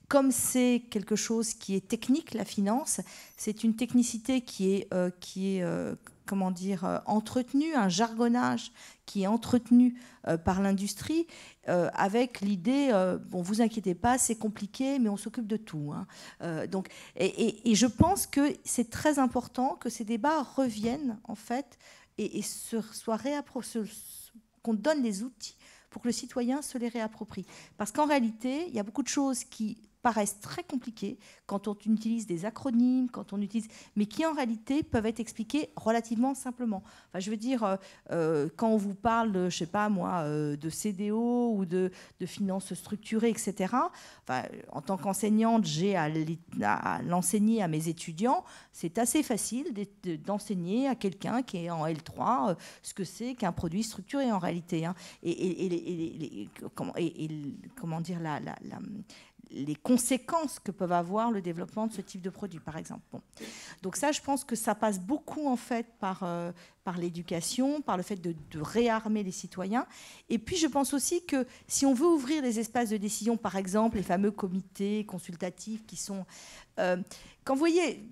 comme c'est quelque chose qui est technique, la finance, c'est une technicité qui est, euh, qui est euh, comment dire, euh, entretenue, un jargonnage qui est entretenu par l'industrie, avec l'idée, bon, vous inquiétez pas, c'est compliqué, mais on s'occupe de tout. Hein. donc, et, je pense que c'est très important que ces débats reviennent, en fait, et, et soient qu'on donne les outils pour que le citoyen se les réapproprie. Parce qu'en réalité, il y a beaucoup de choses qui paraissent très compliquées quand on utilise des acronymes, quand on utilise, mais qui en réalité peuvent être expliqués relativement simplement. Enfin, je veux dire, euh, euh, quand on vous parle, je sais pas moi, euh, de CDO ou de, de finances structurées, etc. Enfin, en tant qu'enseignante, j'ai à l'enseigner à mes étudiants. C'est assez facile d'enseigner à quelqu'un qui est en L3 ce que c'est qu'un produit structuré en réalité. Hein. Et, et, comment, dire la, la les conséquences que peuvent avoir le développement de ce type de produit, par exemple. Donc ça, je pense que ça passe beaucoup en fait par, euh, par l'éducation, par le fait de, réarmer les citoyens. Et puis je pense aussi que si on veut ouvrir les espaces de décision, par exemple les fameux comités consultatifs qui sont... Euh, quand vous voyez,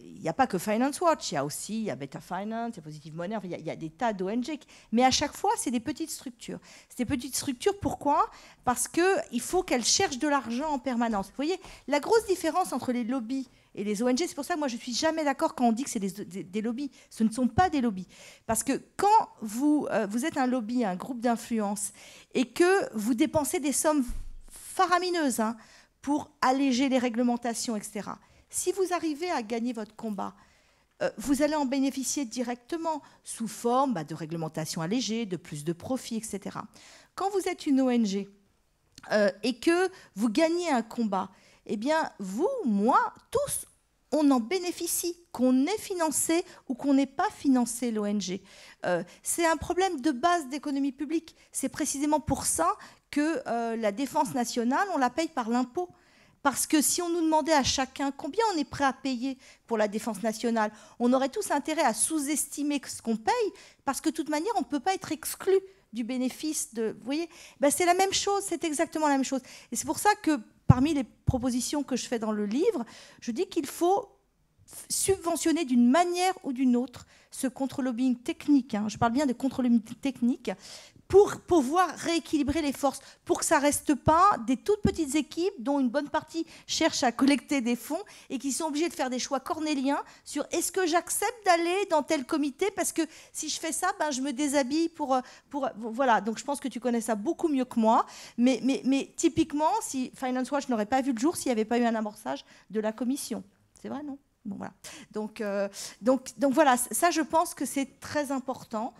il n'y a pas que Finance Watch, il y a aussi y a Beta Finance, il y a Positive Money, il y, a des tas d'ONG, mais à chaque fois, c'est des petites structures. C'est des petites structures, pourquoi Parce qu'il faut qu'elles cherchent de l'argent en permanence. Vous voyez, la grosse différence entre les lobbies et les ONG, c'est pour ça que moi, je ne suis jamais d'accord quand on dit que c'est des, des, lobbies. Ce ne sont pas des lobbies. Parce que quand euh, vous, êtes un lobby, un groupe d'influence, et que vous dépensez des sommes faramineuses hein, pour alléger les réglementations, etc., si vous arrivez à gagner votre combat, euh, vous allez en bénéficier directement sous forme bah, de réglementation allégée, de plus de profits, etc. Quand vous êtes une ONG euh, et que vous gagnez un combat, eh bien, vous, moi, tous, on en bénéficie, qu'on ait financé ou qu'on n'ait pas financé l'ONG. Euh, c'est un problème de base d'économie publique. C'est précisément pour ça que la défense nationale, on la paye par l'impôt. Parce que si on nous demandait à chacun combien on est prêt à payer pour la défense nationale, on aurait tous intérêt à sous-estimer ce qu'on paye, parce que de toute manière, on ne peut pas être exclu du bénéfice de... Vous voyez ben, C'est la même chose, c'est exactement la même chose. Et c'est pour ça que parmi les propositions que je fais dans le livre, je dis qu'il faut subventionner d'une manière ou d'une autre ce contre-lobbying technique. Hein. Je parle bien de contre-lobbying technique pour pouvoir rééquilibrer les forces, pour que ça reste pas des toutes petites équipes dont une bonne partie cherche à collecter des fonds et qui sont obligées de faire des choix cornéliens sur est-ce que j'accepte d'aller dans tel comité parce que si je fais ça, ben je me déshabille pour, euh, pour euh, voilà. Donc je pense que tu connais ça beaucoup mieux que moi, mais mais, mais typiquement, si Finance Watch n'aurait pas vu le jour s'il n'y avait pas eu un amorçage de la commission, c'est vrai non Bon, voilà. Donc, euh, donc, donc voilà, ça je pense que c'est très important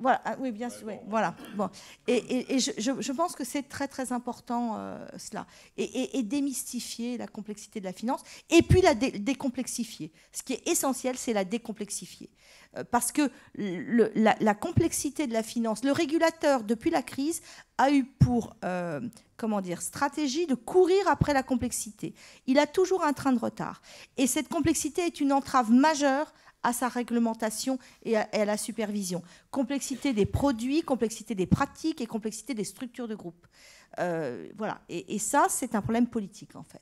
voilà, ah oui, bien sûr, voilà. Bon. Et, je, pense que c'est très très important euh, cela. Et, démystifier la complexité de la finance, et puis la décomplexifier. Ce qui est essentiel, c'est la décomplexifier. Euh, parce que la, complexité de la finance, le régulateur, depuis la crise, a eu pour, euh, comment dire, stratégie de courir après la complexité. Il a toujours un train de retard. Et cette complexité est une entrave majeure à sa réglementation et à, la supervision. Complexité des produits, complexité des pratiques et complexité des structures de groupe. Euh, voilà. Et, ça, c'est un problème politique, en fait.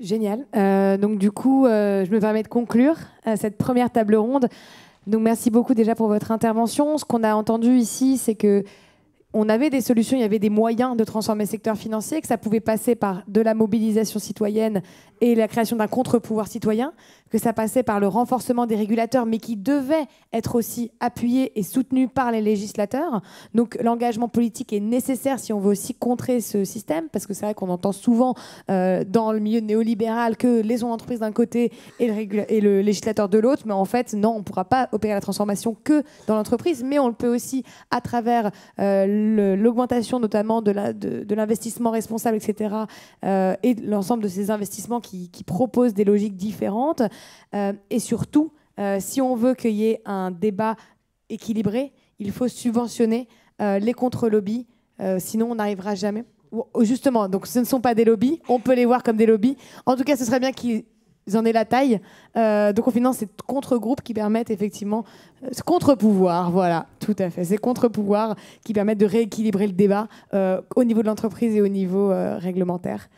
Génial. Euh, donc du coup, euh, je me permets de conclure cette première table ronde. Donc merci beaucoup déjà pour votre intervention. Ce qu'on a entendu ici, c'est que on avait des solutions, il y avait des moyens de transformer le secteur financier, que ça pouvait passer par de la mobilisation citoyenne et la création d'un contre-pouvoir citoyen, que ça passait par le renforcement des régulateurs, mais qui devait être aussi appuyé et soutenu par les législateurs. Donc l'engagement politique est nécessaire si on veut aussi contrer ce système, parce que c'est vrai qu'on entend souvent euh, dans le milieu néolibéral que les entreprises d'un côté et le, et le législateur de l'autre, mais en fait, non, on ne pourra pas opérer la transformation que dans l'entreprise, mais on le peut aussi à travers le euh, l'augmentation notamment de l'investissement de, responsable, etc., euh, et l'ensemble de ces investissements qui, proposent des logiques différentes. Euh, et surtout, euh, si on veut qu'il y ait un débat équilibré, il faut subventionner les contre-lobbies, sinon on n'arrivera jamais. Justement, donc ce ne sont pas des lobbies, on peut les voir comme des lobbies. En tout cas, ce serait bien qu'ils ils en aient la taille. Euh, donc au final, c'est contre groupe qui permettent effectivement, euh, ce contre-pouvoir, voilà, tout à fait, C'est contre pouvoir qui permettent de rééquilibrer le débat euh, au niveau de l'entreprise et au niveau réglementaire.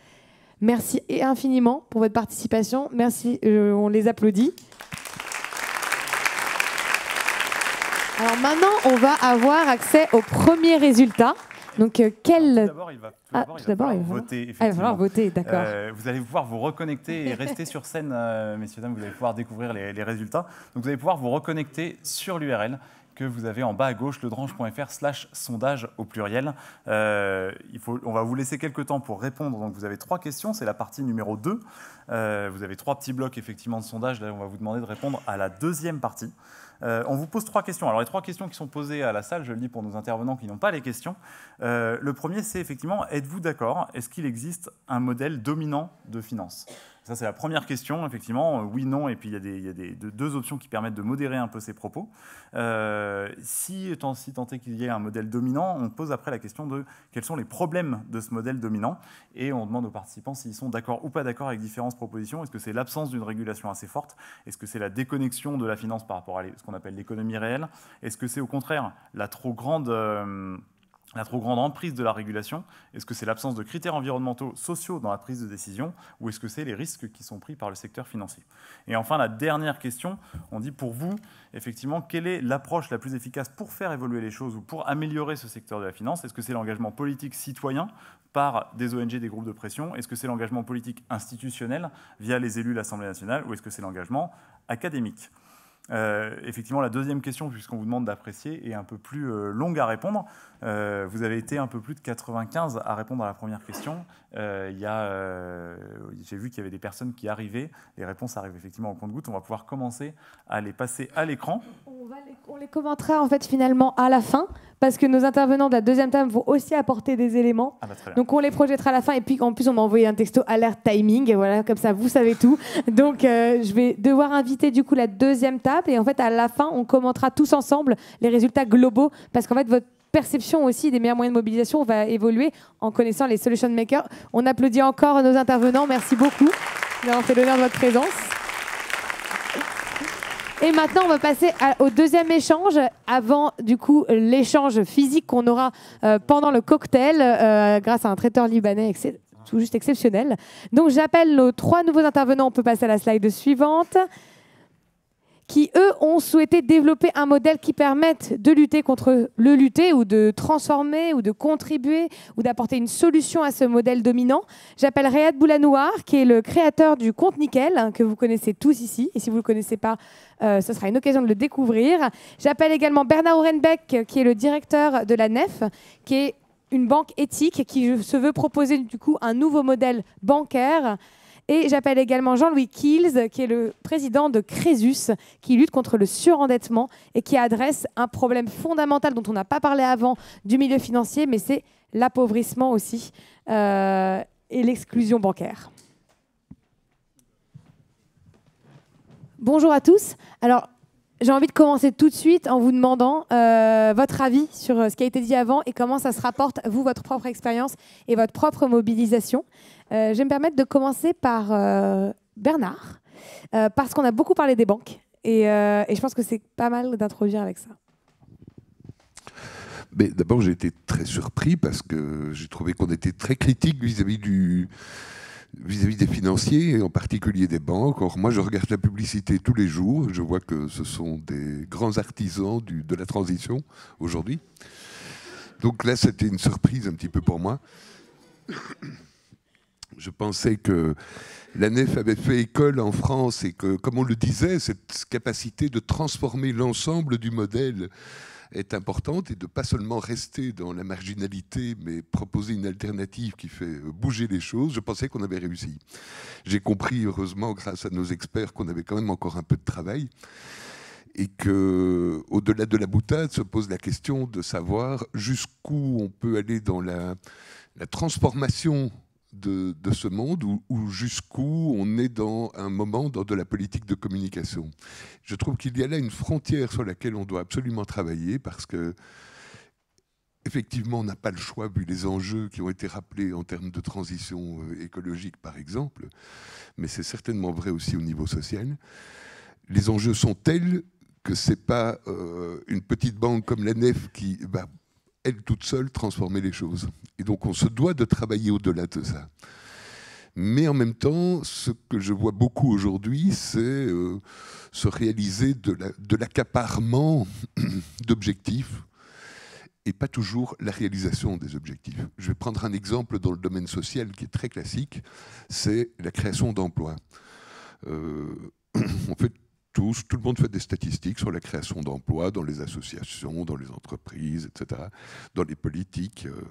Merci infiniment pour votre participation. Merci, on les applaudit. Alors maintenant, on va avoir accès au premier résultats. Donc, euh, quel. d'abord, il va, voter. vous allez pouvoir vous reconnecter et rester sur scène, euh, messieurs, dames, vous allez pouvoir découvrir les, résultats. Donc, vous allez pouvoir vous reconnecter sur l'URL que vous avez en bas à gauche, ledrange.fr slash sondage au pluriel. Euh, il faut, on va vous laisser quelques temps pour répondre. Donc, vous avez trois questions. C'est la partie numéro 2. vous avez trois petits blocs, effectivement, de sondage. Là, on va vous demander de répondre à la deuxième partie. Euh, on vous pose trois questions. Alors les trois questions qui sont posées à la salle, je le dis pour nos intervenants qui n'ont pas les questions. Euh, le premier, c'est effectivement, êtes-vous d'accord Est-ce qu'il existe un modèle dominant de finance ça, c'est la première question, effectivement. Euh, oui, non, et puis il y a, des, des, deux options qui permettent de modérer un peu ces propos. Euh, si, tant, si tant est qu'il y ait un modèle dominant, on pose après la question de quels sont les problèmes de ce modèle dominant, et on demande aux participants s'ils sont d'accord ou pas d'accord avec différentes propositions. Est-ce que c'est l'absence d'une régulation assez forte Est-ce que c'est la déconnexion de la finance par rapport à ce qu'on appelle l'économie réelle Est-ce que c'est au contraire la trop grande... Euh, la trop grande emprise de la régulation Est-ce que c'est l'absence de critères environnementaux, sociaux dans la prise de décision Ou est-ce que c'est les risques qui sont pris par le secteur financier Et enfin, la dernière question, on dit pour vous, effectivement, quelle est l'approche la plus efficace pour faire évoluer les choses ou pour améliorer ce secteur de la finance Est-ce que c'est l'engagement politique citoyen par des ONG, des groupes de pression Est-ce que c'est l'engagement politique institutionnel via les élus, de l'Assemblée nationale Ou est-ce que c'est l'engagement académique euh, effectivement, la deuxième question, puisqu'on vous demande d'apprécier, est un peu plus euh, longue à répondre. Euh, vous avez été un peu plus de 95 à répondre à la première question. J'ai vu qu'il y avait des personnes qui arrivaient. Les réponses arrivent effectivement au compte gouttes On va pouvoir commencer à les passer à l'écran on, les, commentera en fait finalement à la fin parce que nos intervenants de la deuxième table vont aussi apporter des éléments. Ah, bah, donc on les projettera à la fin et puis en plus on m'a envoyé un texto alert timing voilà comme ça vous savez tout. Donc euh, je vais devoir inviter du coup la deuxième table et en fait à la fin on commentera tous ensemble les résultats globaux parce qu'en fait votre perception aussi des meilleurs moyens de mobilisation va évoluer en connaissant les solution makers. On applaudit encore nos intervenants, merci beaucoup d'avoir fait l'honneur de votre présence. Et maintenant, on va passer au deuxième échange, avant du coup l'échange physique qu'on aura euh, pendant le cocktail, euh, grâce à un traiteur libanais tout juste exceptionnel. Donc j'appelle nos trois nouveaux intervenants. On peut passer à la slide suivante qui, eux, ont souhaité développer un modèle qui permette de lutter contre le lutter ou de transformer ou de contribuer ou d'apporter une solution à ce modèle dominant. J'appelle Réad Boulanoir, qui est le créateur du compte Nickel, hein, que vous connaissez tous ici. Et si vous ne le connaissez pas, euh, ce sera une occasion de le découvrir. J'appelle également Bernard Orenbeck, qui est le directeur de la NEF, qui est une banque éthique qui se veut proposer du coup un nouveau modèle bancaire et j'appelle également Jean-Louis Kills, qui est le président de Crésus, qui lutte contre le surendettement et qui adresse un problème fondamental dont on n'a pas parlé avant du milieu financier, mais c'est l'appauvrissement aussi euh, et l'exclusion bancaire. Bonjour à tous. Alors, j'ai envie de commencer tout de suite en vous demandant euh, votre avis sur euh, ce qui a été dit avant et comment ça se rapporte, vous, votre propre expérience et votre propre mobilisation. Euh, je vais me permettre de commencer par Bernard, parce qu'on a beaucoup parlé des banques et, je pense que c'est pas mal d'introduire avec ça. D'abord, j'ai été très surpris parce que j'ai trouvé qu'on était très critique vis à -vis du vis-à-vis des financiers, et en particulier des banques. Or, moi, je regarde la publicité tous les jours. Je vois que ce sont des grands artisans de la transition aujourd'hui. Donc là, c'était une surprise un petit peu pour moi. Je pensais que la NEF avait fait école en France et que, comme on le disait, cette capacité de transformer l'ensemble du modèle est importante et de pas seulement rester dans la marginalité, mais proposer une alternative qui fait euh, bouger les choses. Je pensais qu'on avait réussi. J'ai compris, heureusement, grâce à nos experts, qu'on avait quand même encore un peu de travail et que, au-delà de la boutade, se pose la question de savoir jusqu'où on peut aller dans la, la transformation de, ce monde ou jusqu'où on est dans un moment dans de la politique de communication. Je trouve qu'il y a là une frontière sur laquelle on doit absolument travailler parce que effectivement, on n'a pas le choix vu les enjeux qui ont été rappelés en termes de transition euh, écologique, par exemple, mais c'est certainement vrai aussi au niveau social. Les enjeux sont tels que ce n'est pas euh, une petite banque comme la NEF qui va elle toute seule, transformer les choses. Et donc on se doit de travailler au-delà de ça. Mais en même temps, ce que je vois beaucoup aujourd'hui, c'est euh, se réaliser de l'accaparement *clears throat* d'objectifs et pas toujours la réalisation des objectifs. Je vais prendre un exemple dans le domaine social qui est très classique, c'est la création d'emplois. Euh, on *clears throat* fait tout le monde fait des statistiques sur la création d'emplois dans les associations, dans les entreprises, etc., dans les politiques. Euh.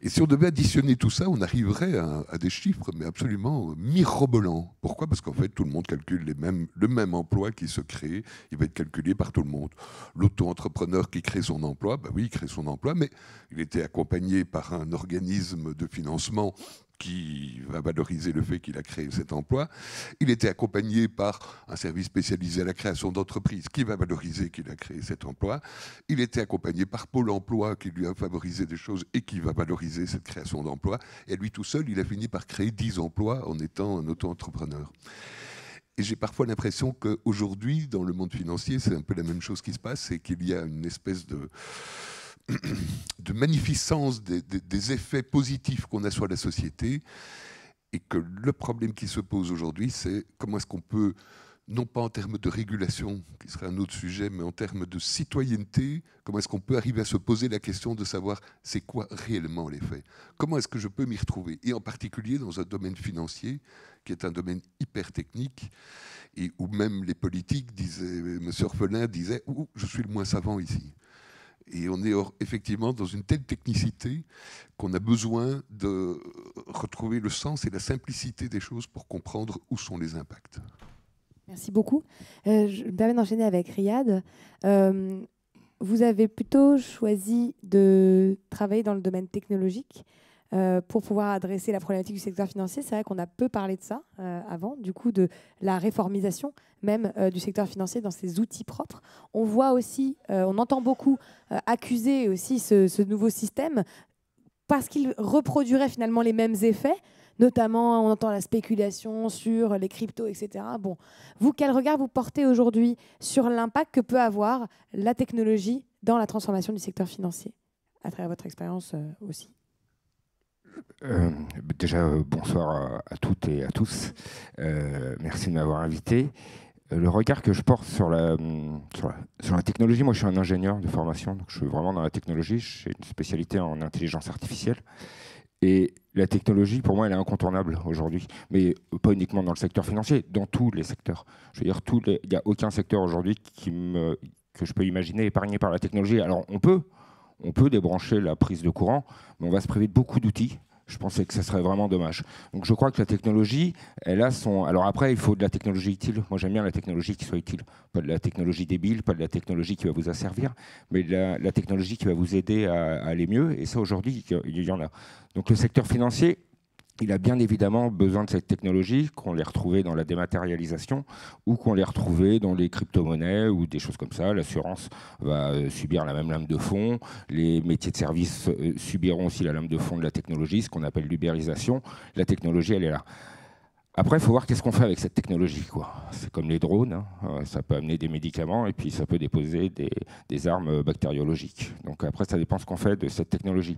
Et si on devait additionner tout ça, on arriverait à, des chiffres, mais absolument mirobolants. Pourquoi Parce qu'en fait, tout le monde calcule le même emploi qui se crée, il va être calculé par tout le monde. L'auto-entrepreneur qui crée son emploi, bah oui, il crée son emploi, mais il était accompagné par un organisme de financement qui va valoriser le fait qu'il a créé cet emploi. Il était accompagné par un service spécialisé à la création d'entreprises qui va valoriser qu'il a créé cet emploi. Il était accompagné par Pôle Emploi qui lui a favorisé des choses et qui va valoriser cette création d'emplois. Et lui tout seul, il a fini par créer 10 emplois en étant un auto-entrepreneur. Et j'ai parfois l'impression qu'aujourd'hui, dans le monde financier, c'est un peu la même chose qui se passe, c'est qu'il y a une espèce de *clears throat* de magnificence des, effets positifs qu'on a sur la société, et que le problème qui se pose aujourd'hui, c'est comment est-ce qu'on peut, non pas en termes de régulation, qui serait un autre sujet, mais en termes de citoyenneté, comment est-ce qu'on peut arriver à se poser la question de savoir c'est quoi réellement l'effet Comment est-ce que je peux m'y retrouver Et en particulier dans un domaine financier, qui est un domaine hyper technique, et où même les politiques, disaient, M. Orphelin disait, je suis le moins savant ici. Et on est effectivement dans une telle technicité qu'on a besoin de retrouver le sens et la simplicité des choses pour comprendre où sont les impacts. Merci beaucoup. Euh, je me permets d'enchaîner avec Riyad. Euh, vous avez plutôt choisi de travailler dans le domaine technologique. Euh, pour pouvoir adresser la problématique du secteur financier. C'est vrai qu'on a peu parlé de ça euh, avant, du coup, de la réformisation même euh, du secteur financier dans ses outils propres. On voit aussi, on entend beaucoup accuser aussi ce, nouveau système parce qu'il reproduirait finalement les mêmes effets notamment on entend la spéculation sur les cryptos, etc. Bon, vous, quel regard vous portez aujourd'hui sur l'impact que peut avoir la technologie dans la transformation du secteur financier, à travers votre expérience aussi euh, déjà, euh, bonsoir à, toutes et à tous. Euh, merci de m'avoir invité. Le regard que je porte mm, sur la, sur la, technologie, moi je suis un ingénieur de formation, donc je suis vraiment dans la technologie, j'ai une spécialité en intelligence artificielle. Et la technologie, pour moi, elle est incontournable aujourd'hui, mais pas uniquement dans le secteur financier, dans tous les secteurs. Je veux dire, il n'y a aucun secteur aujourd'hui que je peux imaginer épargné par la technologie. Alors on peut, on peut débrancher la prise de courant, mais on va se priver de beaucoup d'outils je pensais que ça serait vraiment dommage. Donc je crois que la technologie, elle a son... Alors après, il faut de la technologie utile. Moi j'aime bien la technologie qui soit utile. Pas de la technologie débile, pas de la technologie qui va vous asservir, mais de la, technologie qui va vous aider à aller mieux. Et ça aujourd'hui, il y en a. Donc le secteur financier, il a bien évidemment besoin de cette technologie, qu'on l'ait retrouvée dans la dématérialisation ou qu'on l'ait retrouvée dans les crypto-monnaies ou des choses comme ça. L'assurance va euh, subir la même lame de fond. Les métiers de service euh, subiront aussi la lame de fond de la technologie, ce qu'on appelle l'ubérisation. La technologie, elle est là. Après, il faut voir qu'est-ce qu'on fait avec cette technologie. C'est comme les drones, hein. euh, ça peut amener des médicaments et puis ça peut déposer des, des armes bactériologiques. Donc après, ça dépend ce qu'on fait de cette technologie.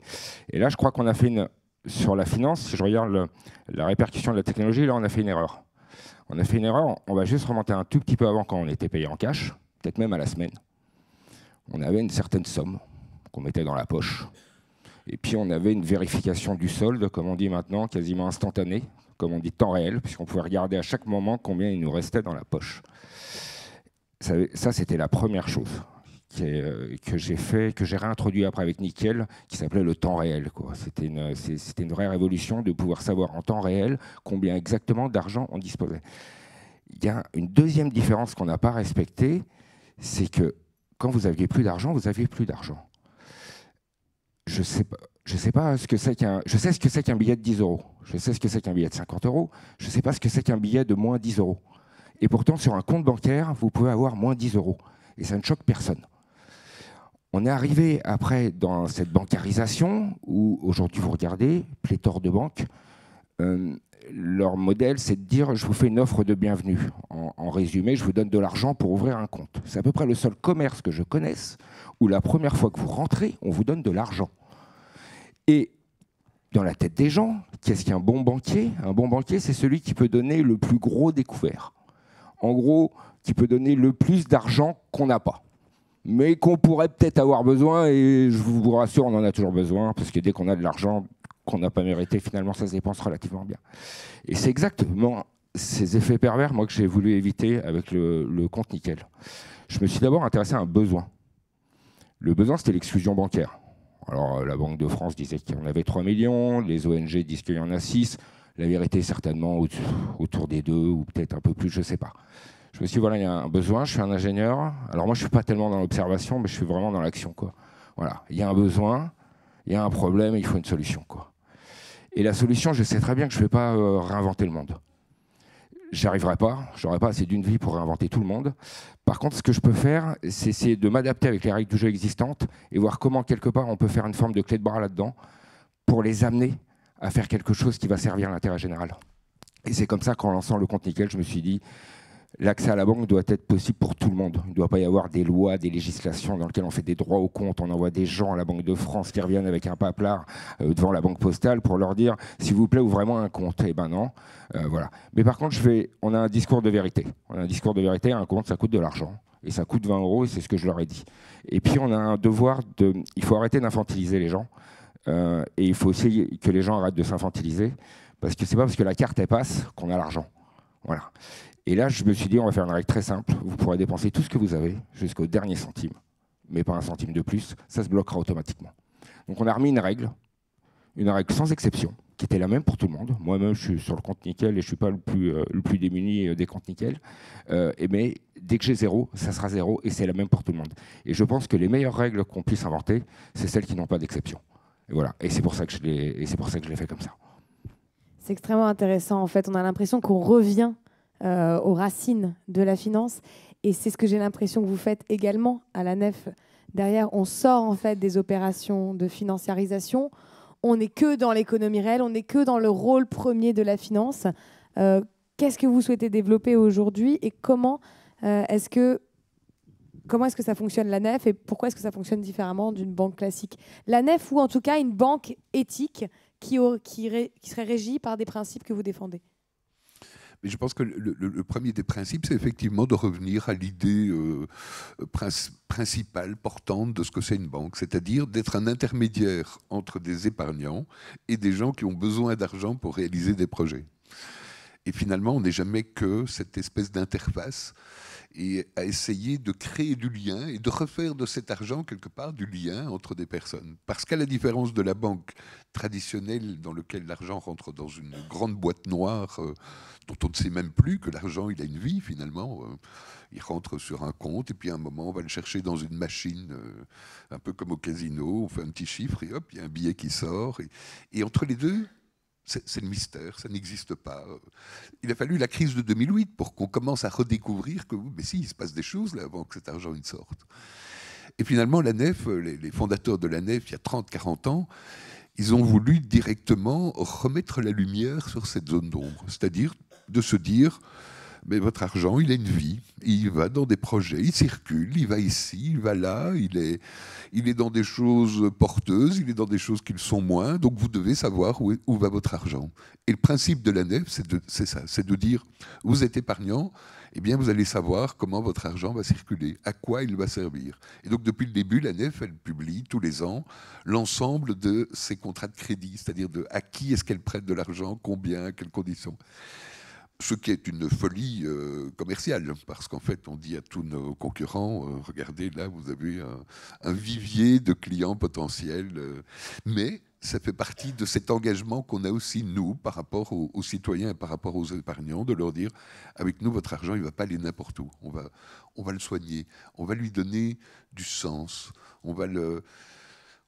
Et là, je crois qu'on a fait une sur la finance, si je regarde la répercussion de la technologie, là, on a fait une erreur. On a fait une erreur, on va juste remonter un tout petit peu avant quand on était payé en cash, peut-être même à la semaine. On avait une certaine somme qu'on mettait dans la poche. Et puis on avait une vérification du solde, comme on dit maintenant, quasiment instantanée, comme on dit temps réel, puisqu'on pouvait regarder à chaque moment combien il nous restait dans la poche. ça c'était la première chose. Euh, que j'ai fait, que j'ai réintroduit après avec Nickel, qui s'appelait le temps réel. C'était une, vraie révolution de pouvoir savoir en temps réel combien exactement d'argent on disposait. Il y a une deuxième différence qu'on n'a pas respectée, c'est que quand vous aviez plus d'argent, vous aviez plus d'argent. Je sais pas. Je sais pas ce que c'est qu'un. Je sais ce que c'est qu'un billet de 10 euros. Je sais ce que c'est qu'un billet de 50 euros. Je ne sais pas ce que c'est qu'un billet de moins 10 euros. Et pourtant, sur un compte bancaire, vous pouvez avoir moins 10 euros. Et ça ne choque personne. On est arrivé après dans cette bancarisation où aujourd'hui vous regardez, pléthore de banques, euh, leur modèle c'est de dire je vous fais une offre de bienvenue. En, en résumé, je vous donne de l'argent pour ouvrir un compte. C'est à peu près le seul commerce que je connaisse où la première fois que vous rentrez, on vous donne de l'argent. Et dans la tête des gens, qu'est-ce qu'un bon banquier Un bon banquier, c'est celui qui peut donner le plus gros découvert. En gros, qui peut donner le plus d'argent qu'on n'a pas mais qu'on pourrait peut-être avoir besoin. Et je vous rassure, on en a toujours besoin, parce que dès qu'on a de l'argent qu'on n'a pas mérité, finalement, ça se dépense relativement bien. Et c'est exactement ces effets pervers, moi, que j'ai voulu éviter avec le, compte nickel. Je me suis d'abord intéressé à un besoin. Le besoin, c'était l'exclusion bancaire. Alors, euh, la Banque de France disait qu'il y en avait 3 millions, les ONG disent qu'il y en a 6. La vérité, certainement, autour des deux, ou peut-être un peu plus, je ne sais pas je me suis dit, voilà, il y a un besoin, je suis un ingénieur. Alors moi, je ne suis pas tellement dans l'observation, mais je suis vraiment dans l'action. Voilà, il y a un besoin, il y a un problème, il faut une solution. Quoi. Et la solution, je sais très bien que je ne vais pas euh, réinventer le monde. J'arriverai pas, j'aurai pas assez d'une vie pour réinventer tout le monde. Par contre, ce que je peux faire, c'est de m'adapter avec les règles du jeu existantes et voir comment, quelque part, on peut faire une forme de clé de bras là-dedans pour les amener à faire quelque chose qui va servir l'intérêt général. Et c'est comme ça qu'en lançant le compte nickel, je me suis dit, L'accès à la banque doit être possible pour tout le monde. Il ne doit pas y avoir des lois, des législations dans lesquelles on fait des droits au compte, on envoie des gens à la Banque de France qui reviennent avec un paplard euh, devant la Banque Postale pour leur dire s'il vous plaît, ou vraiment un compte. Eh ben non, euh, voilà. Mais par contre, je on a un discours de vérité. On a un discours de vérité, un compte, ça coûte de l'argent et ça coûte 20 euros, et c'est ce que je leur ai dit. Et puis on a un devoir de... Il faut arrêter d'infantiliser les gens, euh, et il faut aussi que les gens arrêtent de s'infantiliser, parce que c'est pas parce que la carte, est passe qu'on a l'argent. Voilà. Et là, je me suis dit, on va faire une règle très simple. Vous pourrez dépenser tout ce que vous avez jusqu'au dernier centime, mais pas un centime de plus. Ça se bloquera automatiquement. Donc, on a remis une règle, une règle sans exception, qui était la même pour tout le monde. Moi-même, je suis sur le compte nickel et je ne suis pas le plus, euh, le plus démuni euh, des comptes nickel. Euh, et mais dès que j'ai zéro, ça sera zéro et c'est la même pour tout le monde. Et je pense que les meilleures règles qu'on puisse inventer, c'est celles qui n'ont pas d'exception. Et voilà. Et c'est pour ça que je l'ai fait comme ça. C'est extrêmement intéressant. En fait, on a l'impression qu'on revient euh, aux racines de la finance. Et c'est ce que j'ai l'impression que vous faites également à la nef. Derrière, on sort en fait des opérations de financiarisation. On n'est que dans l'économie réelle, on n'est que dans le rôle premier de la finance. Euh, qu'est-ce que vous souhaitez développer aujourd'hui et comment euh, est-ce que comment est-ce que ça fonctionne la nef et pourquoi est-ce que ça fonctionne différemment d'une banque classique La nef ou en tout cas une banque éthique qui, qui, qui serait régie par des principes que vous défendez mais je pense que le, premier des principes, c'est effectivement de revenir à l'idée euh, principale, portante de ce que c'est une banque, c'est-à-dire d'être un intermédiaire entre des épargnants et des gens qui ont besoin d'argent pour réaliser des projets. Et finalement, on n'est jamais que cette espèce d'interface et à essayer de créer du lien et de refaire de cet argent quelque part du lien entre des personnes. Parce qu'à la différence de la banque traditionnelle dans laquelle l'argent rentre dans une grande boîte noire euh, dont on ne sait même plus que l'argent, il a une vie finalement. Euh, il rentre sur un compte et puis à un moment, on va le chercher dans une machine, euh, un peu comme au casino, on fait un petit chiffre et hop, il y a un billet qui sort. et entre les deux, c'est le mystère, ça n'existe pas. Il a fallu la crise de 2008 pour qu'on commence à redécouvrir que, mais si, il se passe des choses là avant que cet argent une sorte. Et finalement, la nef, les fondateurs de la nef, il y a 30-40 ans, ils ont voulu directement remettre la lumière sur cette zone d'ombre, c'est-à-dire de se dire, mais votre argent, il a une vie. Il va dans des projets, il circule, il va ici, il va là, il est, il est dans des choses porteuses, il est dans des choses qui le sont moins. Donc vous devez savoir où, va votre argent. Et le principe de la NEF, c'est ça, c'est de dire, vous êtes épargnant, eh bien vous allez savoir comment votre argent va circuler, à quoi il va servir. Et donc depuis le début, la NEF, elle publie tous les ans l'ensemble de ses contrats de crédit, c'est-à-dire de à qui est-ce qu'elle prête de l'argent, combien, quelles conditions ce qui est une folie euh, commerciale, parce qu'en fait, on dit à tous nos concurrents, euh, regardez, là, vous avez un, vivier de clients potentiels, euh, mais ça fait partie de cet engagement qu'on a aussi, nous, par rapport aux, citoyens et par rapport aux épargnants, de leur dire, avec nous, votre argent, il ne va pas aller n'importe où, on va, on va le soigner, on va lui donner du sens, on va le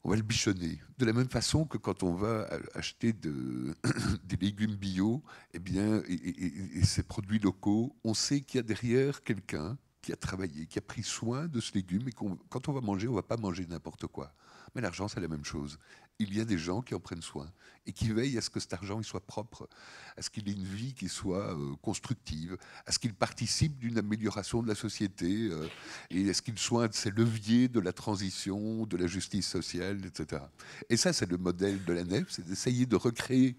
on va le bichonner. De la même façon que quand on va acheter *coughs* des légumes bio, eh bien, et, ses ces produits locaux, on sait qu'il y a derrière quelqu'un qui a travaillé, qui a pris soin de ce légume, et quand on va manger, on ne va pas manger n'importe quoi. Mais l'argent, c'est la même chose il y a des gens qui en prennent soin et qui veillent à ce que cet argent il soit propre, à ce qu'il ait une vie qui soit euh, constructive, à ce qu'il participe d'une amélioration de la société euh, et à ce qu'il soit un de ces leviers de la transition, de la justice sociale, etc. Et ça, c'est le modèle de la nef, c'est d'essayer de recréer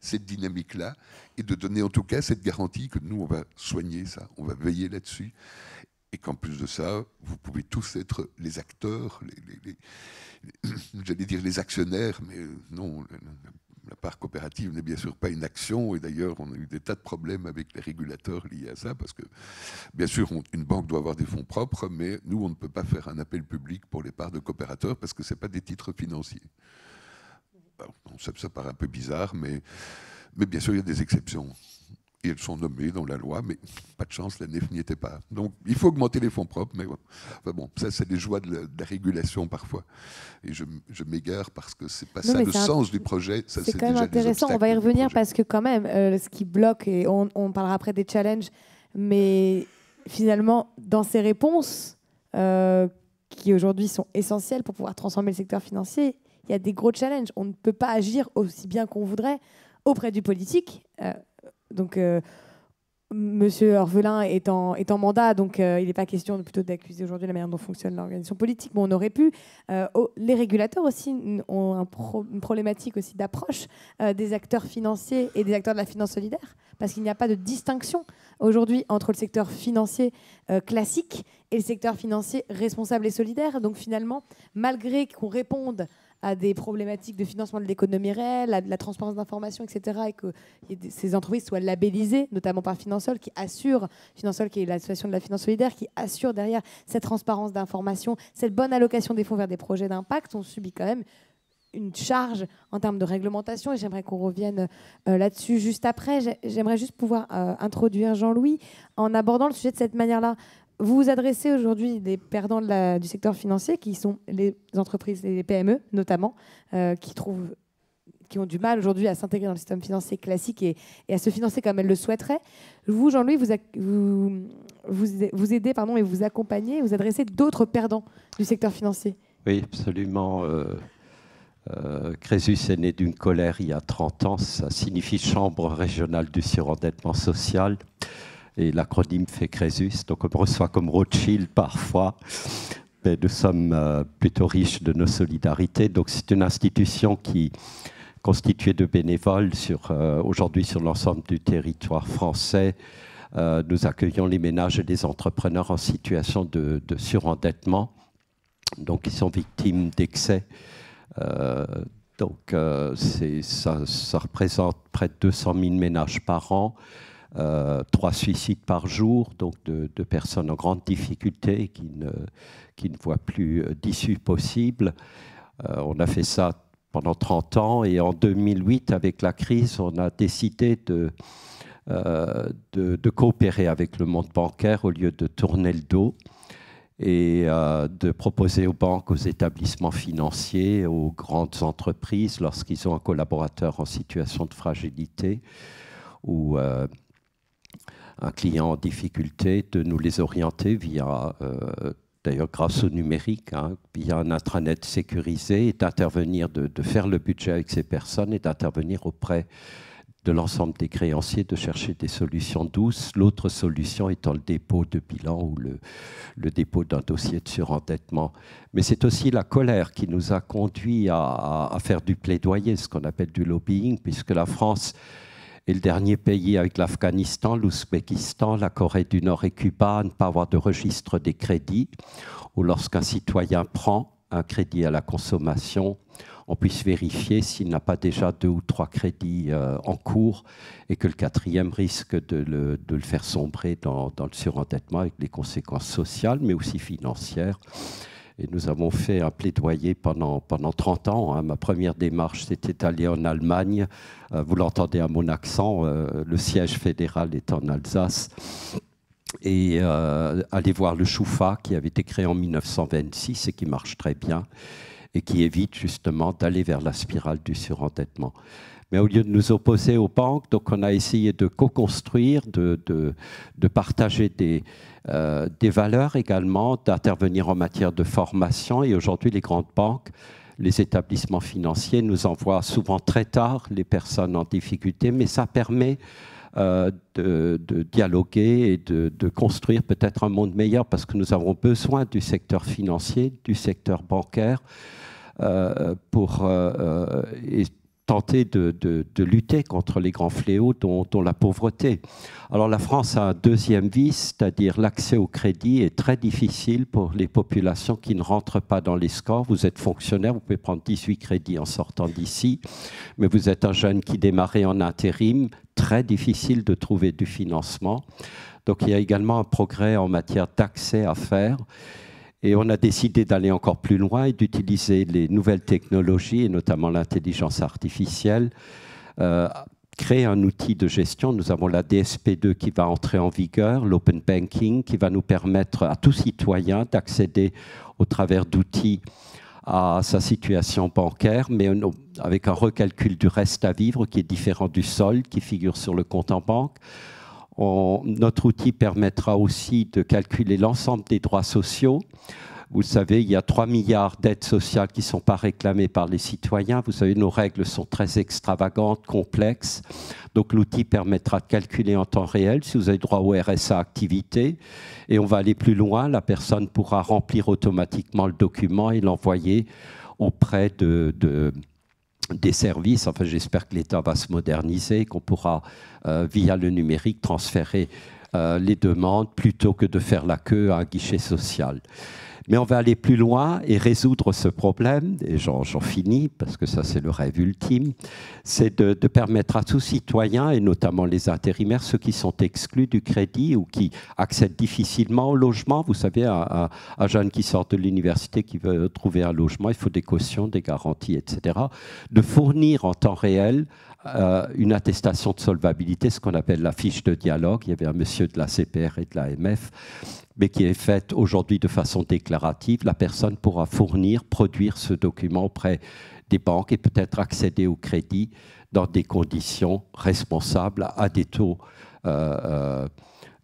cette dynamique-là et de donner en tout cas cette garantie que nous, on va soigner ça, on va veiller là-dessus et qu'en plus de ça, vous pouvez tous être les acteurs, *clears throat* j'allais dire les actionnaires, mais euh, non, la part coopérative n'est bien sûr pas une action, et d'ailleurs on a eu des tas de problèmes avec les régulateurs liés à ça, parce que bien sûr une banque doit avoir des fonds propres, mais nous on ne peut pas faire un appel public pour les parts de coopérateurs, parce que ce sont pas des titres financiers. ça, ça paraît un peu bizarre, mais, mais bien sûr il y a des exceptions et elles sont nommées dans la loi, mais pas de chance, la NEF n'y était pas. Donc il faut augmenter les fonds propres, mais bon, ça c'est les joies de la, régulation parfois. Et je, je m'égare parce que c'est pas ça le sens du projet. C'est quand même intéressant, on va y revenir parce que quand même, euh, ce qui bloque, et on, parlera après des challenges, mais finalement, dans ces réponses euh, qui aujourd'hui sont essentielles pour pouvoir transformer le secteur financier, il y a des gros challenges. On ne peut pas agir aussi bien qu'on voudrait auprès du politique. Euh, donc, euh, Monsieur Orvelin est en, mandat, donc euh, il n'est pas question plutôt d'accuser aujourd'hui la manière dont fonctionne l'organisation politique, mais on aurait pu. Euh, les régulateurs aussi ont une problématique aussi d'approche des acteurs financiers et des acteurs de la finance solidaire, parce qu'il n'y a pas de distinction aujourd'hui entre le secteur financier classique et le secteur financier responsable et solidaire. Donc finalement, malgré qu'on réponde à des problématiques de financement de l'économie réelle, à de la transparence d'information, etc. Et que ces entreprises soient labellisées, notamment par Finansol, qui assure, Finansol qui est l'association de la finance solidaire, qui assure derrière cette transparence d'information, cette bonne allocation des fonds vers des projets d'impact, on subit quand même une charge en termes de réglementation et j'aimerais qu'on revienne euh, là-dessus juste après. J'aimerais juste pouvoir euh, introduire Jean-Louis en abordant le sujet de cette manière-là vous vous adressez aujourd'hui des perdants du secteur financier, qui sont les entreprises les PME notamment, euh, qui trouvent qui ont du mal aujourd'hui à s'intégrer dans le système financier classique et, à se financer comme elles le souhaiteraient. Vous, Jean-Louis, vous, vous, vous, aidez pardon, et vous accompagnez, vous adressez d'autres perdants du secteur financier. Oui, absolument. Euh, euh, Crésus est né d'une colère il y a 30 ans. Ça signifie Chambre régionale du surendettement social et l'acronyme fait Crésus, donc on reçoit comme Rothschild parfois. Mais nous sommes euh, plutôt riches de nos solidarités, donc c'est une institution qui constituée de bénévoles sur euh, aujourd'hui sur l'ensemble du territoire français. Euh, nous accueillons les ménages et les entrepreneurs en situation de, surendettement, donc ils sont victimes d'excès. donc ça, ça, représente près de 200 000 ménages par an. Euh, trois suicides par jour, donc de, personnes en grande difficulté qui ne, qui ne voient plus euh, d'issue possible. Euh, on a fait ça pendant 30 ans et en 2008, avec la crise, on a décidé de, de, coopérer avec le monde bancaire au lieu de tourner le dos et de proposer aux banques, aux établissements financiers, aux grandes entreprises, lorsqu'ils ont un collaborateur en situation de fragilité ou un client en difficulté, de nous les orienter via, euh, d'ailleurs grâce au numérique, hein, via un intranet sécurisé, et d'intervenir, de, faire le budget avec ces personnes et d'intervenir auprès de l'ensemble des créanciers de chercher des solutions douces, l'autre solution étant le dépôt de bilan ou le, le dépôt d'un dossier de surendettement. Mais c'est aussi la colère qui nous a conduit à faire du plaidoyer, ce qu'on appelle du lobbying, puisque la France et le dernier pays avec l'Afghanistan, l'Ouzbékistan, la Corée du Nord et Cuba, ne pas avoir de registre des crédits, où lorsqu'un citoyen prend un crédit à la consommation, on puisse vérifier s'il n'a pas déjà deux ou trois crédits euh, en cours et que le quatrième risque de le, faire sombrer dans, le surendettement avec des conséquences sociales, mais aussi financières. Et nous avons fait un plaidoyer pendant, pendant 30 ans. Hein. Ma première démarche, c'était d'aller en Allemagne. Euh, vous l'entendez à mon accent, euh, le siège fédéral est en Alsace. Et euh, aller voir le Choufa qui avait été créé en 1926 et qui marche très bien et qui évite justement d'aller vers la spirale du surendettement. Mais au lieu de nous opposer aux banques, donc on a essayé de co-construire, de, de, partager des, euh, des valeurs également d'intervenir en matière de formation. Et aujourd'hui, les grandes banques, les établissements financiers nous envoient souvent très tard les personnes en difficulté, mais ça permet euh, de, dialoguer et de, construire peut-être un monde meilleur parce que nous avons besoin du secteur financier, du secteur bancaire euh, pour, tenter de, lutter contre les grands fléaux, dont, dont, la pauvreté. Alors la France a un deuxième vice, c'est-à-dire l'accès au crédit est très difficile pour les populations qui ne rentrent pas dans les scores. Vous êtes fonctionnaire, vous pouvez prendre 18 crédits en sortant d'ici, mais vous êtes un jeune qui démarrait en intérim, très difficile de trouver du financement. Donc il y a également un progrès en matière d'accès à faire. Et on a décidé d'aller encore plus loin et d'utiliser les nouvelles technologies, et notamment l'intelligence artificielle, euh, créer un outil de gestion. Nous avons la DSP2 qui va entrer en vigueur, l'open banking qui va nous permettre à tout citoyen d'accéder au travers d'outils à sa situation bancaire, mais avec un recalcul du reste à vivre qui est différent du solde qui figure sur le compte en banque notre outil permettra aussi de calculer l'ensemble des droits sociaux. Vous le savez, il y a 3 milliards d'aides sociales qui ne sont pas réclamées par les citoyens. Vous savez, nos règles sont très extravagantes, complexes. Donc l'outil permettra de calculer en temps réel si vous avez droit au RSA activité. Et on va aller plus loin. La personne pourra remplir automatiquement le document et l'envoyer auprès de des services. Enfin, j'espère que l'État va se moderniser, qu'on pourra, euh, via le numérique, transférer euh, les demandes plutôt que de faire la queue à un guichet social. Mais on va aller plus loin et résoudre ce problème, et j'en finis parce que ça c'est le rêve ultime, c'est de, permettre à tous citoyens, et notamment les intérimaires, ceux qui sont exclus du crédit ou qui accèdent difficilement au logement. Vous savez, un, jeune qui sort de l'université qui veut trouver un logement, il faut des cautions, des garanties, etc. De fournir en temps réel euh, une attestation de solvabilité, ce qu'on appelle la fiche de dialogue. Il y avait un monsieur de la CPR et de la MF mais qui est faite aujourd'hui de façon déclarative, la personne pourra fournir, produire ce document auprès des banques et peut-être accéder au crédit dans des conditions responsables à des taux euh, euh,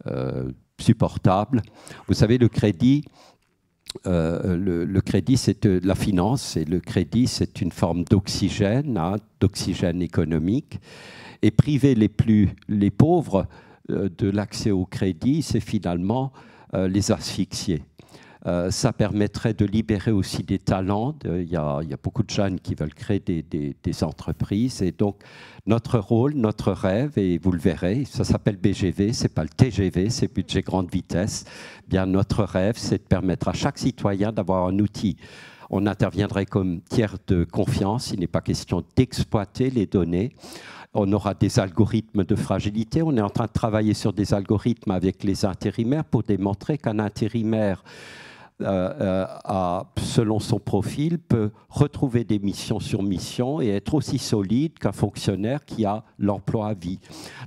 euh, supportables. Vous savez, le crédit, le, crédit, c'est la finance et le crédit, c'est une forme d'oxygène, hein, d'oxygène économique. Et priver les plus les pauvres de l'accès au crédit, c'est finalement euh, les asphyxier. Euh, ça permettrait de libérer aussi des talents. Il y, a beaucoup de jeunes qui veulent créer des, entreprises. Et donc, notre rôle, notre rêve, et vous le verrez, ça s'appelle BGV, c'est pas le TGV, c'est budget grande vitesse. bien, notre rêve, c'est de permettre à chaque citoyen d'avoir un outil. On interviendrait comme tiers de confiance. Il n'est pas question d'exploiter les données. On aura des algorithmes de fragilité. On est en train de travailler sur des algorithmes avec les intérimaires pour démontrer qu'un intérimaire euh, euh, selon son profil, peut retrouver des missions sur mission et être aussi solide qu'un fonctionnaire qui a l'emploi à vie.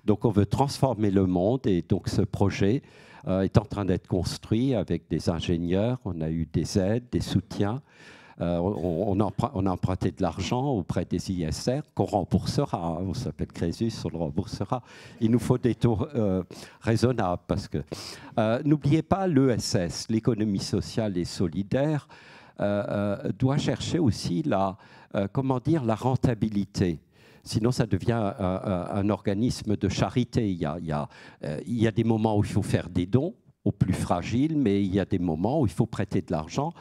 Donc on veut transformer le monde et donc ce projet euh, est en train d'être construit avec des ingénieurs. On a eu des aides, des soutiens. Euh, on, a emprunté de l'argent auprès des ISR qu'on remboursera. Hein, on s'appelle Crésus, on le remboursera. Il nous faut des taux euh, raisonnables parce que euh, n'oubliez pas l'ESS, l'économie sociale et solidaire, doit chercher aussi la, comment dire, la rentabilité. Sinon, ça devient un, organisme de charité. il, il y a des moments où il faut faire des dons aux plus fragiles, mais il y a des moments où il faut prêter de l'argent.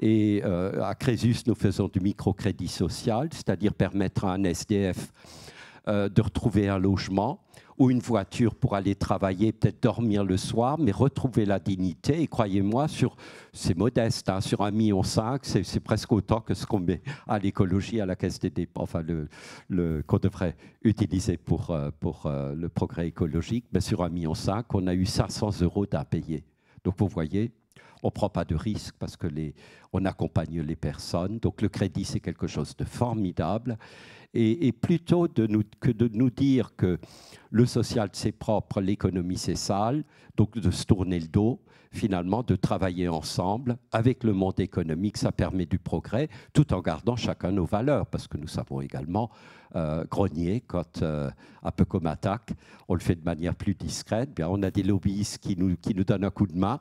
Et euh, à Crésus, nous faisons du microcrédit social, c'est-à-dire permettre à un SDF euh, de retrouver un logement ou une voiture pour aller travailler, peut-être dormir le soir, mais retrouver la dignité. Et croyez-moi, sur c'est modeste, hein, sur un million cinq, c'est presque autant que ce qu'on met à l'écologie, à la caisse des dépenses, enfin le, qu'on devrait utiliser pour euh, pour le progrès écologique. Mais sur un million cinq, on a eu 500 euros payer. Donc vous voyez, on ne prend pas de risque parce que les, on accompagne les personnes. Donc le crédit, c'est quelque chose de formidable. Et, plutôt que de nous dire que le social, c'est propre, l'économie, c'est sale, donc de se tourner le dos, finalement de travailler ensemble avec le monde économique. Ça permet du progrès tout en gardant chacun nos valeurs parce que nous savons également euh, grogner euh, un peu comme attaque. on le fait de manière plus discrète. Bien, on a des lobbyistes qui nous, qui nous donnent un coup de main,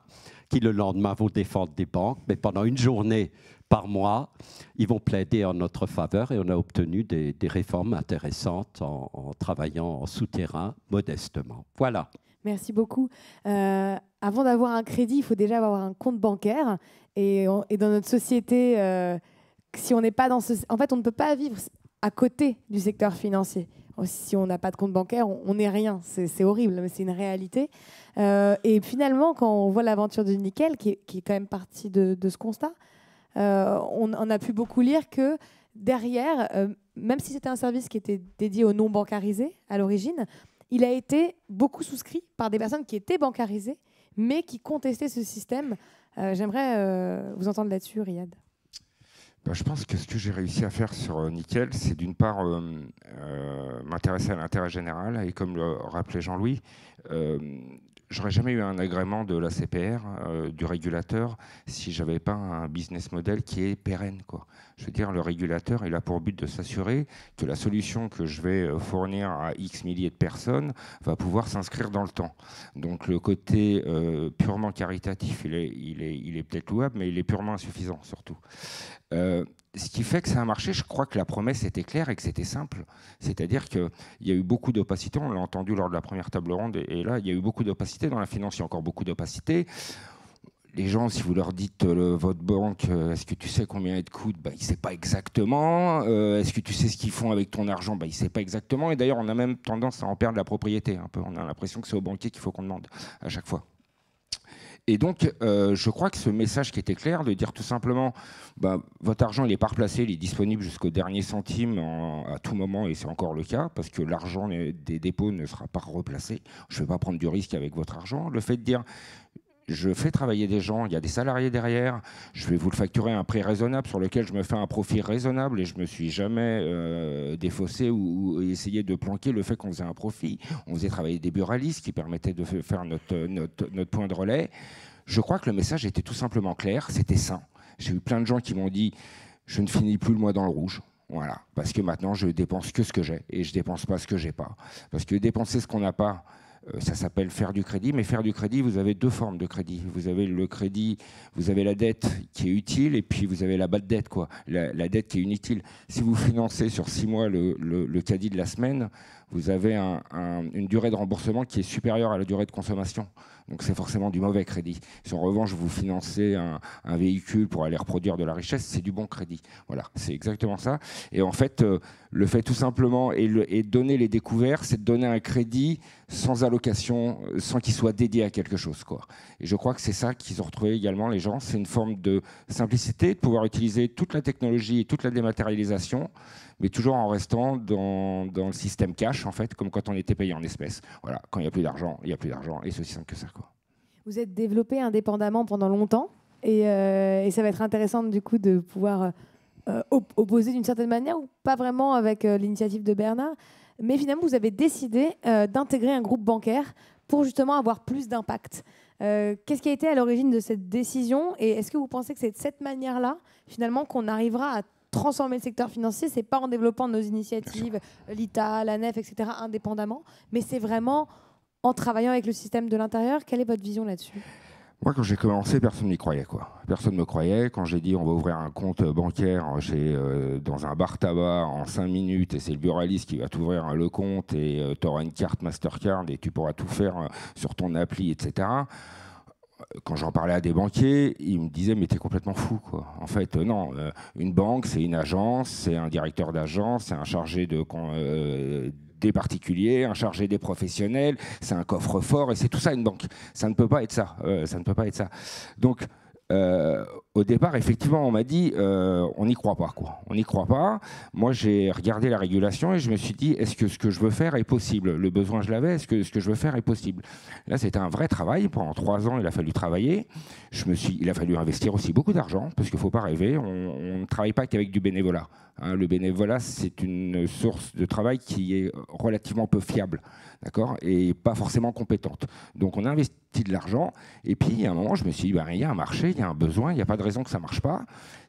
qui le lendemain vont défendre des banques, mais pendant une journée par mois, ils vont plaider en notre faveur et on a obtenu des, réformes intéressantes en travaillant en souterrain modestement. Voilà. Merci beaucoup. Euh, avant d'avoir un crédit, il faut déjà avoir un compte bancaire. Et, dans notre société, euh, si on n'est pas dans ce... En fait, on ne peut pas vivre à côté du secteur financier. Oh, si on n'a pas de compte bancaire, on n'est rien. C'est horrible, mais c'est une réalité. Euh, et finalement, quand on voit l'aventure du nickel, qui est, quand même partie de, ce constat, on, on, a pu beaucoup lire que derrière, même si c'était un service qui était dédié aux non bancarisés à l'origine, il a été beaucoup souscrit par des personnes qui étaient bancarisées, mais qui contestaient ce système. Euh, j'aimerais euh, vous entendre là-dessus, Riyad. Bah, je pense que ce que j'ai réussi à faire sur euh, Nickel, c'est d'une part m'intéresser à l'intérêt général, et comme le rappelait Jean-Louis, j'aurais jamais eu un agrément de la CPR, euh, du régulateur, si j'avais pas un business model qui est pérenne. Quoi. Je veux dire, le régulateur il a pour but de s'assurer que la solution que je vais euh, fournir à X milliers de personnes va pouvoir s'inscrire dans le temps. Donc le côté euh, purement caritatif, il est, il est, il est peut-être louable, mais il est purement insuffisant surtout ce qui fait que ça a marché, je crois que la promesse était claire et que c'était simple. C'est-à-dire qu'il y a eu beaucoup d'opacité, on l'a entendu lors de la première table ronde, et là, il y a eu beaucoup d'opacité dans la finance, il y a encore beaucoup d'opacité. Les gens, si vous leur dites euh, votre banque, euh, est-ce que tu sais combien elle coûte Ils bah, Il ne sait pas exactement. Euh, est-ce que tu sais ce qu'ils font avec ton argent bah, Il ne sait pas exactement. Et d'ailleurs, on a même tendance à en perdre la propriété un peu. On a l'impression que c'est aux banquiers qu'il faut qu'on demande à chaque fois. Et donc, euh, je crois que ce message qui était clair, de dire tout simplement, bah, votre argent, il n'est pas replacé, il est disponible jusqu'au dernier centime à tout moment, et c'est encore le cas, parce que l'argent euh, des dépôts ne sera pas replacé. Je ne vais pas prendre du risque avec votre argent. Le fait de dire, je fais travailler des gens, il y a des salariés derrière, je vais vous le facturer à un prix raisonnable sur lequel je me fais un profit raisonnable et je me suis jamais euh, défaussé ou, essayé de planquer le fait qu'on faisait un profit. On faisait travailler des buralistes qui permettaient de faire notre, notre, point de relais. Je crois que le message était tout simplement clair, c'était sain. J'ai eu plein de gens qui m'ont dit, je ne finis plus le mois dans le rouge. Voilà, parce que maintenant je dépense que ce que j'ai et je dépense pas ce que j'ai pas. Parce que dépenser ce qu'on n'a pas, euh, ça s'appelle faire du crédit, mais faire du crédit, vous avez deux formes de crédit. Vous avez le crédit, vous avez la dette qui est utile, et puis vous avez la bad dette, quoi, la, dette qui est inutile. Si vous financez sur six mois le, caddie de la semaine, vous avez une durée de remboursement qui est supérieure à la durée de consommation. Donc c'est forcément du mauvais crédit. Si en revanche vous financez un, véhicule pour aller reproduire de la richesse, c'est du bon crédit. Voilà, c'est exactement ça. Et en fait, euh, le fait tout simplement et, donner les découvertes, c'est de donner un crédit sans allocation, euh, sans qu'il soit dédié à quelque chose. Quoi. Et je crois que c'est ça qu'ils ont retrouvé également les gens. C'est une forme de simplicité, de pouvoir utiliser toute la technologie et toute la dématérialisation mais toujours en restant dans, dans, le système cash, en fait, comme quand on était payé en espèces. Voilà, quand il n'y a plus d'argent, il n'y a plus d'argent, et c'est aussi simple que ça. Quoi. Vous êtes développé indépendamment pendant longtemps, et, euh, ça va être intéressant, du coup, de pouvoir euh, opposer d'une certaine manière, ou pas vraiment avec euh, l'initiative de Bernard, mais finalement, vous avez décidé d'intégrer un groupe bancaire pour justement avoir plus d'impact. qu'est-ce qui a été à l'origine de cette décision et est-ce que vous pensez que c'est de cette manière-là, finalement, qu'on arrivera à transformer le secteur financier, c'est pas en développant nos initiatives, l'ITA, la NEF, etc., indépendamment, mais c'est vraiment en travaillant avec le système de l'intérieur. Quelle est votre vision là-dessus moi, quand j'ai commencé, personne n'y croyait. Quoi. Personne ne me croyait. Quand j'ai dit on va ouvrir un compte bancaire chez, euh, dans un bar tabac en 5 minutes et c'est le buraliste qui va t'ouvrir le compte et euh, tu auras une carte Mastercard et tu pourras tout faire euh, sur ton appli, etc quand j'en parlais à des banquiers, ils me disaient mais t'es complètement fou quoi. En fait euh, non, euh, une banque c'est une agence, c'est un directeur d'agence, c'est un chargé de euh, des particuliers, un chargé des professionnels, c'est un coffre-fort et c'est tout ça une banque. Ça ne peut pas être ça. ça ne peut pas être ça. Donc au départ, effectivement, on m'a dit, euh, on n'y croit pas, quoi. On n'y croit pas. Moi, j'ai regardé la régulation et je me suis dit, est-ce que ce que je veux faire est possible Le besoin, je l'avais. Est-ce que ce que je veux faire est possible Là, c'était un vrai travail. Pendant trois ans, il a fallu travailler. Je me suis, il a fallu investir aussi beaucoup d'argent, parce qu'il ne faut pas rêver. On ne travaille pas qu'avec du bénévolat. Hein. le bénévolat, c'est une source de travail qui est relativement peu fiable, d'accord, et pas forcément compétente. Donc, on investit de l'argent. Et puis, à un moment, je me suis dit, ben, il y a un marché, il y a un besoin, il n'y a pas de raison que ça marche pas.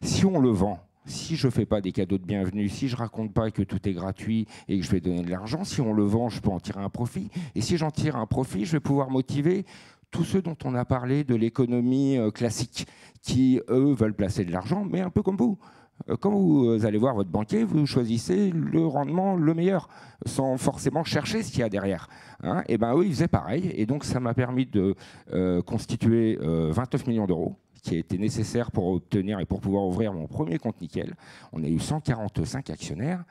Si on le vend, si je fais pas des cadeaux de bienvenue, si je raconte pas que tout est gratuit et que je vais donner de l'argent, si on le vend, je peux en tirer un profit. Et si j'en tire un profit, je vais pouvoir motiver tous ceux dont on a parlé de l'économie euh, classique, qui, eux, veulent placer de l'argent, mais un peu comme vous. Euh, quand vous euh, allez voir votre banquier, vous choisissez le rendement le meilleur, sans forcément chercher ce qu'il y a derrière. Hein et eh bien eux, ils faisaient pareil, et donc ça m'a permis de constituer 29 millions d'euros qui a été nécessaire pour obtenir et pour pouvoir ouvrir mon premier compte nickel. On a eu 145 actionnaires,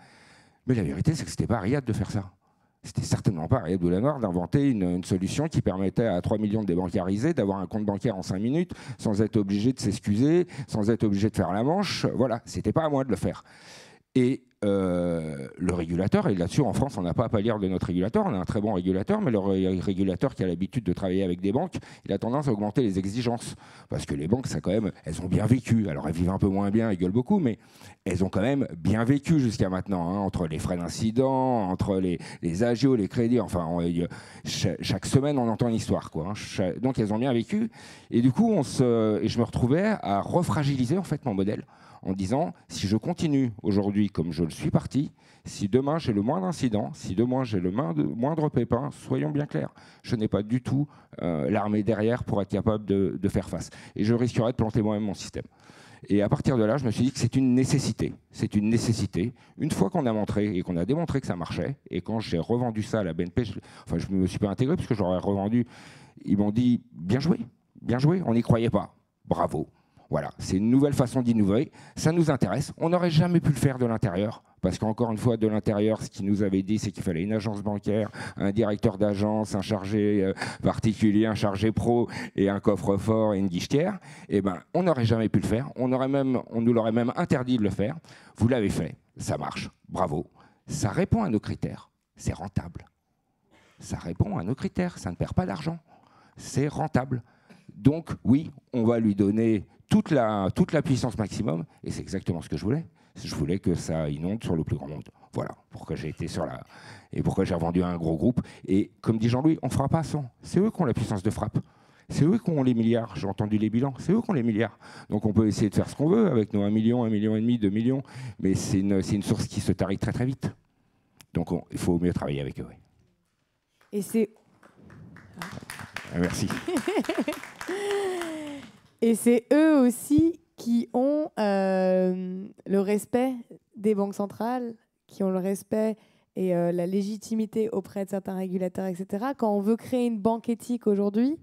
mais la vérité, c'est que c'était pas Riyad de faire ça. C'était certainement pas la Mort d'inventer une, solution qui permettait à 3 millions de débancarisés d'avoir un compte bancaire en 5 minutes sans être obligé de s'excuser, sans être obligé de faire la manche. Voilà, c'était pas à moi de le faire. Et euh, le régulateur, et là-dessus en France, on n'a pas à pallier de notre régulateur, on a un très bon régulateur, mais le régulateur qui a l'habitude de travailler avec des banques, il a tendance à augmenter les exigences. Parce que les banques, ça quand même, elles ont bien vécu. Alors elles vivent un peu moins bien, elles gueulent beaucoup, mais elles ont quand même bien vécu jusqu'à maintenant, hein, entre les frais d'incident, entre les, agios, les crédits, enfin, chaque, semaine on entend une histoire. Quoi, hein. donc elles ont bien vécu. Et du coup, on se, je me retrouvais à refragiliser en fait mon modèle en disant si je continue aujourd'hui comme je le suis parti, si demain j'ai le moindre incident, si demain j'ai le moindre pépin, soyons bien clairs, je n'ai pas du tout euh, l'armée derrière pour être capable de, faire face. Et je risquerais de planter moi-même mon système. Et à partir de là, je me suis dit que c'est une nécessité. C'est une nécessité. Une fois qu'on a montré et qu'on a démontré que ça marchait, et quand j'ai revendu ça à la BNP, enfin, je ne me suis pas intégré que j'aurais revendu. Ils m'ont dit bien joué, bien joué, on n'y croyait pas. Bravo. Voilà, c'est une nouvelle façon d'innover. Ça nous intéresse. On n'aurait jamais pu le faire de l'intérieur. Parce qu'encore une fois, de l'intérieur, ce qu'ils nous avaient dit, c'est qu'il fallait une agence bancaire, un directeur d'agence, un chargé euh, particulier, un chargé pro et un coffre-fort et une guichetière. Eh bien, on n'aurait jamais pu le faire. On, aurait même, on nous l'aurait même interdit de le faire. Vous l'avez fait. Ça marche. Bravo. Ça répond à nos critères. C'est rentable. Ça répond à nos critères. Ça ne perd pas d'argent. C'est rentable. Donc, oui, on va lui donner toute la, toute la puissance maximum, et c'est exactement ce que je voulais. Je voulais que ça inonde sur le plus grand monde. Voilà pourquoi j'ai été sur la. et pourquoi j'ai revendu à un gros groupe. Et comme dit Jean-Louis, on frappe à 100. C'est eux qui ont la puissance de frappe. C'est eux qui ont les milliards. J'ai entendu les bilans. C'est eux qui ont les milliards. Donc on peut essayer de faire ce qu'on veut avec nos 1 million, 1 million et demi, 2 millions. Mais c'est une, source qui se tarie très très vite. Donc il faut mieux travailler avec eux. Et c'est. Merci. *laughs* Et c'est eux aussi qui ont euh, le respect des banques centrales, qui ont le respect et euh, la légitimité auprès de certains régulateurs, etc. Quand on veut créer une banque éthique aujourd'hui,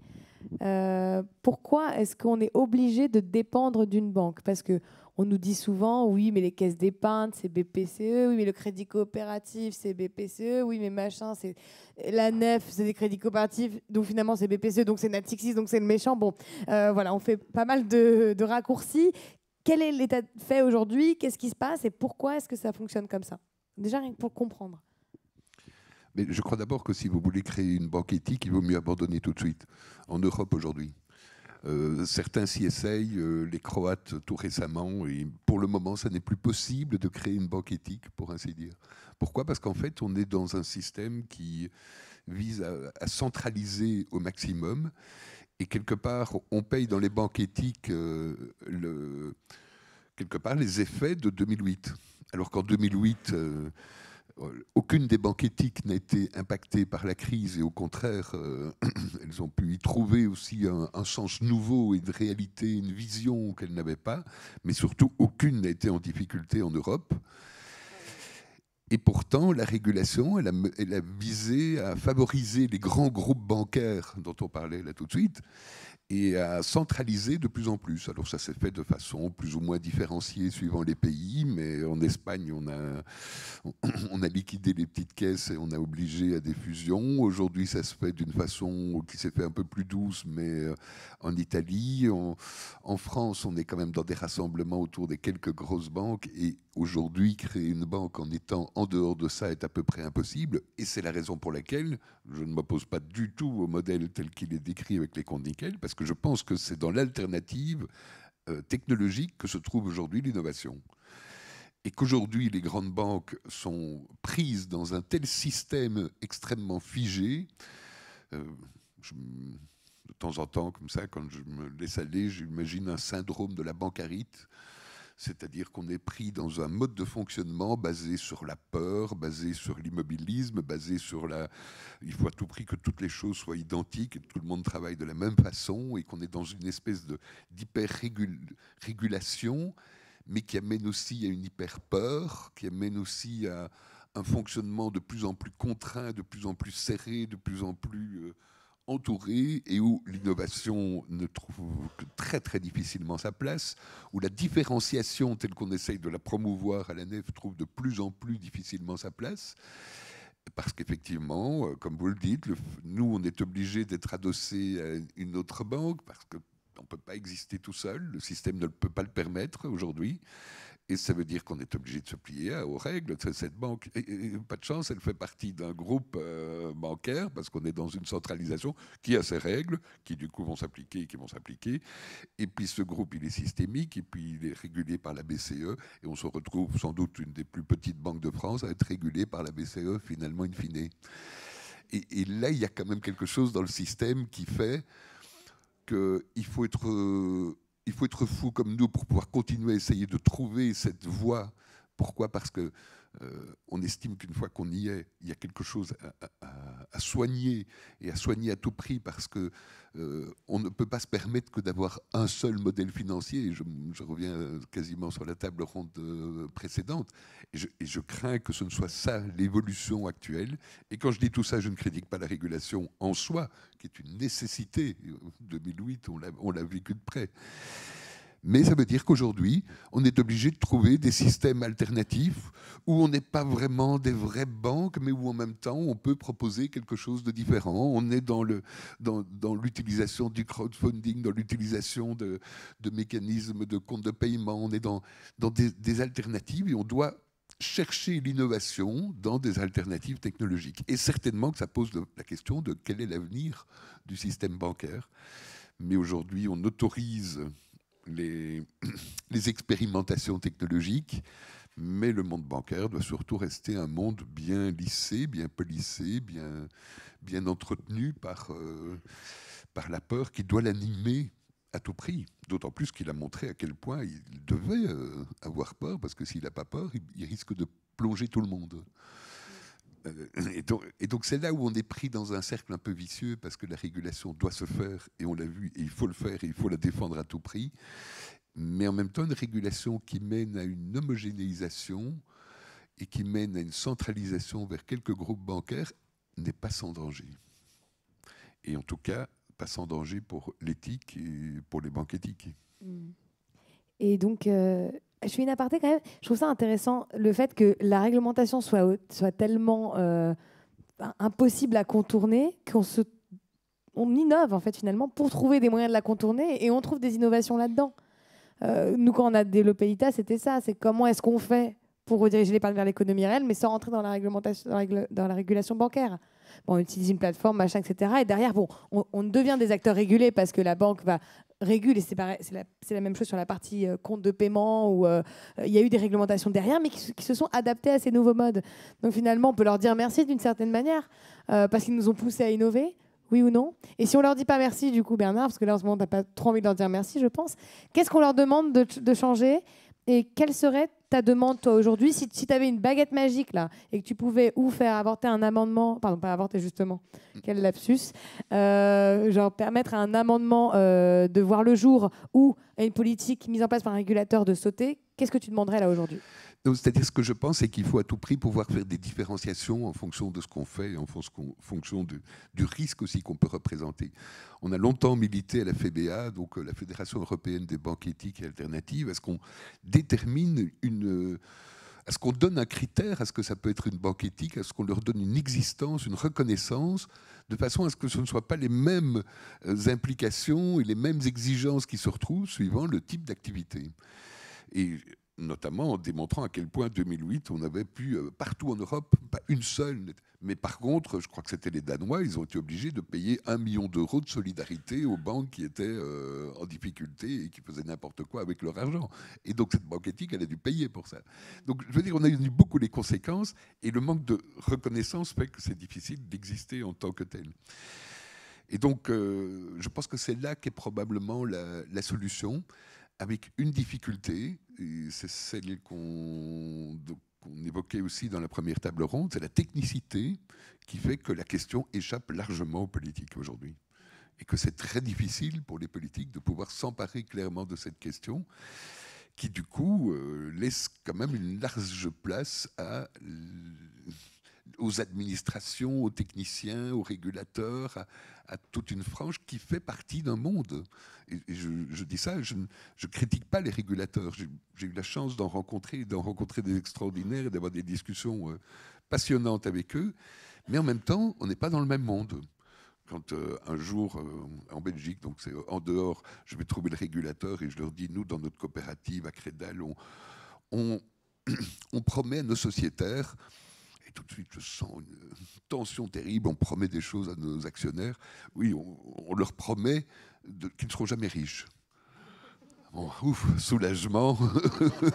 euh, pourquoi est-ce qu'on est obligé de dépendre d'une banque Parce que on nous dit souvent, oui, mais les caisses d'épargne, c'est BPCE, oui, mais le crédit coopératif, c'est BPCE, oui, mais machin, c'est la nef, c'est des crédits coopératifs, donc finalement c'est BPCE, donc c'est Natixis, donc c'est le méchant. Bon, euh, voilà, on fait pas mal de, raccourcis. Quel est l'état de fait aujourd'hui Qu'est-ce qui se passe et pourquoi est-ce que ça fonctionne comme ça Déjà, rien que pour comprendre. Mais je crois d'abord que si vous voulez créer une banque éthique, il vaut mieux abandonner tout de suite en Europe aujourd'hui. Euh, certains s'y essayent, euh, les Croates euh, tout récemment, et pour le moment, ça n'est plus possible de créer une banque éthique, pour ainsi dire. Pourquoi Parce qu'en fait, on est dans un système qui vise à, centraliser au maximum, et quelque part, on paye dans les banques éthiques le, quelque part les effets de 2008. Alors qu'en 2008, euh, aucune des banques éthiques n'a été impactée par la crise et au contraire, euh, *clears throat* elles ont pu y trouver aussi un, sens nouveau et de réalité, une vision qu'elles n'avaient pas, mais surtout aucune n'a été en difficulté en Europe. Et pourtant, la régulation, elle a visé à favoriser les grands groupes bancaires dont on parlait là tout de suite, et à centraliser de plus en plus. Alors ça s'est fait de façon plus ou moins différenciée suivant les pays, mais en Espagne, on a, *coughs* on a liquidé les petites caisses et on a obligé à des fusions. Aujourd'hui, ça se fait d'une façon qui s'est fait un peu plus douce, mais euh, en Italie, en France, on est quand même dans des rassemblements autour des quelques grosses banques, et aujourd'hui, créer une banque en étant en dehors de ça est à peu près impossible, et c'est la raison pour laquelle je ne m'oppose pas du tout au modèle tel qu'il est décrit avec les comptes nickel, parce que je pense que c'est dans l'alternative euh, technologique que se trouve aujourd'hui l'innovation. Et qu'aujourd'hui, les grandes banques sont prises dans un tel système extrêmement figé. Euh, de temps en temps, comme ça, quand je me laisse aller, j'imagine un syndrome de la bancarite c'est-à-dire qu'on est pris dans un mode de fonctionnement basé sur la peur, basé sur l'immobilisme, basé sur la... Il faut à tout prix que toutes les choses soient identiques, que tout le monde travaille de la même façon, et qu'on est dans une espèce d'hyper-régulation, mais qui amène aussi à une hyper-peur, qui amène aussi à un fonctionnement de plus en plus contraint, de plus en plus serré, de plus en plus... Euh, entouré et où l'innovation ne trouve que très très difficilement sa place, où la différenciation telle qu'on essaye de la promouvoir à la nef trouve de plus en plus difficilement sa place. Parce qu'effectivement, euh, comme vous le dites, nous, on est obligé d'être adossé à une autre banque parce qu'on ne peut pas exister tout seul, le système ne peut pas le permettre aujourd'hui. Et ça veut dire qu'on est obligé de se plier aux règles. Cette banque, pas de chance, elle fait partie d'un groupe euh, bancaire parce qu'on est dans une centralisation qui a ses règles, qui du coup vont s'appliquer et qui vont s'appliquer. Et puis ce groupe, il est systémique et puis il est régulé par la BCE. Et on se retrouve sans doute une des plus petites banques de France à être régulée par la BCE finalement in fine. Et, et là, il y a quand même quelque chose dans le système qui fait qu'il faut être euh, il faut être fou comme nous pour pouvoir continuer à essayer de trouver cette voie. Pourquoi Parce que euh, on estime qu'une fois qu'on y est, il y a quelque chose à, soigner et à soigner à tout prix parce que euh, on ne peut pas se permettre que d'avoir un seul modèle financier. Je, je, reviens euh, quasiment sur la table ronde précédente et je, et je crains que ce ne soit ça l'évolution actuelle. Et quand je dis tout ça, je ne critique pas la régulation en soi qui est une nécessité. 2008, euh, on l'a vécu de près. Mais ça veut dire qu'aujourd'hui, on est obligé de trouver des systèmes alternatifs où on n'est pas vraiment des vraies banques, mais où en même temps, on peut proposer quelque chose de différent. On est dans, dans, l'utilisation du crowdfunding, dans l'utilisation de, mécanismes de comptes de paiement, on est dans, dans des alternatives et on doit chercher l'innovation dans des alternatives technologiques. Et certainement que ça pose la question de quel est l'avenir du système bancaire. Mais aujourd'hui, on autorise *clears throat* les, expérimentations technologiques, mais le monde bancaire doit surtout rester un monde bien lissé, bien polissé, bien, bien entretenu par, euh, par la peur qui doit l'animer à tout prix, d'autant plus qu'il a montré à quel point il devait euh, avoir peur, parce que s'il n'a pas peur, il, risque de plonger tout le monde. Euh, et, donc, et donc c'est là où on est pris dans un cercle un peu vicieux, parce que la régulation doit se faire, et on l'a vu, et il faut le faire, et il faut la défendre à tout prix, mais en même temps une régulation qui mène à une homogénéisation et qui mène à une centralisation vers quelques groupes bancaires n'est pas sans danger. Et en tout cas, pas sans danger pour l'éthique et pour les banques éthiques. Mm. Et donc, euh, je suis une aparté quand même. Je trouve ça intéressant le fait que la réglementation soit, soit tellement euh, impossible à contourner qu'on se on innove en fait finalement pour trouver des moyens de la contourner et on trouve des innovations là-dedans. Euh, nous, quand on a développé l'ITA, c'était ça. C'est comment est-ce qu'on fait pour rediriger l'épargne vers l'économie réelle, mais sans rentrer dans la, réglementation, dans la, régulation bancaire on utilise une plateforme, machin, etc. Et derrière, bon, on, devient des acteurs régulés parce que la banque va réguler. et c'est la, même chose sur la partie euh, compte de paiement, où euh, euh, il y a eu des réglementations derrière, mais qui, se sont adaptées à ces nouveaux modes. Donc finalement, on peut leur dire merci d'une certaine manière, parce qu'ils nous ont poussés à innover, oui ou non. Et si on leur dit pas merci, du coup, Bernard, parce que là en ce moment, tu pas trop envie de leur dire merci, je pense, qu'est-ce qu'on leur demande de changer et quelle serait ta demande, toi, aujourd'hui Si, si tu avais une baguette magique, là, et que tu pouvais ou faire avorter un amendement, pardon, pas avorter justement, quel lapsus, euh, genre permettre à un amendement euh, de voir le jour ou à une politique mise en place par un régulateur de sauter, qu'est-ce que tu demanderais là aujourd'hui c'est-à-dire ce que je pense, c'est qu'il faut à tout prix pouvoir faire des différenciations en fonction de ce qu'on fait, en fonction du risque aussi qu'on peut représenter. On a longtemps milité à la FEBA, donc euh, la Fédération européenne des banques éthiques et alternatives, à ce qu'on détermine une à ce qu'on donne un critère, à ce que ça peut être une banque éthique, à ce qu'on leur donne une existence, une reconnaissance, de façon à ce que ce ne soient pas les mêmes euh, implications et les mêmes exigences qui se retrouvent suivant le type d'activité. Et notamment en démontrant à quel point en 2008 on avait pu, euh, partout en Europe, pas une seule, mais par contre, je crois que c'était les Danois, ils ont été obligés de payer un million d'euros de solidarité aux banques qui étaient euh, en difficulté et qui faisaient n'importe quoi avec leur argent. Et donc cette banque éthique, elle a dû payer pour ça. Donc je veux dire, on a eu beaucoup les conséquences et le manque de reconnaissance fait que c'est difficile d'exister en tant que tel. Et donc, euh, je pense que c'est là qu'est probablement la solution avec une difficulté, et c'est celle qu'on évoquait aussi dans la première table ronde, c'est la technicité qui fait que la question échappe largement aux politiques aujourd'hui. Et que c'est très difficile pour les politiques de pouvoir s'emparer clairement de cette question, qui du coup euh, laisse quand même une large place à aux administrations, aux techniciens, aux régulateurs, à, toute une frange qui fait partie d'un monde. Et, je, dis ça, je ne critique pas les régulateurs. J'ai eu la chance d'en rencontrer, d'en rencontrer des extraordinaires et d'avoir des discussions euh, passionnantes avec eux. Mais en même temps, on n'est pas dans le même monde quand euh, un jour euh, en Belgique, donc c'est en dehors, je vais trouver le régulateur et je leur dis nous dans notre coopérative à Crédal, on, on, *clears throat* on promet à nos sociétaires tout de suite, je sens une tension terrible. On promet des choses à nos actionnaires. Oui, on, leur promet qu'ils ne seront jamais riches. ouf, soulagement,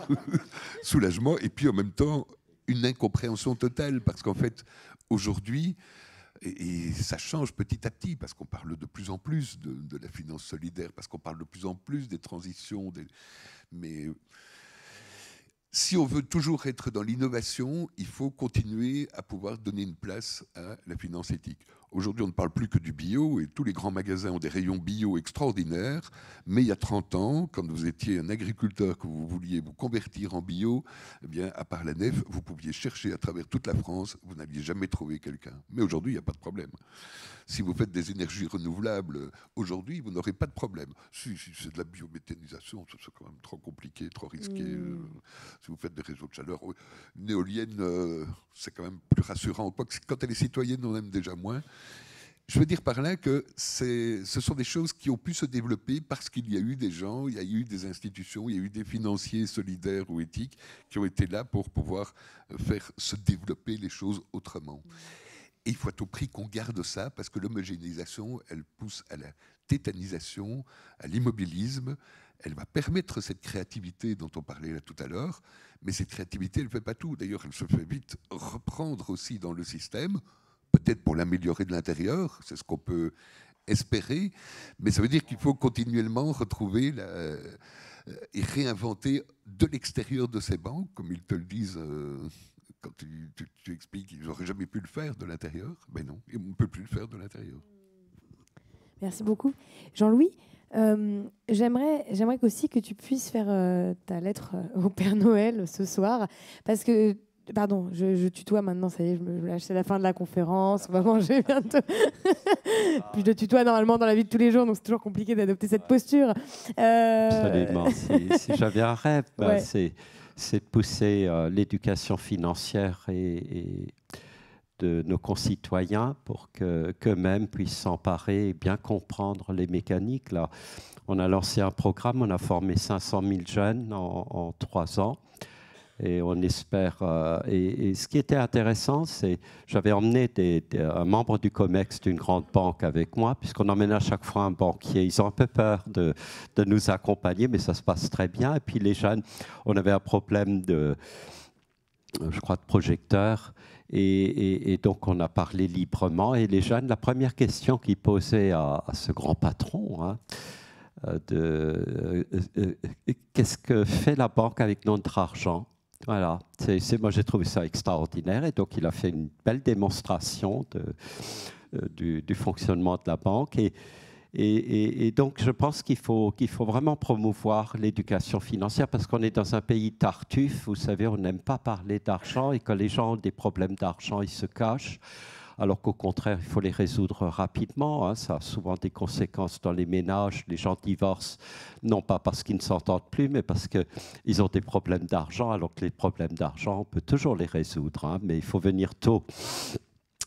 *laughs* soulagement, et puis en même temps une incompréhension totale, parce qu'en fait, aujourd'hui, et, ça change petit à petit, parce qu'on parle de plus en plus de, la finance solidaire, parce qu'on parle de plus en plus des transitions, des... mais si on veut toujours être dans l'innovation, il faut continuer à pouvoir donner une place à la finance éthique. Aujourd'hui, on ne parle plus que du bio et tous les grands magasins ont des rayons bio extraordinaires. Mais il y a 30 ans, quand vous étiez un agriculteur, que vous vouliez vous convertir en bio, eh bien, à part la nef, vous pouviez chercher à travers toute la France, vous n'aviez jamais trouvé quelqu'un. Mais aujourd'hui, il n'y a pas de problème. Si vous faites des énergies renouvelables, aujourd'hui, vous n'aurez pas de problème. Si, c'est de la biométhanisation, c'est quand même trop compliqué, trop risqué. Mm. Euh, si vous faites des réseaux de chaleur, une éolienne, euh, c'est quand même plus rassurant. Quand elle est citoyenne, on aime déjà moins. Je veux dire par là que ce sont des choses qui ont pu se développer parce qu'il y a eu des gens, il y a eu des institutions, il y a eu des financiers solidaires ou éthiques qui ont été là pour pouvoir faire se développer les choses autrement. Et il faut à tout prix qu'on garde ça parce que l'homogénéisation, elle pousse à la tétanisation, à l'immobilisme. Elle va permettre cette créativité dont on parlait là tout à l'heure, mais cette créativité, elle ne fait pas tout. D'ailleurs, elle se fait vite reprendre aussi dans le système peut-être pour l'améliorer de l'intérieur, c'est ce qu'on peut espérer, mais ça veut dire qu'il faut continuellement retrouver la, euh, et réinventer de l'extérieur de ces banques, comme ils te le disent euh, quand tu, expliques, qu'ils n'auraient jamais pu le faire de l'intérieur. Mais ben non, on ne peut plus le faire de l'intérieur. Merci beaucoup. Jean-Louis, euh, j'aimerais, j'aimerais aussi que tu puisses faire ta lettre au Père Noël ce soir, parce que Pardon, je, tutoie maintenant, ça y est, je me, lâche, c'est la fin de la conférence, on va manger *laughs* bientôt. Ah. Puis je tutoie normalement dans la vie de tous les jours, donc c'est toujours compliqué d'adopter cette posture. Euh, Absolument, si, j'avais un rêve, ben, c'est, de pousser euh, l'éducation financière et, de nos concitoyens pour que, qu'eux-mêmes puissent s'emparer et bien comprendre les mécaniques. Là. On a lancé un programme, on a formé 500 000 jeunes en, en trois ans et on espère. Euh, et, ce qui était intéressant, c'est j'avais emmené un membre du COMEX d'une grande banque avec moi, puisqu'on emmène à chaque fois un banquier. Ils ont un peu peur de, de, nous accompagner, mais ça se passe très bien. Et puis les jeunes, on avait un problème de, je crois, de projecteur. Et, donc on a parlé librement. Et les jeunes, la première question qu'ils posaient à, ce grand patron, hein, euh, de euh, qu'est-ce que fait la banque avec notre argent voilà, moi j'ai trouvé ça extraordinaire et donc il a fait une belle démonstration euh, du, fonctionnement de la banque. Et, donc je pense qu'il faut, qu'il faut vraiment promouvoir l'éducation financière parce qu'on est dans un pays tartuffe, vous savez, on n'aime pas parler d'argent et quand les gens ont des problèmes d'argent, ils se cachent alors qu'au contraire, il faut les résoudre rapidement. Hein. Ça a souvent des conséquences dans les ménages. Les gens divorcent, non pas parce qu'ils ne s'entendent plus, mais parce qu'ils ont des problèmes d'argent, alors que les problèmes d'argent, on peut toujours les résoudre, hein. mais il faut venir tôt.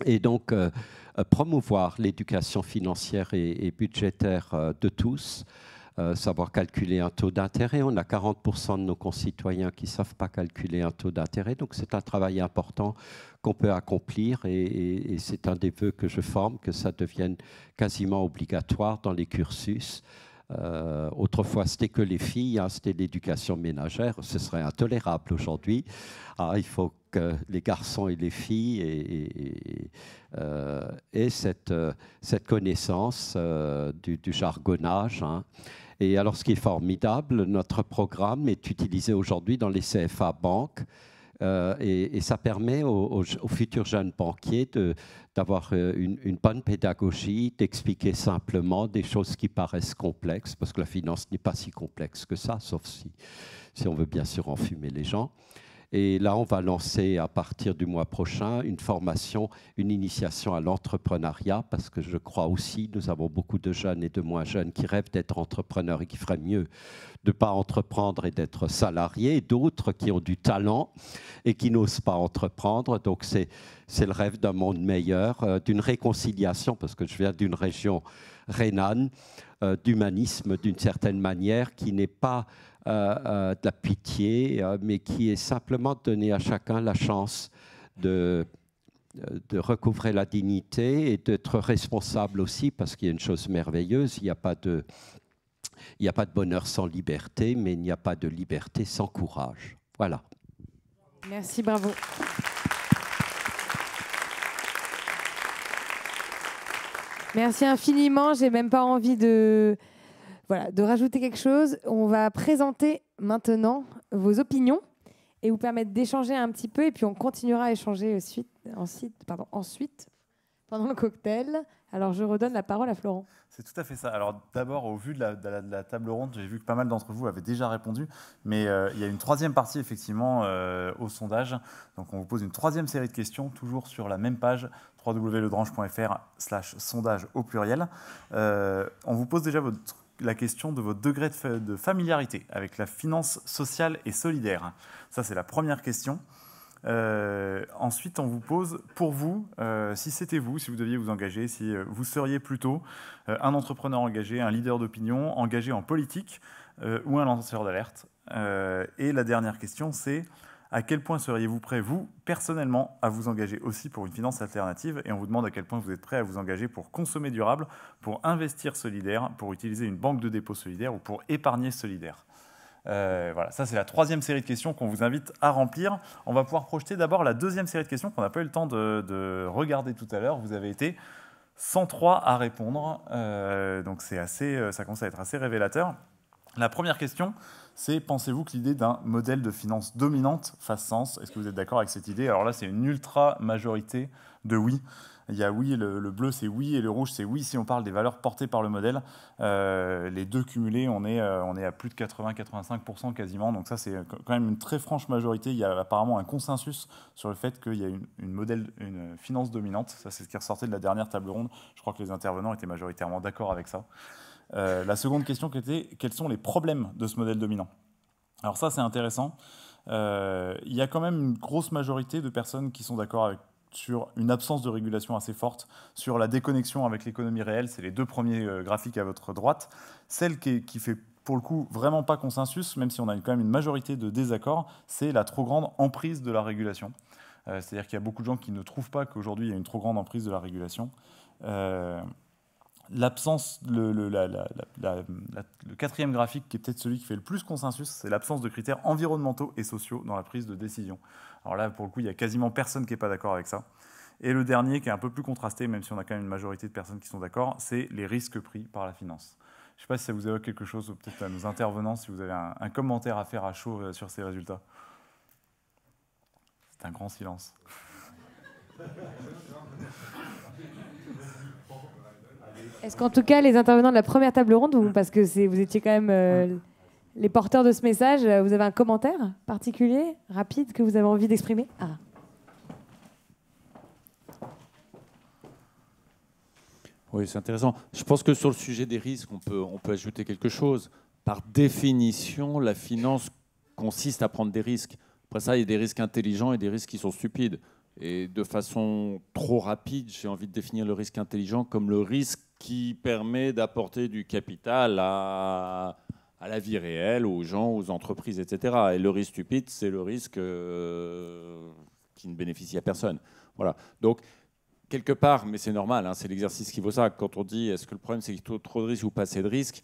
Et donc, euh, euh, promouvoir l'éducation financière et, budgétaire euh, de tous. savoir calculer un taux d'intérêt. On a 40% de nos concitoyens qui ne savent pas calculer un taux d'intérêt, donc c'est un travail important qu'on peut accomplir et, c'est un des vœux que je forme, que ça devienne quasiment obligatoire dans les cursus. Euh, autrefois, c'était que les filles, hein, c'était l'éducation ménagère, ce serait intolérable aujourd'hui. Ah, il faut que les garçons et les filles aient, euh, cette, euh, cette, connaissance du, jargonnage. Hein. Et alors, ce qui est formidable, notre programme est utilisé aujourd'hui dans les CFA banques. Euh, et, ça permet aux, futurs jeunes banquiers d'avoir euh, une, bonne pédagogie, d'expliquer simplement des choses qui paraissent complexes, parce que la finance n'est pas si complexe que ça, sauf si, si on veut bien sûr enfumer les gens. Et là, on va lancer à partir du mois prochain une formation, une initiation à l'entrepreneuriat, parce que je crois aussi, nous avons beaucoup de jeunes et de moins jeunes qui rêvent d'être entrepreneurs et qui feraient mieux de ne pas entreprendre et d'être salariés, d'autres qui ont du talent et qui n'osent pas entreprendre. Donc c'est le rêve d'un monde meilleur, euh, d'une réconciliation, parce que je viens d'une région rhénane, euh, d'humanisme d'une certaine manière, qui n'est pas euh, euh, de la pitié, euh, mais qui est simplement de donner à chacun la chance de, de recouvrer la dignité et d'être responsable aussi, parce qu'il y a une chose merveilleuse, il n'y a pas de... Il n'y a pas de bonheur sans liberté, mais il n'y a pas de liberté sans courage. Voilà. Merci, bravo. Merci infiniment. J'ai même pas envie de, voilà, de rajouter quelque chose. On va présenter maintenant vos opinions et vous permettre d'échanger un petit peu. Et puis on continuera à échanger ensuite, pendant le cocktail. Alors je redonne la parole à Florent. C'est tout à fait ça. Alors d'abord, au vu de la, table ronde, j'ai vu que pas mal d'entre vous avaient déjà répondu, mais euh, il y a une troisième partie effectivement euh, au sondage. Donc on vous pose une troisième série de questions, toujours sur la même page, www.ledrange.fr slash sondage au pluriel. Euh, on vous pose déjà votre la question de votre degré de, de familiarité avec la finance sociale et solidaire. Ça, c'est la première question. Euh, ensuite, on vous pose, pour vous, euh, si c'était vous, si vous deviez vous engager, si euh, vous seriez plutôt un entrepreneur engagé, un leader d'opinion, engagé en politique ou un lanceur d'alerte. et la dernière question, c'est à quel point seriez-vous prêt, vous, personnellement, à vous engager aussi pour une finance alternative Et on vous demande à quel point vous êtes prêt à vous engager pour consommer durable, pour investir solidaire, pour utiliser une banque de dépôt solidaire ou pour épargner solidaire. Euh, voilà, ça c'est la troisième série de questions qu'on vous invite à remplir. On va pouvoir projeter d'abord la deuxième série de questions qu'on n'a pas eu le temps de, regarder tout à l'heure. Vous avez été 103 à répondre, euh, donc c'est assez, euh, ça commence à être assez révélateur. La première question, c'est pensez-vous que l'idée d'un modèle de finance dominante fasse sens Est-ce que vous êtes d'accord avec cette idée Alors là, c'est une ultra majorité de oui. Il y a oui, le, bleu c'est oui et le rouge c'est oui si on parle des valeurs portées par le modèle. Euh, les deux cumulés, on est, euh, on est à plus de 80-85% quasiment. Donc ça c'est quand même une très franche majorité. Il y a apparemment un consensus sur le fait qu'il y a une, modèle, une finance dominante. Ça c'est ce qui ressortait de la dernière table ronde. Je crois que les intervenants étaient majoritairement d'accord avec ça. Euh, la seconde question qui était quels sont les problèmes de ce modèle dominant Alors ça, c'est intéressant. Euh, il y a quand même une grosse majorité de personnes qui sont d'accord sur une absence de régulation assez forte, sur la déconnexion avec l'économie réelle, c'est les deux premiers euh, graphiques à votre droite. Celle qui, fait pour le coup vraiment pas consensus, même si on a quand même une majorité de désaccords, c'est la trop grande emprise de la régulation. C'est-à-dire qu'il y a beaucoup de gens qui ne trouvent pas qu'aujourd'hui il y a une trop grande emprise de la régulation l'absence, le, quatrième graphique qui est peut-être celui qui fait le plus consensus, c'est l'absence de critères environnementaux et sociaux dans la prise de décision. Alors là, pour le coup, il n'y a quasiment personne qui n'est pas d'accord avec ça. Et le dernier, qui est un peu plus contrasté, même si on a quand même une majorité de personnes qui sont d'accord, c'est les risques pris par la finance. Je ne sais pas si ça vous évoque quelque chose, ou peut-être à nos intervenants, si vous avez un commentaire à faire à chaud euh, sur ces résultats. C'est un grand silence. Est-ce qu'en tout cas, les intervenants de la première table ronde, parce que vous étiez quand même euh, les porteurs de ce message, euh, vous avez un commentaire particulier, rapide, que vous avez envie d'exprimer ah. Oui, c'est intéressant. Je pense que sur le sujet des risques, on peut, on peut ajouter quelque chose. Par définition, la finance consiste à prendre des risques. Après ça, il y a des risques intelligents et des risques qui sont stupides. Et de façon trop rapide, j'ai envie de définir le risque intelligent comme le risque qui permet d'apporter du capital à, la vie réelle, aux gens, aux entreprises, etc. Et le risque stupide, c'est le risque euh, qui ne bénéficie à personne. Voilà. Donc, quelque part, mais c'est normal, hein, c'est l'exercice qui vaut ça. Quand on dit est-ce que le problème c'est qu'il y trop de risques ou pas assez de risques,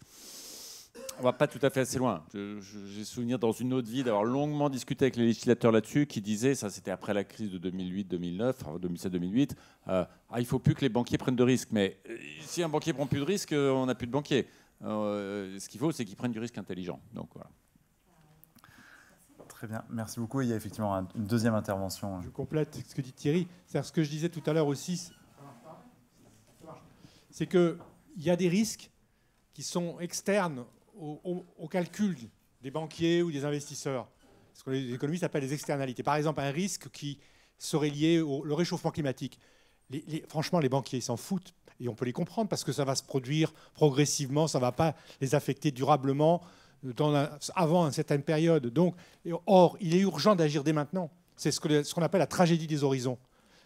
on va pas tout à fait assez loin. J'ai souvenir dans une autre vie d'avoir longuement discuté avec les législateurs là-dessus qui disaient, ça c'était après la crise de 2008-2009, 2007-2008, il ne il faut plus que les banquiers prennent de risques. Mais euh, si un banquier prend plus de risques, euh, on n'a plus de banquiers. Euh, ce qu'il faut, c'est qu'ils prennent du risque intelligent. Donc Très bien, merci beaucoup. Il y a effectivement une deuxième intervention. Je complète ce que dit Thierry. cest ce que je disais tout à l'heure aussi, c'est qu'il y a des risques qui sont externes au, calcul des banquiers ou des investisseurs. Ce que les économistes appellent les externalités. Par exemple, un risque qui serait lié au réchauffement climatique. Les, franchement, les banquiers s'en foutent et on peut les comprendre parce que ça va se produire progressivement, ça ne va pas les affecter durablement dans avant une certaine période. Donc, or, il est urgent d'agir dès maintenant. C'est ce qu'on ce appelle la tragédie des horizons.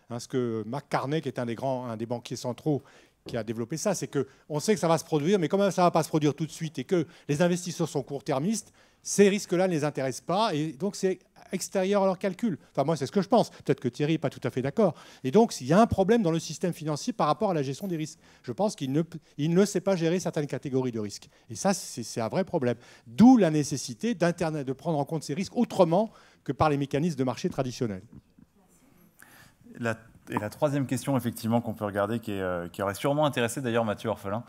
Hein, ce que Marc Carnet, qui est un des, grands, un des banquiers centraux, qui a développé ça, c'est qu'on sait que ça va se produire, mais même ça ne va pas se produire tout de suite et que les investisseurs sont court-termistes, ces risques-là ne les intéressent pas et donc c'est extérieur à leur calcul. Enfin, moi, c'est ce que je pense. Peut-être que Thierry n'est pas tout à fait d'accord. Et donc, il y a un problème dans le système financier par rapport à la gestion des risques. Je pense qu'il ne, ne sait pas gérer certaines catégories de risques. Et ça, c'est un vrai problème. D'où la nécessité de prendre en compte ces risques autrement que par les mécanismes de marché traditionnels. La et la troisième question, effectivement, qu'on peut regarder, qui, euh, aurait sûrement intéressé d'ailleurs Mathieu Orphelin,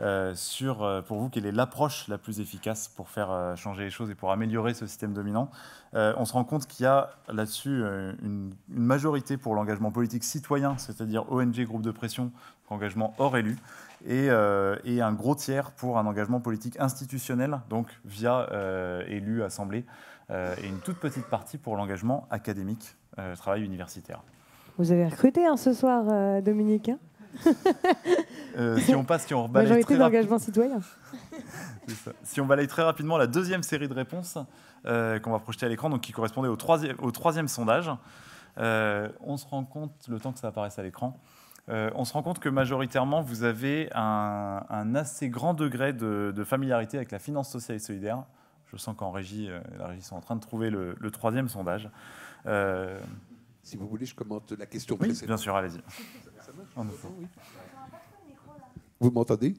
euh, sur, euh, pour vous, quelle est l'approche la plus efficace pour faire changer les choses et pour améliorer ce système dominant. on se rend compte qu'il y a là-dessus une, majorité pour l'engagement politique citoyen, c'est-à-dire ONG, groupe de pression, engagement hors élu, et, et, un gros tiers pour un engagement politique institutionnel, donc via élu, assemblée, et une toute petite partie pour l'engagement académique, travail universitaire. Vous avez recruté hein, ce soir, euh, Dominique hein *laughs* euh, si on passe, si on d'engagement citoyen. *laughs* Si on balaye très rapidement la deuxième série de réponses euh, qu'on va projeter à l'écran, donc qui correspondait au troisième, sondage, on se rend compte, le temps que ça apparaisse à l'écran, on se rend compte que majoritairement vous avez un, assez grand degré de, familiarité avec la finance sociale et solidaire. Je sens qu'en régie, la régie sont en train de trouver le, le troisième sondage. Si vous voulez, je commente la question oui, précédente. Bien sûr, allez-y. Vous m'entendez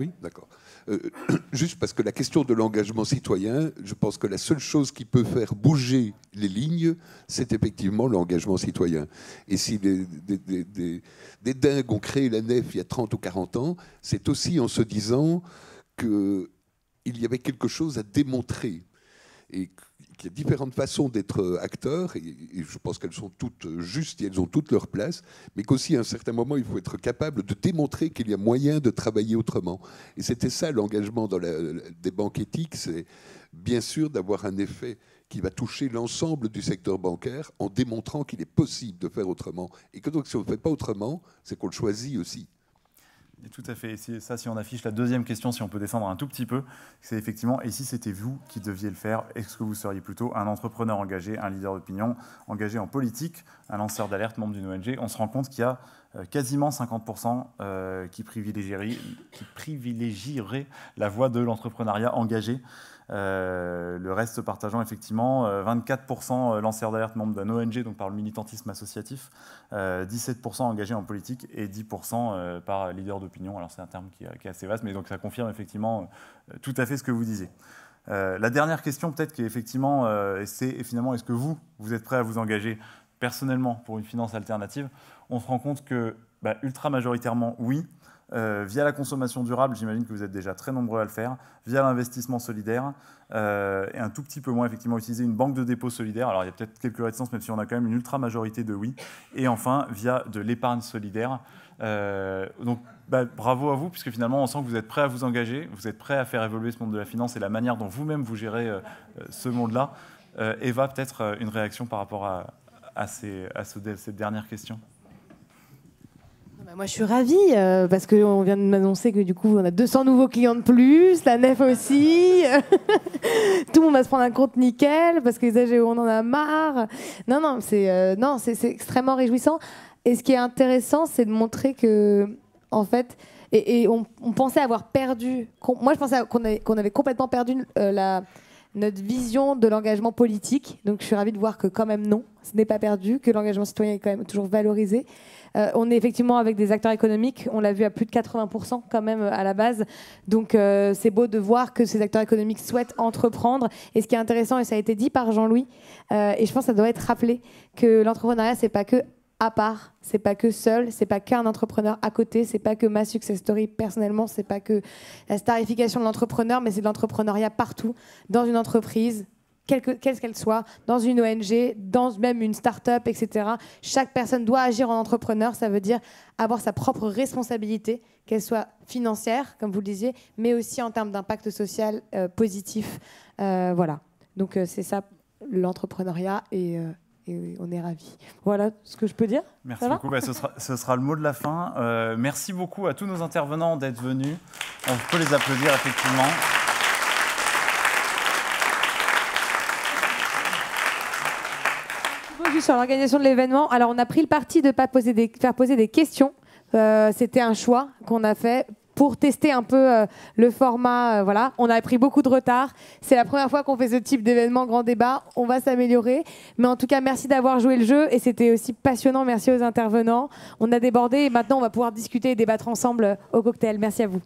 Oui, d'accord. Euh, *clears throat* juste parce que la question de l'engagement citoyen, je pense que la seule chose qui peut faire bouger les lignes, c'est effectivement l'engagement citoyen. Et si des, des, des, dingues ont créé la nef il y a 30 ou 40 ans, c'est aussi en se disant qu'il y avait quelque chose à démontrer. Et que il y a différentes façons d'être euh, acteur, et, je pense qu'elles sont toutes euh, justes et elles ont toutes leur place, mais qu'aussi à un certain moment, il faut être capable de démontrer qu'il y a moyen de travailler autrement. Et c'était ça l'engagement des banques éthiques, c'est bien sûr d'avoir un effet qui va toucher l'ensemble du secteur bancaire en démontrant qu'il est possible de faire autrement. Et que donc si on ne fait pas autrement, c'est qu'on le choisit aussi. Tout à fait. Et ça, si on affiche la deuxième question, si on peut descendre un tout petit peu, c'est effectivement, et si c'était vous qui deviez le faire, est-ce que vous seriez plutôt un entrepreneur engagé, un leader d'opinion, engagé en politique, un lanceur d'alerte, membre d'une ONG On se rend compte qu'il y a euh, quasiment 50% euh, qui, privilégieraient, qui la voie de l'entrepreneuriat engagé. Euh, le reste partageant effectivement 24% lanceurs d'alerte membres d'un ONG, donc par le militantisme associatif, 17% engagés en politique et 10% par leader d'opinion. Alors c'est un terme qui, est assez vaste, mais donc ça confirme effectivement tout à fait ce que vous disiez. la dernière question peut-être qui est effectivement, c'est finalement est-ce que vous, vous êtes prêt à vous engager personnellement pour une finance alternative, on se rend compte que bah, ultra majoritairement oui. Euh, via la consommation durable, j'imagine que vous êtes déjà très nombreux à le faire, via l'investissement solidaire, euh, et un tout petit peu moins effectivement utiliser une banque de dépôt solidaire. Alors il y a peut-être quelques réticences, même si on a quand même une ultra majorité de oui. Et enfin, via de l'épargne solidaire. Euh, donc bah, bravo à vous, puisque finalement on sent que vous êtes prêts à vous engager, vous êtes prêts à faire évoluer ce monde de la finance et la manière dont vous-même vous gérez ce monde-là. Eva, peut-être une réaction par rapport à, à, ces, cette dernière question moi, je suis ravie euh, parce qu'on vient de m'annoncer que du coup, on a 200 nouveaux clients de plus, la nef aussi. *laughs* Tout le monde va se prendre un compte nickel parce que les e, on en a marre. Non, non, c'est euh, non, c'est extrêmement réjouissant. Et ce qui est intéressant, c'est de montrer que, en fait, et, on, pensait avoir perdu. Moi, je pensais qu'on avait, complètement perdu euh, la notre vision de l'engagement politique. Donc je suis ravie de voir que quand même non, ce n'est pas perdu, que l'engagement citoyen est quand même toujours valorisé. Euh, on est effectivement avec des acteurs économiques, on l'a vu à plus de 80% quand même à la base. Donc euh, c'est beau de voir que ces acteurs économiques souhaitent entreprendre. Et ce qui est intéressant, et ça a été dit par Jean-Louis, euh, et je pense que ça doit être rappelé, que l'entrepreneuriat, c'est pas que à part. C'est pas que seul, c'est pas qu'un entrepreneur à côté, c'est pas que ma success story personnellement, c'est pas que la starification de l'entrepreneur, mais c'est de l'entrepreneuriat partout, dans une entreprise, quelle qu'elle soit, dans une ONG, dans même une start-up, etc. Chaque personne doit agir en entrepreneur. Ça veut dire avoir sa propre responsabilité, qu'elle soit financière, comme vous le disiez, mais aussi en termes d'impact social euh, positif. Euh, voilà. Donc euh, c'est ça l'entrepreneuriat et et on est ravis. Voilà ce que je peux dire. Merci beaucoup. Bah, ce, sera, le mot de la fin. Euh, merci beaucoup à tous nos intervenants d'être venus. On peut les applaudir effectivement. sur l'organisation de l'événement, alors on a pris le parti de pas poser des, faire poser des questions. Euh, c'était un choix qu'on a fait pour tester un peu euh, le format. Euh, voilà, on a pris beaucoup de retard. C'est la première fois qu'on fait ce type d'événement grand débat. On va s'améliorer. Mais en tout cas, merci d'avoir joué le jeu et c'était aussi passionnant. Merci aux intervenants. On a débordé et maintenant on va pouvoir discuter et débattre ensemble au cocktail. Merci à vous.